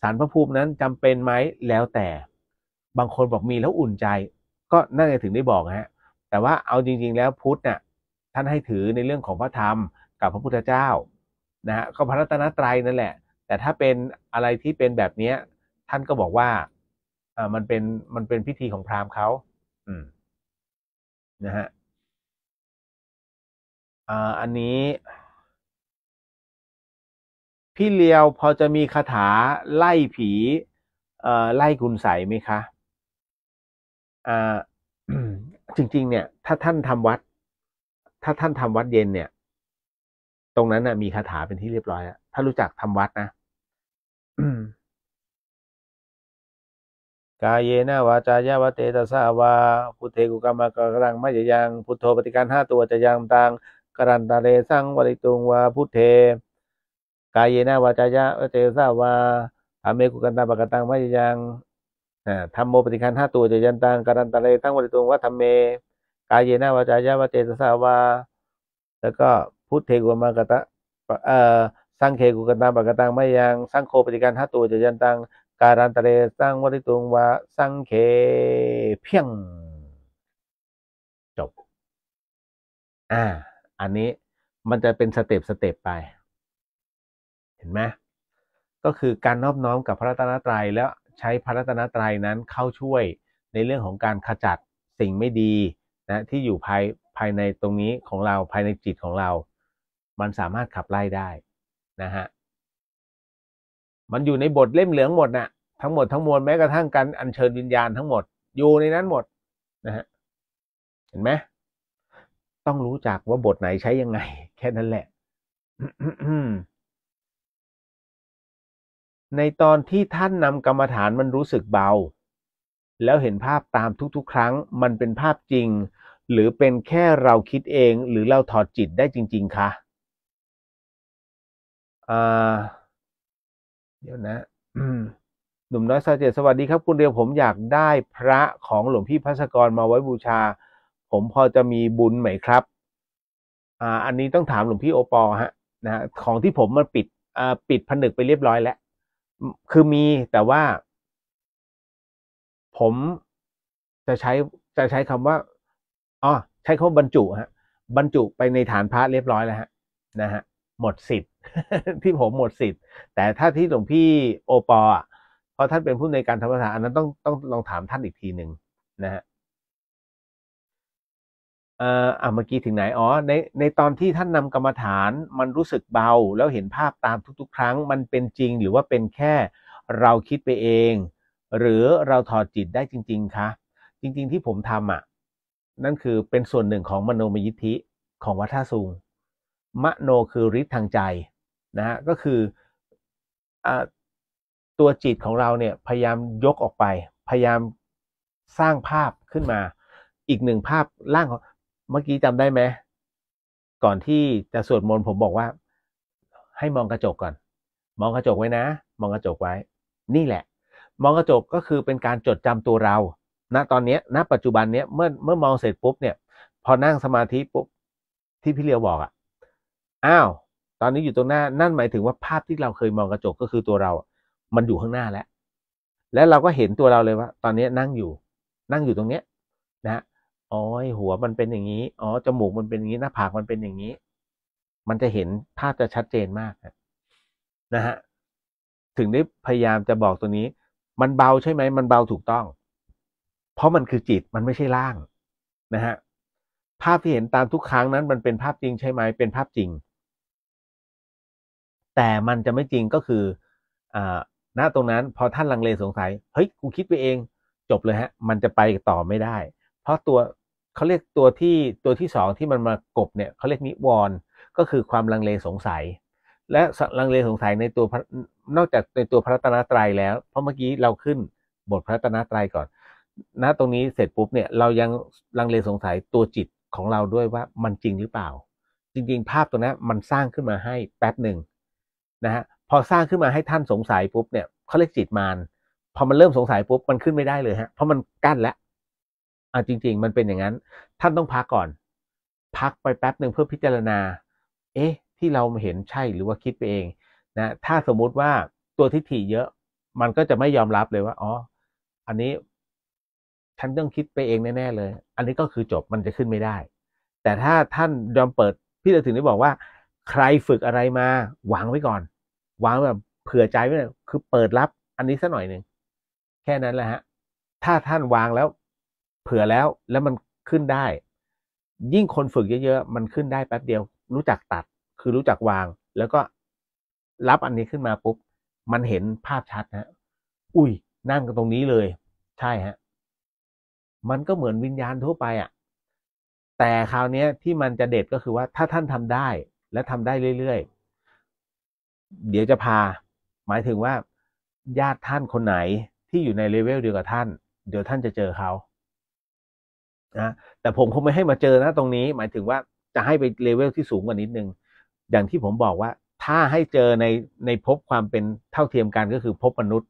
สารพระภูมินั้นจำเป็นไหมแล้วแต่บางคนบอกมีแล้วอุ่นใจก็น่าจะถึงได้บอกฮะแต่ว่าเอาจริง ๆ แล้วพุทธเนี่ยท่านให้ถือในเรื่องของพระธรรมกับพระพุทธเจ้า นะฮะก็พระรัตนตรัยนั่นแหละ แต่ถ้าเป็นอะไรที่เป็นแบบเนี้ย ท่านก็บอกว่าอ่ามันเป็นมันเป็นพิธีของพราหมณ์เขาอืม นะฮะอ่าอันนี้ พี่เลียวพอจะมีคาถาไล่ผี เอ่อไล่คุณใสไหมคะจริง ๆ เนี่ยถ้าท่านทำวัด ถ้าท่านทำวัดเย็นเนี่ย ตรงนั้นนะมีคาถาเป็นที่เรียบร้อยแล้วถ้ารู้จักทำวัดนะกายเยนาวาจายาวเตตสาวาพุเทกุกรรมกรังมัจยังพุทโธปฏิการห้าตัวจะยังตังกรันตาเรสังวริตุงวาพุเทกายเยนาวาจายาวเตตสาวาอเมกุกันตาปกตังมัจยังธรรมโมปฏิคันห้าตัว จะยันตังการันตะเลตั้งบริตรงว่าธรรมเมกายเยนาวาจายาวาเจตสาวาแล้วก็พุทเทกุมากตะเอ่อสร้างเคกุกตาปกตังไม่ยังสร้างโคปฏิการห้าตัวจะยันตังการันตะเลตั้งวริตุงว่าสร้างเคเพียง จบ อ่า อันนี้มันจะเป็นสเต็ปสเต็ปไป เห็นไหมก็คือการนอบน้อมกับพระรัตนตรัยแล้วใช้พระรัตนตรัยนั้นเข้าช่วยในเรื่องของการขจัดสิ่งไม่ดี นะ ที่อยู่ภายภายในตรงนี้ของเราภายในจิตของเรา มันสามารถขับไล่ได้ นะฮะ มันอยู่ในบทเล่มเหลืองหมดนะ่ะทั้งหมดทั้งมวลแม้กระทั่งการอัญเชิญวิญญาณทั้งหมดอยู่ในนั้นหมด นะฮะเห็นไหมต้องรู้จักว่าบทไหนใช้ยังไง แค่นั้นแหละในตอนที่ท่านนำกรรมฐานมันรู้สึกเบา แล้วเห็นภาพตามทุกๆ ครั้ง มันเป็นภาพจริง หรือเป็นแค่เราคิดเอง หรือเราถอดจิตได้จริง ๆ คะเดี๋ยวนะหนุ่มน้อยซาเจสวัสดีครับ คุณเดียวผมอยากได้พระของหลวงพี่พัสกรมาไว้บูชา ผมพอจะมีบุญไหมครับออันนี้ต้องถามหลวงพี่โอปอ ฮะ นะของที่ผมมันปิดปิดผนึกไปเรียบร้อยแล้วคือมีแต่ว่าผมจะใช้จะใช้คำว่าอ๋อใช้คำาบรรจุ ฮะ บรรจุไปในฐานพระเรียบร้อยแล้วฮะ นะฮะ หมดสิทธิ์ที่ผมหมดสิทธิ์แต่ถ้าที่หลวงพี่โอปอเพราะท่านเป็นผู้ในการธรรมทานอันนั้นต้องต้องลองถามท่านอีกทีหนึ่งนะฮะเอ่อเมื่อกี้ถึงไหน อ๋อ ใน ในตอนที่ท่านนำกรรมฐาน มันรู้สึกเบา แล้วเห็นภาพตามทุกๆครั้ง มันเป็นจริงหรือว่าเป็นแค่เราคิดไปเอง หรือเราถอดจิตได้จริงๆคะ จริงๆที่ผมทำอ่ะ นั่นคือเป็นส่วนหนึ่งของมโนมยิทธิ ของวัฏสูง มโนคือฤทธิ์ทางใจนะฮะ ก็คืออตัวจิตของเราเนี่ย พยายามยกออกไป พยายามสร้างภาพขึ้นมา อีกหนึ่งภาพร่างของเมื่อกี้จำได้ไหมก่อนที่จะสวดมนต์ผมบอกว่าให้มองกระจกก่อนมองกระจกไว้นะมองกระจกไว้ นี่แหละมองกระจกก็คือเป็นการจดจำตัวเรา ณตอนนี้ณปัจจุบันเนี้ยเมื่อเมื่อมองเสร็จปุ๊บเนี่ย พอนั่งสมาธิปุ๊บที่พี่เลียวบอกอะ่ะอ้าวตอนนี้อยู่ตรงหน้า นั่นหมายถึงว่าภาพที่เราเคยมองกระจกก็คือตัวเรา มันอยู่ข้างหน้าแล้ว แล้วเราก็เห็นตัวเราเลยว่าตอนนี้นั่งอยู่ นั่งอยู่ตรงเนี้ยอ๋อหัวมันเป็นอย่างนี้อ๋อจมูกมันเป็นอย่างนี้หน้าผากมันเป็นอย่างนี้ มันจะเห็นภาพจะชัดเจนมากนะฮะถึงได้พยายามจะบอกตัวนี้ มันเบาใช่ไหมมันเบาถูกต้อง เพราะมันคือจิตมันไม่ใช่ร่าง นะฮะภาพที่เห็นตามทุกครั้งนั้น มันเป็นภาพจริงใช่ไหมเป็นภาพจริง แต่มันจะไม่จริงก็คือ อ่าณตรงนั้นพอท่านลังเลสงสัยเฮ้ยกูคิดไปเอง จบเลยฮะ มันจะไปต่อไม่ได้เพราะตัวเขาเรียกตัวที่ตัวที่สองที่มันมากบเนี่ยเขาเรียกนิวรณ์ก็คือความลังเลสงสัย และลังเลสงสัยในตัวนอกจากในตัวพระตนะตรัยแล้ว เพราะเมื่อกี้เราขึ้นบทพระตนะตรัยก่อนณตรงนี้เสร็จปุ๊บเนี่ยเรายังลังเลสงสัยตัวจิตของเราด้วยว่ามันจริงหรือเปล่า จริงๆ ภาพตัวนี้มันสร้างขึ้นมาให้แป๊บหนึ่งนะฮะพอสร้างขึ้นมาให้ท่านสงสัยปุ๊บเนี่ยเขาเรียกจิตมารพอมันเริ่มสงสัยปุ๊บมันขึ้นไม่ได้เลยฮะเพราะมันกั้นแล้วอ่ะจริง ๆ มันเป็นอย่างนั้น ท่านต้องพักก่อน พักไปแป๊บหนึ่งเพื่อพิจารณา เอ๊ะ ที่เราเห็นใช่หรือว่าคิดไปเองนะถ้าสมมุติว่าตัวทิฏฐิเยอะมันก็จะไม่ยอมรับเลยว่าอ๋ออันนี้ฉันต้องคิดไปเองแน่ๆเลย อันนี้ก็คือจบมันจะขึ้นไม่ได้ แต่ถ้าท่านยอมเปิดพี่จะถึงได้บอกว่า ใครฝึกอะไรมา วางไว้ก่อน วางแบบ เผื่อใจไว้เลยคือเปิดรับ อันนี้สัหน่อยหนึ่งแค่นั้นแหละฮะ ถ้าท่านวางแล้วเผื่อแล้ว แล้วมันขึ้นได้ ยิ่งคนฝึกเยอะๆมันขึ้นได้แป๊บเดียว รู้จักตัด คือรู้จักวาง แล้วก็รับอันนี้ขึ้นมาปุ๊บ มันเห็นภาพชัดนะอุ้ยนั่งกันตรงนี้เลย ใช่ฮะ มันก็เหมือนวิญญาณทั่วไปอะ่ะแต่คราวนี้ที่มันจะเด็ด ก็คือว่าถ้าท่านทำได้ และทำได้เรื่อยๆ เดี๋ยวจะพา หมายถึงว่า ญาติท่านคนไหนที่อยู่ในเลเวลเดียวกับท่านเดี๋ยวท่านจะเจอเขานะแต่ผมคงไม่ให้มาเจอนะตรงนี้ หมายถึงว่าจะให้ไปเลเวล ที่สูงกว่านิดนึงอย่างที่ผมบอกว่าถ้าให้เจอในในพบความเป็นเท่าเทียมกันก็คือพบมนุษย์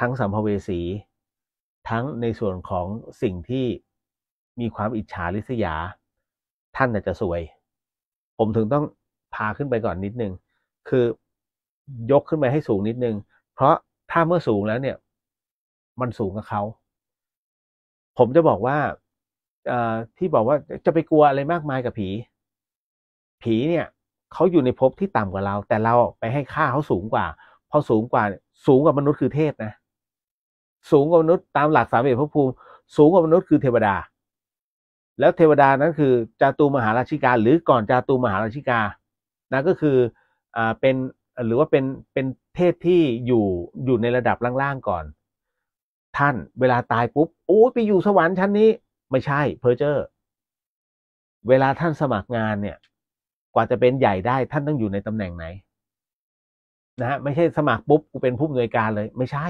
ทั้งสัมภเวสีทั้งในส่วนของสิ่งที่มีความอิจฉาริษยา ท่านจะสวย ผมถึงต้องพาขึ้นไปก่อนนิดนึง คือยกขึ้นไปให้สูงนิดนึง เพราะถ้าเมื่อสูงแล้วเนี่ย มันสูงกับเขาผมจะบอกว่าที่บอกว่าจะไปกลัวอะไรมากมายกับผี ผีเนี่ยเขาอยู่ในภพที่ต่ำกว่าเรา แต่เราไปให้ค่าเขาสูงกว่าพอสูงกว่า สูงกว่ามนุษย์คือเทพนะ สูงกว่ามนุษย์ตามหลักสามเหตุภพภูมิสูงกว่ามนุษย์คือเทวดา แล้วเทวดานั้นคือจาตูมหาราชิกาหรือก่อนจาตูมหาราชิกานนก็คืออเป็นหรือว่าเป็นเป็นเทพที่อยู่อยู่ในระดับล่างๆก่อนท่านเวลาตายปุ๊บโอ้ไปอยู่สวรรค์ชั้นนี้ ไม่ใช่เพอร์เจอร์ เวลาท่านสมัครงานเนี่ย กว่าจะเป็นใหญ่ได้ท่านต้องอยู่ในตำแหน่งไหน นะฮะไม่ใช่สมัครปุ๊บกูเป็นผู้อำนวยการเลย ไม่ใช่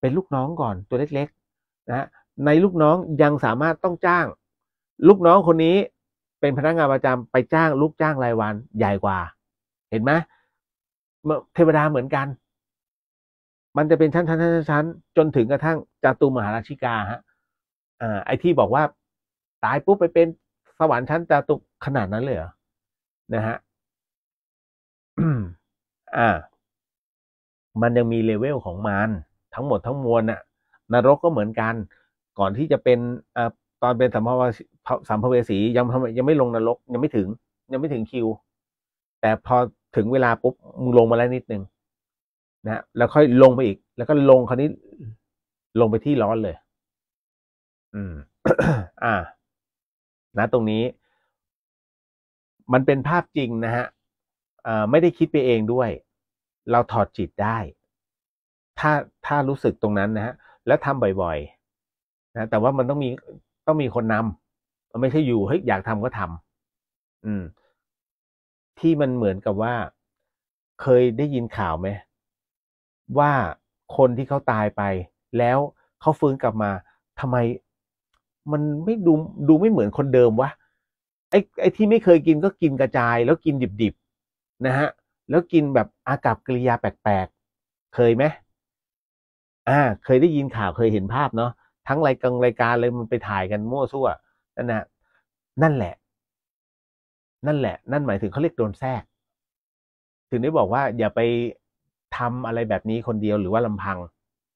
เป็นลูกน้องก่อนตัวเล็กๆ นะ ในลูกน้องยังสามารถต้องจ้าง ลูกน้องคนนี้ เป็นพนักงานประจำไปจ้างลูกจ้างรายวันใหญ่กว่า เห็นไหมเทวดาเหมือนกันมันจะเป็น ชั้นชั้นชั้นชั้นจน ถึงกระทั่งจตุ มหาราชิกาฮะอ่า ไอที่บอกว่า ตายปุ๊บไปเป็นสวรรค์ชั้นจตุขนาดนั้น เลยเหรอนะฮะอ่า มันยังมี เลเวล ของมันทั้งหมดทั้งมวลน่ะนรกก็เหมือนกัน ก่อนที่จะเป็นอ่าตอนเป็นสัมภเวสีสัมภเวสี ยัง ยังไม่ลงนรกยังไม่ถึง ยังไม่ถึงคิว แต่พอถึงเวลาปุ๊บมึงลงมาแล้วนิดนึงนะแล้วค่อยลงไปอีกแล้วก็ลงคราวนี้ ลงไปที่ร้อนเลย อืมอ่านะตรงนี้มันเป็นภาพจริงนะฮะอ่าไม่ได้คิดไปเองด้วย เราถอดจิตได้ ถ้าถ้ารู้สึกตรงนั้นนะฮะแล้วทำบ่อยๆนะแต่ว่ามันต้องมีต้องมีคนนำมันไม่ใช่อยู่เฮ้ยอยากทำก็ทำอืม ที่มันเหมือนกับว่า เคยได้ยินข่าวไหมว่าคนที่เขาตายไปแล้วเขาฟื้นกลับมา ทำไมมันไม่ดูดูไม่เหมือนคนเดิมวะไอ้ไอ้ที่ไม่เคยกินก็กินกระจาย แล้วกินดิบๆนะฮะ แล้วกินแบบอากับกิริยาแปลกๆเคยไหมอ่าเคยได้ยินข่าวเคยเห็นภาพเนาะทั้งรายการรายการเลยมันไปถ่ายกันมั่วซั่วนั่นนะนั่นแหละ นั่นแหละ นั่นหมายถึงเขาเรียกโดนแทรกถึงได้บอกว่าอย่าไปทำอะไรแบบนี้คนเดียวหรือว่าลำพัง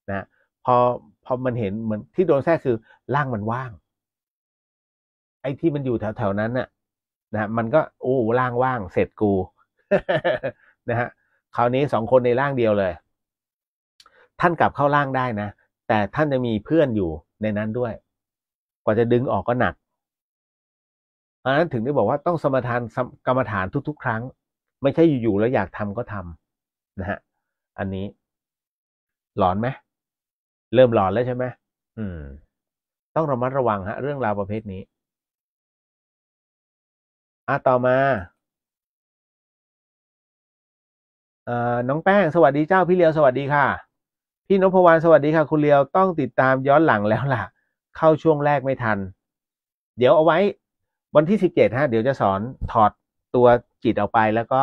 นะพอพอมันเห็นเหมือนที่โดนแทรกคือ ร่างมันว่าง ไอ้ที่มันอยู่แถวๆนั้นน่ะ นะมันก็โอ้ร่างว่าง เสร็จกู นะฮะ คราวนี้สองคนในร่างเดียวเลย ท่านกลับเข้าร่างได้นะ แต่ท่านจะมีเพื่อนอยู่ในนั้นด้วย กว่าจะดึงออกก็หนักเพราะนั้นถึงได้บอกว่า ต้องสมทานกรรมฐานทุก ๆ ครั้ง ไม่ใช่อยู่ๆแล้วอยากทำก็ทำ นะฮะอันนี้ หลอนไหม เริ่มหลอนแล้วใช่ไหมอืม ต้องระมัดระวังฮะ เรื่องราวประเภทนี้ อ่ะต่อมา เอ่อน้องแป้งสวัสดีเจ้าพี่เลียวสวัสดีค่ะ พี่นพวรรณสวัสดีค่ะ คุณเลียวต้องติดตามย้อนหลังแล้วล่ะเข้าช่วงแรกไม่ทัน เดี๋ยวเอาไว้ วันที่สิบเจ็ดฮะ เดี๋ยวจะสอนถอดตัวจิตออกไปแล้วก็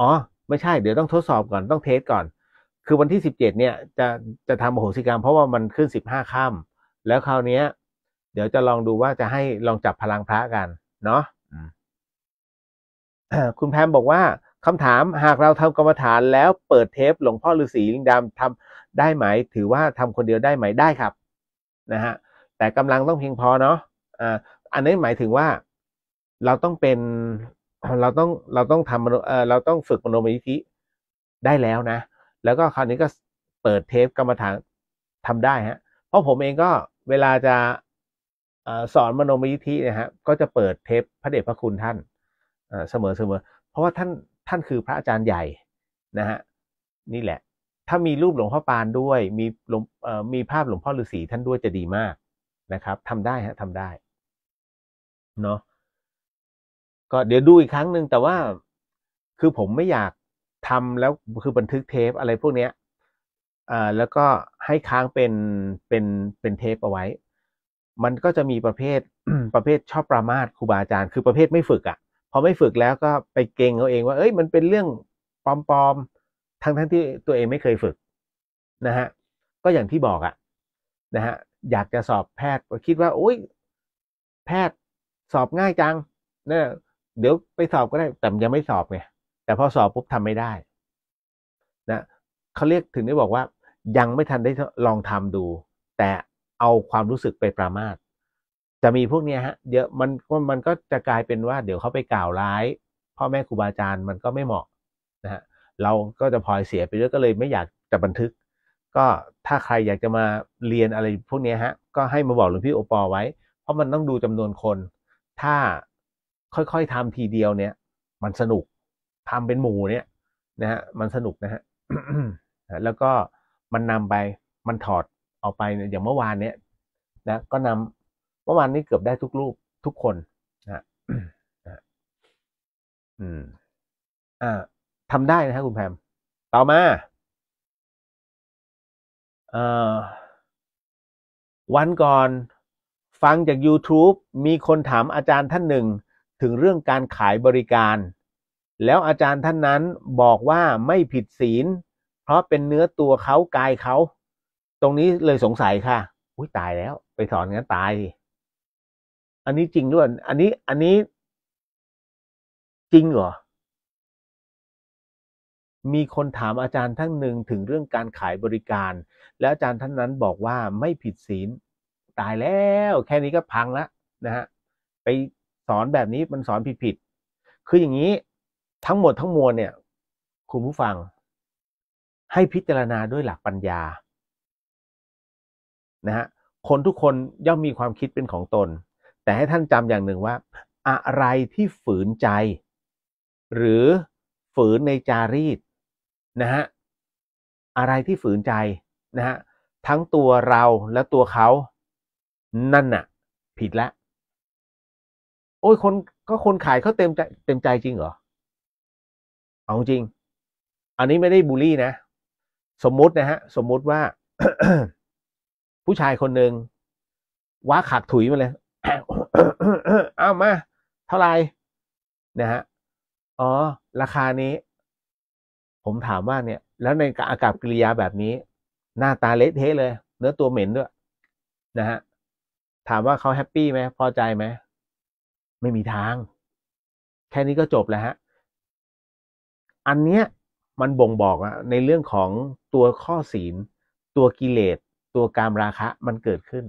อ๋อไม่ใช่เดี๋ยวต้องทดสอบก่อนต้องเทสก่อนคือวันที่สิบเจ็ดเนี่ยจะจะทำโอโหสิกรรมเพราะว่ามันขึ้นสิบห้าค่ำแล้วคราวนี้เดี๋ยวจะลองดูว่าจะให้ลองจับพลังพระกันเนาะคุณแพมบอกว่าคำถามหากเราทำกรรมฐานแล้วเปิดเทปหลวงพ่อฤาษีลิงดำทำได้ไหมถือว่าทำคนเดียวได้ไหมได้ครับ นะฮะแต่กำลังต้องเพียงพอเนาะอ่าอันนี้หมายถึงว่าเราต้องเป็นเราต้องเราต้องทำเเราต้องฝึกมโนมยิธิได้แล้วนะ แล้วก็คราวนี้ก็เปิดเทปกรรมฐานทำได้ฮะ เพราะผมเองก็เวลาจะสอนมโนมยิธินะฮะ ก็จะเปิดเทปพระเดชพระคุณท่านเสมอเสมอ เพราะว่าท่านท่านคือพระอาจารย์ใหญ่นะฮะนี่แหละ ถ้ามีรูปหลวงพ่อปานด้วยมีหลวงมีภาพหลวงพ่อฤาษีท่านด้วยจะดีมากนะครับ ทำได้ฮะทำได้เนาะก็เดี๋ยวดูอีกครั้งหนึ่งแต่ว่า คือผมไม่อยากทำแล้วคือบันทึกเทปอะไรพวกเนี้ยอ่าแล้วก็ให้ค้างเป็นเป็นเป็นเทปเอาไว้ มันก็จะมีประเภทประเภทชอบประมาทครูบาอาจารย์ คือประเภทไม่ฝึกอะ่ะพอไม่ฝึกแล้วก็ไปเก่งเอาเองว่าเอ้ยมันเป็นเรื่องปลอมๆทั้งทั้งที่ตัวเองไม่เคยฝึก นะฮะก็อย่างที่บอกอะ่ะนะฮะอยากจะสอบแพทย์คิดว่าโอ๊ย แพทย์สอบง่ายจัง เนะเดี๋ยวไปสอบก็ได้ แต่ยังไม่สอบไงแต่พอสอบปุ๊บทำไม่ได้นะเขาเรียกถึงได้บอกว่า ยังไม่ทันได้ลองทำดู แต่เอาความรู้สึกไปประมาทจะมีพวกเนี้ยฮะเยอะมันมันก็จะกลายเป็นว่า เดี๋ยวเขาไปกล่าวร้าย พ่อแม่ครูบาอาจารย์มันก็ไม่เหมาะนะฮะเราก็จะพลอยเสียไปเยอะก็เลยไม่อยากจะบันทึก ก็ถ้าใครอยากจะมาเรียยนอะไร พวกนี้ฮะ ก็ให้มาบอกหลวงพี่โอปอไว้ เพราะมันต้องดูจำนวนคน ถ้าค่อย ๆ ทำทีเดียวเนี่ย มันสนุก ทำเป็นหมู่เนี่ยนะฮะมันสนุกนะฮะแล้วก็มันนำไป มันถอด ออกไปเนี่ยอย่างเมื่อวานเนี่ยนะก็นำ เมื่อวานนี้เกือบได้ทุกรูป ทุกคนนะอืมอ่าทำได้นะฮะคุณแพมต่อมาเอ่อวันก่อนฟังจาก YouTube มีคนถามอาจารย์ท่านหนึ่งถึง เรื่องการขายบริการ แล้วอาจารย์ท่านนั้นบอกว่าไม่ผิดศีล เพราะเป็นเนื้อตัวเขากายเขาตรงนี้เลยสงสัยค่ะอุ้ยตายแล้ว ไปสอนงั้นตาย อันนี้จริงด้วย อันนี้ อันนี้ จริงเหรอมีคนถามอาจารย์ท่านหนึ่งถึงเรื่องการขายบริการ และอาจารย์ท่านนั้นบอกว่าไม่ผิดศีลตายแล้ว แค่นี้ก็พังละนะฮะไปสอนแบบนี้มันสอนผิดๆ คืออย่างนี้ทั้งหมดทั้งมวลเนี่ยคุณผู้ฟังให้พิจารณาด้วยหลักปัญญา นะฮะคนทุกคนย่อมมีความคิดเป็นของตน แต่ให้ท่านจำอย่างหนึ่งว่าอะไรที่ฝืนใจหรือฝืนในจารีตนะฮะอะไรที่ฝืนใจนะฮะ ทั้งตัวเราและตัวเขา นั่นน่ะผิดละโอ้ย คน ก็คนขายเขาเต็มใจเต็มใจจริงเหรอเอาจริง อันนี้ไม่ได้บูลลี่นะ สมมุติ นะฮะ สมมุติว่า ผู้ชายคนหนึ่งว้าขากถุยมาเลย เอามา เท่าไหร่นะฮะ อ๋อ ราคานี้ ผมถามว่าเนี่ย แล้ว ในอากาศกิริยาแบบนี้ หน้าตาเละเทะเลย เนื้อตัว เหม็นด้วย นะฮะ ถามว่าเขาแฮปปี้ไหมพอใจไหมไม่มีทาง แค่นี้ก็จบแล้วฮะ อันเนี้ย มันบ่งบอกอะในเรื่องของตัวข้อศีล ตัวกิเลสตัวการราคะมันเกิดขึ้น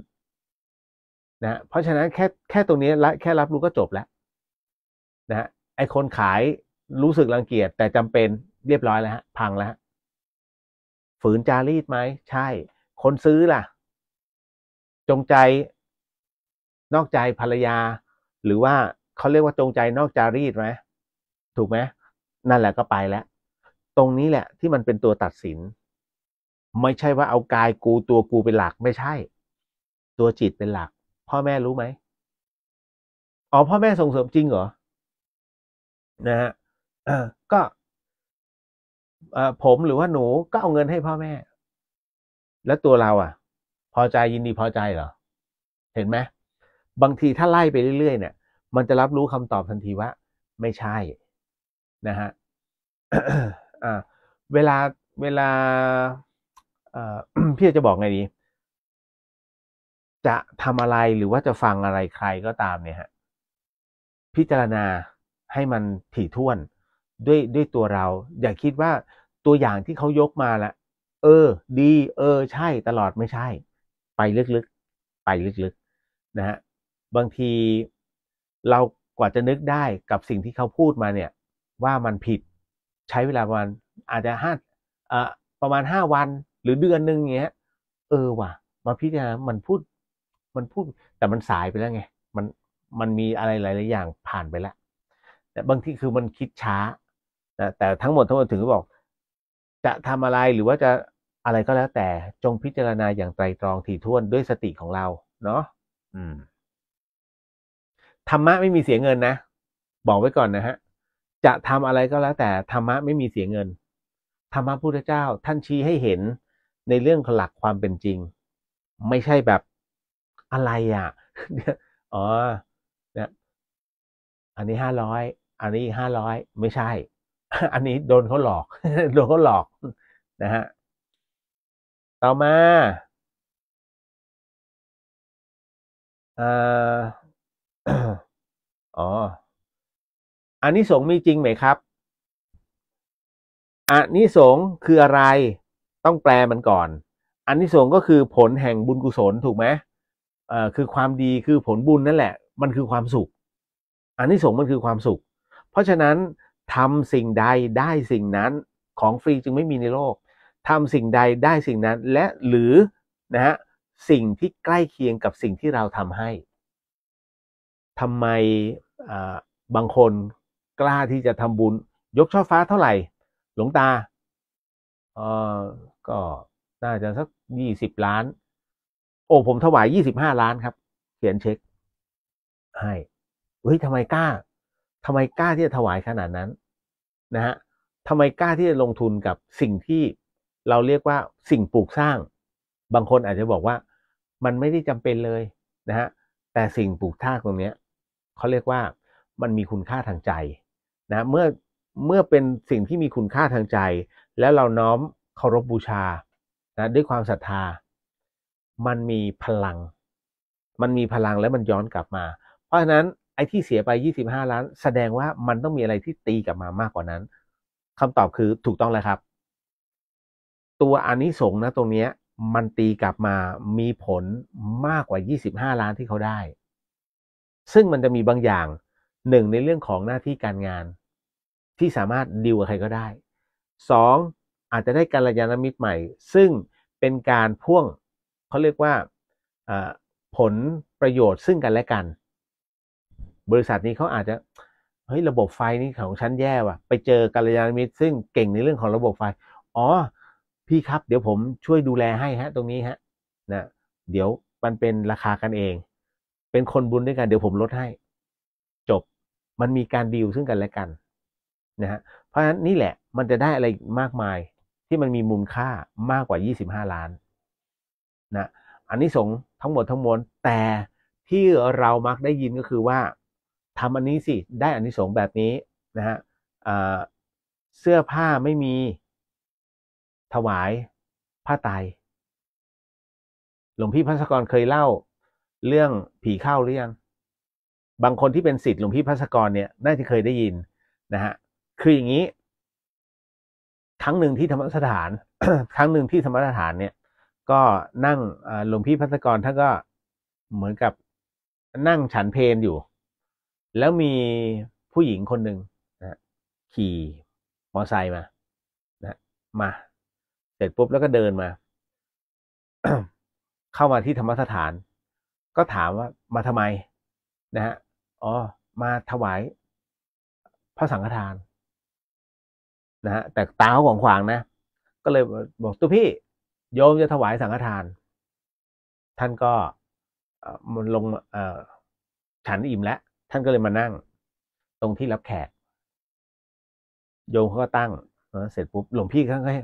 นะ เพราะฉะนั้นแค่แค่ตรงนี้แค่รับรู้ก็จบแล้ว นะไอคนขายรู้สึกรังเกียจแต่จำเป็นเรียบร้อยแล้วฮะ พังแล้วฝืนจารีตไหมใช่ คนซื้อล่ะ จงใจนอกใจภรรยาหรือว่าเขาเรียกว่าจงใจนอกจารีตไหมถูกไหมนั่นแหละก็ไปแล้ว ตรงนี้แหละ ที่มันเป็นตัวตัดสิน ไม่ใช่ว่าเอา กายกูตัวกู เป็น หลักไม่ใช่ ตัวจิตเป็นหลัก พ่อแม่รู้ไหมอ๋อพ่อแม่ส่งเสริมจริงเหรอนะฮะก็ผมหรือว่าหนู ก็เอาเงินให้พ่อแม่ แล้วตัวเราอ่ะ พอใจยินดีพอใจเหรอเห็นไหมบางทีถ้าไล่ไปเรื่อยๆเนี่ยมันจะรับรู้คำตอบทันทีว่า ไม่ใช่นะฮะเวลาเวลาพี่จะบอกไงดีจะทำอะไรหรือว่าจะฟังอะไรใครก็ตามเนี่ยฮะ พิจารณาให้มันถี่ถ้วนด้วยด้วยตัวเรา อย่าคิดว่าตัวอย่างที่เขายกมาละเออดี เออใช่ ตลอดไม่ใช่ ไปลึกๆ ไปลึกๆ นะฮะบางทีเรากว่าจะนึกได้กับสิ่งที่เขาพูดมาเนี่ย ว่ามันผิดใช้เวลาประมาณอาจจะห้าประมาณห้าวัน หรือเดือนหนึ่งเงี้ย เออว่ะมาพิจารณามันพูด มันพูด แต่มันสายไปแล้วไงมันมันมีอะไรหลายๆอย่างผ่านไปแล้วแต่บางทีคือมันคิดช้า แต่แต่ทั้งหมดทั้งหมดถึงก็บอก จะทำอะไรหรือว่าจะอะไรก็แล้ว แต่จงพิจารณาอย่างไตรตรองถี่ถ้วนด้วยสติของเรา เนาะอืมธรรมะไม่มีเสียเงินนะบอกไว้ก่อนนะฮะจะทำอะไรก็แล้วแต่ธรรมะไม่มีเสียเงินธรรมะพุทธเจ้า ท่านชี้ให้เห็นในเรื่องหลักความเป็นจริง ไม่ใช่แบบอะไรอ่ะอ๋อนะอันนี้ห้าร้อยอันนี้ห้าร้อยไม่ใช่ อันนี้ โดนเขาหลอกโดนเขาหลอก นะฮะต่อมาอ่าอ๋อ อันนี้สงมีจริงไหมครับ อันนี้สงคืออะไรต้องแปลมันก่อน อันนี้สงก็คือผลแห่งบุญกุศลถูกไหมเอ่อคือความดีคือผลบุญนั่นแหละ มันคือความสุข อันนี้สงมันคือความสุข เพราะฉะนั้นทำสิ่งใดได้สิ่งนั้นของฟรีจึงไม่มีในโลก ทำสิ่งใดได้สิ่งนั้น และหรือนะฮะสิ่งที่ใกล้เคียงกับสิ่งที่เราทำให้ทำไมบางคนกล้าที่จะทำบุญ ยกช่อฟ้าเท่าไหร่หลวงตา เออก็น่าจะสักยี่สิบล้าน โอ้ ผมถวายยี่สิบห้าล้านครับ เขียนเช็คให้เฮ้ยทำไมกล้าทำไมกล้าที่จะถวายขนาดนั้น นะฮะทำไมกล้าที่จะลงทุนกับสิ่งที่เราเรียกว่าสิ่งปลูกสร้าง บางคน อาจจะบอกว่า มันไม่ได้จำเป็นเลยนะฮะแต่สิ่งปลูกท่าตรงนี้เขาเรียกว่ามันมีคุณค่าทางใจนะเมื่อเมื่อเป็นสิ่งที่มีคุณค่าทางใจ แล้วเราน้อมเคารพบบูชานะด้วยความศรัทธา มันมีพลัง มันมีพลังและมันย้อนกลับมา เพราะฉะนั้น ไอ้ที่เสียไป25 ล้าน แสดงว่ามันต้องมีอะไรที่ตีกลับมามากกว่านั้น คำตอบคือถูกต้องแล้วครับ ตัวอนนิสงส์นะตรงเนี้ยมันตีกลับมามีผลมากกว่า25ล้านที่เขาได้ซึ่งมันจะมีบางอย่างหนึ่งในเรื่องของหน้าที่การงาน ที่สามารถดีลกับใครก็ได้สองอาจจะได้การยานมิตรใหม่ ซึ่งเป็นการพ่วงเขาเรียกว่าผลประโยชน์ซึ่งกันและกัน บริษัทนี้เขาอาจจะเฮ้ยระบบไฟนี่ของฉันแย่ว่ะไปเจอการยานมิตรซึ่งเก่งในเรื่องของระบบไฟอ๋อ พี่ครับ เดี๋ยวผมช่วยดูแลให้ฮะ ตรงนี้ฮะ นะเดี๋ยวมันเป็นราคากันเองเป็นคนบุญด้วยกันเดี๋ยวผมลดให้ จบมันมีการดีลซึ่งกันและกันนะฮะเพราะฉะนั้นนี่แหละมันจะได้อะไรมากมายที่มันมีมูลค่ามากกว่า 25 ล้านนะอันนี้สงทั้งหมดทั้งมวลแต่ที่เรามักได้ยินก็คือว่าทำอันนี้สิได้อันนี้สงแบบนี้นะฮะเสื้อผ้าไม่มี ถวาย ผ้าไตาหลวงพี่พัสกรเคยเล่าเรื่องผีเข้าหรือยังบางคนที่เป็นสิทธิ์หลวงพี่พัสกรเนี่ย น่าจะเคยได้ยินนะฮะ คืออย่างนี้ ครั้งหนึ่งที่ ธรรมสถาน ครั้งหนึ่งที่ ธรรมสถานเนี่ย ก็นั่งหลวงพี่พัสกรท่านก็เหมือนกับนั่งฉันเพนอยู่ แล้วมีผู้หญิงคนหนึ่งนะ ขี่มอไซค์มานะมาเสร็จปุ๊บแล้วก็เดินมา เข้ามาที่ธรรมสถานก็ถามว่ามาทำไมนะฮะ อ๋อ มาถวายพระสังฆทาน นะฮะ แต่ตาเขาของขวางนะ ก็เลยบอกตัวพี่โยมจะถวายสังฆทาน ท่านก็มันลงฉันอิ่มแล้ว ท่านก็เลยมานั่ง ตรงที่รับแขกโยมเขาก็ตั้งเสร็จปุ๊บ หลวงพี่ก็ใน้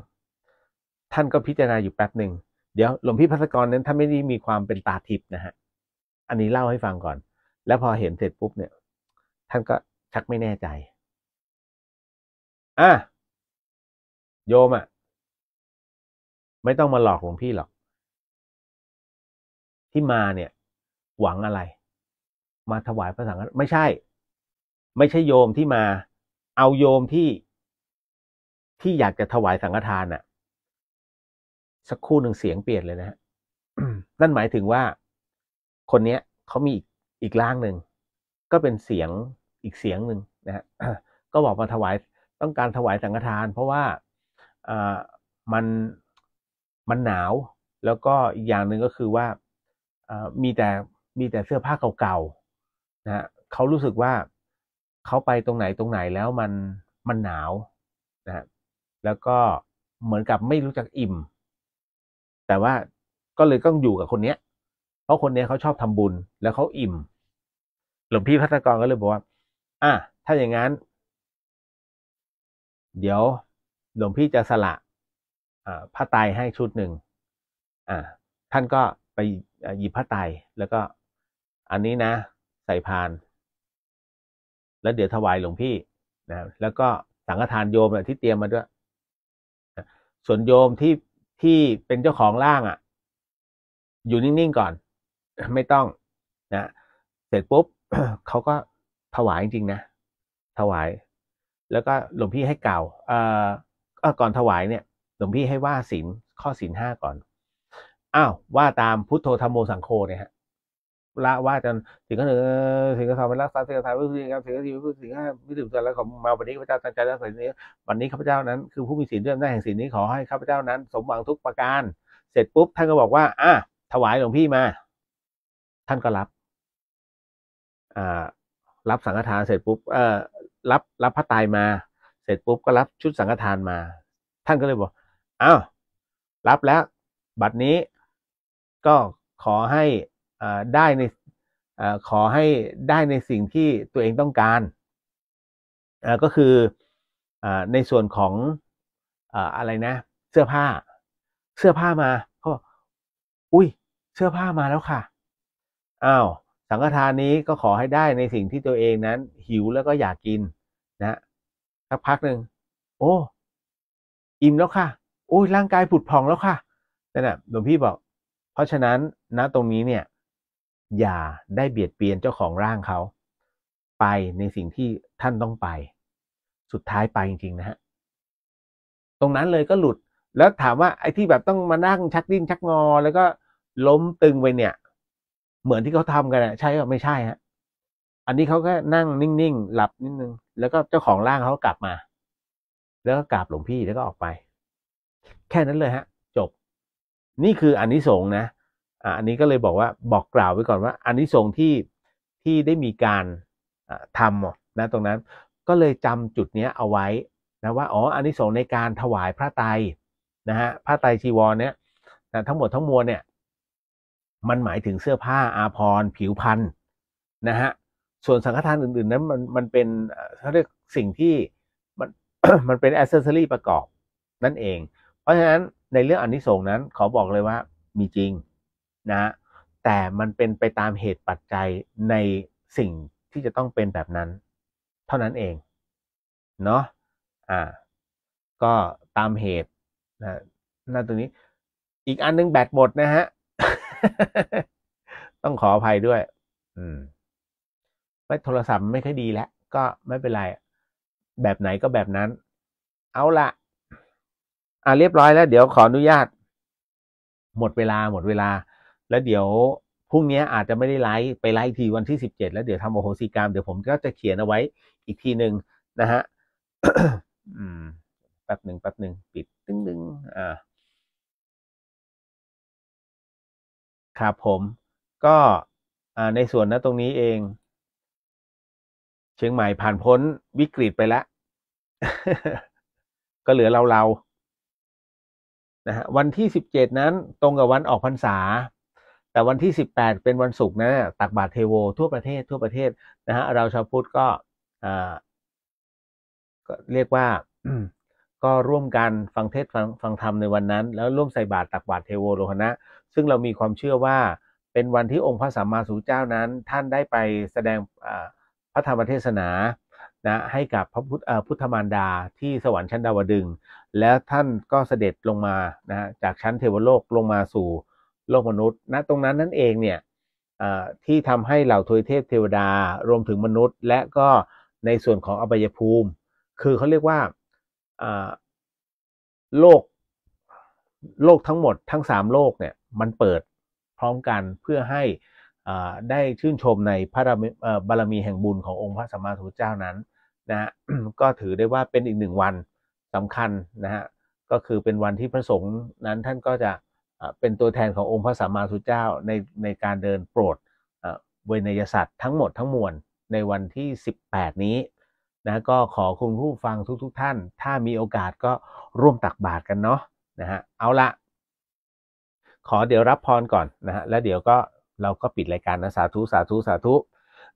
ท่านก็พิจารณาอยู่แป๊บหนึ่งเดี๋ยว หลวงพี่พัสกรนั้นท่านไม่ได้มีความเป็นตาทิพย์นะฮะอันนี้เล่าให้ฟังก่อน แล้วพอเห็น เสร็จปุ๊บเนี่ย ท่านก็ชักไม่แน่ใจอ่ะโยมอะ่ะ ไม่ต้องมาหลอกหลวงพี่หรอก ที่มาเนี่ย หวังอะไร มาถวายพระสังฆไม่ใช่ ไม่ใช่โยมที่มา เอาโยมที่ที่อยากจะถวายสังฆทานอะ่ะ สักคู่หนึ่งเสียงเปลี่ยนเลยนะฮะนั่นหมายถึงว่าคนเนี้ยเขามีอีกอีกร่างหนึ่ง ก็เป็น เสียง อีก เสียงหนึ่งนะฮะก็ บอก มา ถวาย ต้องการ ถวาย สังฆทาน เพราะว่าอ่ามัน มัน หนาว แล้วก็ อีก อย่างหนึ่งก็คือ ว่าอ่ามีแต่ มีแต่ เสื้อ ผ้า เก่าๆ นะฮะเขารู้สึก ว่าเขาไป ตรงไหน ตรงไหน แล้ว มัน มัน หนาว นะฮะแล้วก็ เหมือนกับ ไม่ รู้จัก อิ่ม แต่ว่า ก็เลย ต้อง อยู่ กับ คน เนี้ยเพราะคนนี้เขาชอบทำบุญแล้วเขาอิ่ม หลวงพี่พัฒกรก็เลยบอกว่าอ่ะถ้าอย่างนั้น เดี๋ยวหลวงพี่จะสละผ้าไตยให้ชุดหนึ่งอ่าท่านก็ไปหยิบผ้าไตยแล้วก็อันนี้นะ ใส่พาน แล้วเดี๋ยวถวายหลวงพี่นะแล้วก็สังฆทานโยมที่เตรียมมาด้วยส่วนโยมที่ที่เป็นเจ้าของร่างอะ่ะ อยู่นิ่งๆก่อนไม่ต้องนะ เสร็จปุ๊บเขาก็ถวายจริงๆนะถวาย แล้วก็หลวงพี่ให้เก่าเอ่อก่อนถวายเนี่ยหลวงพี่ให้ว่าศีลข้อศีลห้าก่อนอ้าวว่าตามพุทโธธรรมโมสังโฆเนี่ยฮะละว่าจนถึงก็หนึ่งถึงก็องเป็นรักษาิ่งก็ทำวิธีการถึงก็ทีสิธีการวิถีการแล้วของมาวันนี้ข้าพเจ้าตั้งใจรักษานี้ วันนี้ข้าพเจ้านั้นคือผู้มีศีลด้วยอน้าแห่งศีลนี้ขอให้ข้าพเจ้านั้น สมหวังทุกประการ เสร็จปุ๊บท่านก็บอกว่า อ่ะถวายหลวงพี่มาท่าน ก็ รับรับสังฆทานเสร็จปุ๊บรับรับพระตายมา เสร็จปุ๊บก็รับชุดสังฆทานมา ท่านก็เลยบอกอ้าวรับแล้ว บัตรนี้ ก็ขอให้ได้ในอขอให้ได้ในสิ่งที่ตัวเองต้องการก็คืออในส่วนของอะไรนะ เสื้อผ้า เสื้อผ้ามาเขาบอกอุ้ย เสื้อผ้ามาแล้วค่ะอ้าวสังฆทานนี้ก็ขอให้ได้ในสิ่งที่ตัวเองนั้น หิวแล้วก็อยากกินนะสักพักหนึ่งโอ้ อิ่มแล้วค่ะโอ้ยร่างกายผุดพองแล้วค่ะนั่นแหะหลวงพี่บอก เพราะฉะนั้นนะตรงนี้เนี่ย อย่าได้เบียดเบียนเจ้าของร่างเขา ไปในสิ่งที่ท่านต้องไป สุดท้ายไปจริงๆนะฮะตรงนั้นเลยก็หลุด แล้วถามว่าไอ้ที่แบบต้องมานั่งชักดิ้นชักงอ แล้วก็ล้มตึงไปเนี่ยเหมือนที่เขาทำกันใช่ก็ไม่ใช่ฮะอันนี้เขาก็นั่งนิ่งๆหลับนิดนึง แล้วก็เจ้าของร่างเขากลับมา แล้วก็กราบหลวงพี่แล้วก็ออกไป แค่นั้นเลยฮะ จบนี่คืออันนี้สงนะอ่าอันนี้ก็เลยบอกว่าบอกกล่าวไว้ก่อนว่าอันนี้สงที่ที่ได้มีการทำนะ ตรงนั้น ก็เลยจำจุดเนี้ยเอาไว้นะว่าอ๋ออันนี้สงในการถวายพระไตรนะฮะพระไตรชีวร เนี้ยนะทั้งหมดทั้งมวลเนี่ยมันหมายถึงเสื้อผ้าอาภรณ์ผิวพรรณนะฮะ ส่วนสังฆทานอื่น ๆ นั้นมันมันเป็นเขาเรียกสิ่งที่มันมันเป็นอสเซซอรี่ประกอบ นั่นเอง เพราะฉะนั้นในเรื่องอนนิสงส์นั้น ขอบอกเลยว่ามีจริง นะ แต่มันเป็นไปตามเหตุปัจจัยในสิ่งที่จะต้องเป็นแบบนั้น เท่านั้นเอง เนาะอ่าก็ตามเหตุนะน้ตรงนี้อีกอันนึงแบตหมดนะฮะต้องขออภัยด้วย อืมไม่โทรศัพท์ไม่ค่อยดีแล้วก็ไม่เป็นไรแบบไหนก็แบบนั้น เอาละอ่าเรียบร้อยแล้ว เดี๋ยวขออนุญาต หมดเวลาหมดเวลา แล้วเดี๋ยวพรุ่งนี้อาจจะไม่ได้ไลฟ์ไปไลฟ์ทีวันที่สิบเจ็ดแล้วเดี๋ยวทำโอโหสิกรรมเดี๋ยวผมก็จะเขียนเอาไว้อีกทีหนึ่งนะฮะแป๊บหนึ่งแป๊บหนึ่งปิดตึ้งหนึ่งอ่าครับผม ก็ในส่วนนะตรงนี้เอง เชียงใหม่ผ่านพ้นวิกฤตไปแล้ว ก็เหลือเราเรานะฮะวันที่สิบเจ็ดนั้น ตรงกับวันออกพรรษา แต่วันที่สิบแปดเป็น วันศุกร์นะ ตักบาตรเทโว ทั่ว ประเทศ ทั่วประเทศ นะ ฮะเราชาวพุทธก็ เรียกว่าก็ร่วมกันฟังเทศฟังฟังธรรมในวันนั้น แล้วร่วมใส่บาตรตักบาตรเทโวโลหนะ ซึ่งเรามีความเชื่อว่าเป็นวันที่องค์พระสัมมาสัมพุทธเจ้านั้น ท่านได้ไปแสดงพระธรรมเทศนา นะให้กับพระพุทธทธมารดาที่สวรรค์ชั้นดาวดึง แล้วท่านก็เสด็จลงมานะจากชั้นเทวโลก ลงมาสู่โลกมนุษย์ณนะตรงนั้นนั่นเองเนี่ยที่ทำให้เหล่าทวยเทพเทวดารวมถึงมนุษย์ และก็ในส่วนของอบัยภูมิ คือเขาเรียกว่าโลก โลกทั้งหมดทั้ง 3 โลกเนี่ยมันเปิดพร้อมกันเพื่อให้ได้ชื่นชมในพระบารมีแห่งบุญขององค์พระสัมมาสัมพุทธเจ้านั้นนะฮะก็ถือได้ว่าเป็นอีกหนึ่งวันสำคัญนะฮะก็คือเป็นวันที่พระสงฆ์นั้นท่านก็จะเป็นตัวแทนขององค์พระสัมมาสัมพุทธเจ้า ในในการเดินโปรดเวนยสัตว์ทั้งหมดทั้งมวลในวันที่18นี้นะก็ขอคุณผู้ฟังทุกๆทท่าน ถ้ามีโอกาสก็ร่วมตักบาตรกันเนาะนะฮะเอาละขอเดี๋ยวรับพรก่อนนะฮะแล้วเดี๋ยวก็เราก็ปิดรายการนะ สาธุสาธุสาธุ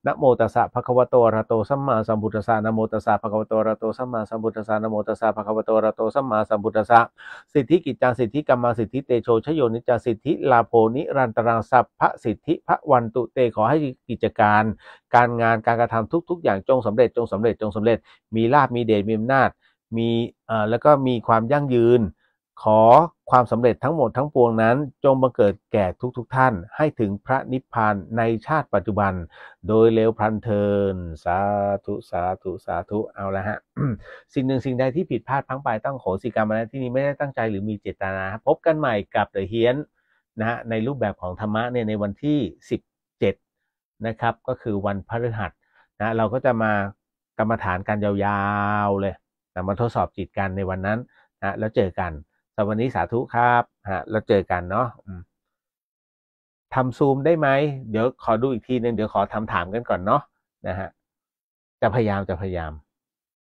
นะโมตัสสะภะคะวะโตอะระหะโตสัมมาสัมพุทธัสสะนะโมตัสสะภะคะวะโตอะระหะโตสัมมาสัมพุทธัสสะนะโมตัสสะภะคะวะโตอะระหะโตสัมมาสัมพุทธัสสะสิทธิกิจจังสิทธิกรรมสิทธิเตโชชโยนิจสิทธิลาโภนิรันตรังสัพพะสิทธิพระวันตุเตขอให้กิจการ การงานการกระทำทุกๆ อย่างจงสำเร็จจงสำเร็จจงสำเร็จมีลาภมีเดชมีอำนาจมีเอ่อแล้วก็มีความยั่งยืนขอความสำเร็จทั้งหมดทั้งปวงนั้นจงบังเกิดแก่ทุกๆทท่านให้ถึงพระนิพพานในชาติปัจจุบัน โดยเร็วพันเทินสาธุ สาธุ สาธุ เอาละฮะสิ่งหนึ่งสิ่งใดที่ผิดพลาดพังไปต้องโหสิกรรมอะที่นี้ไม่ได้ตั้งใจ หรือมีเจตนาพบกันใหม่กับเดอะเฮียนนะฮะในรูปแบบของธรรมะเนี่ยในวันที่17นะครับก็คือวันพฤหัสนะเราก็จะมากรรมฐานกันยาวๆเลยนะมาทดสอบจิตกันในวันนั้นนะแล้วเจอกันสำหรับวันนี้สาธุครับ ฮะ เราเจอกันเนาะทำซูมได้ไหม เดี๋ยวขอดูอีกทีนึงเดี๋ยวขอทำถามกันก่อนเนาะ นะฮะ จะพยายามจะพยายาม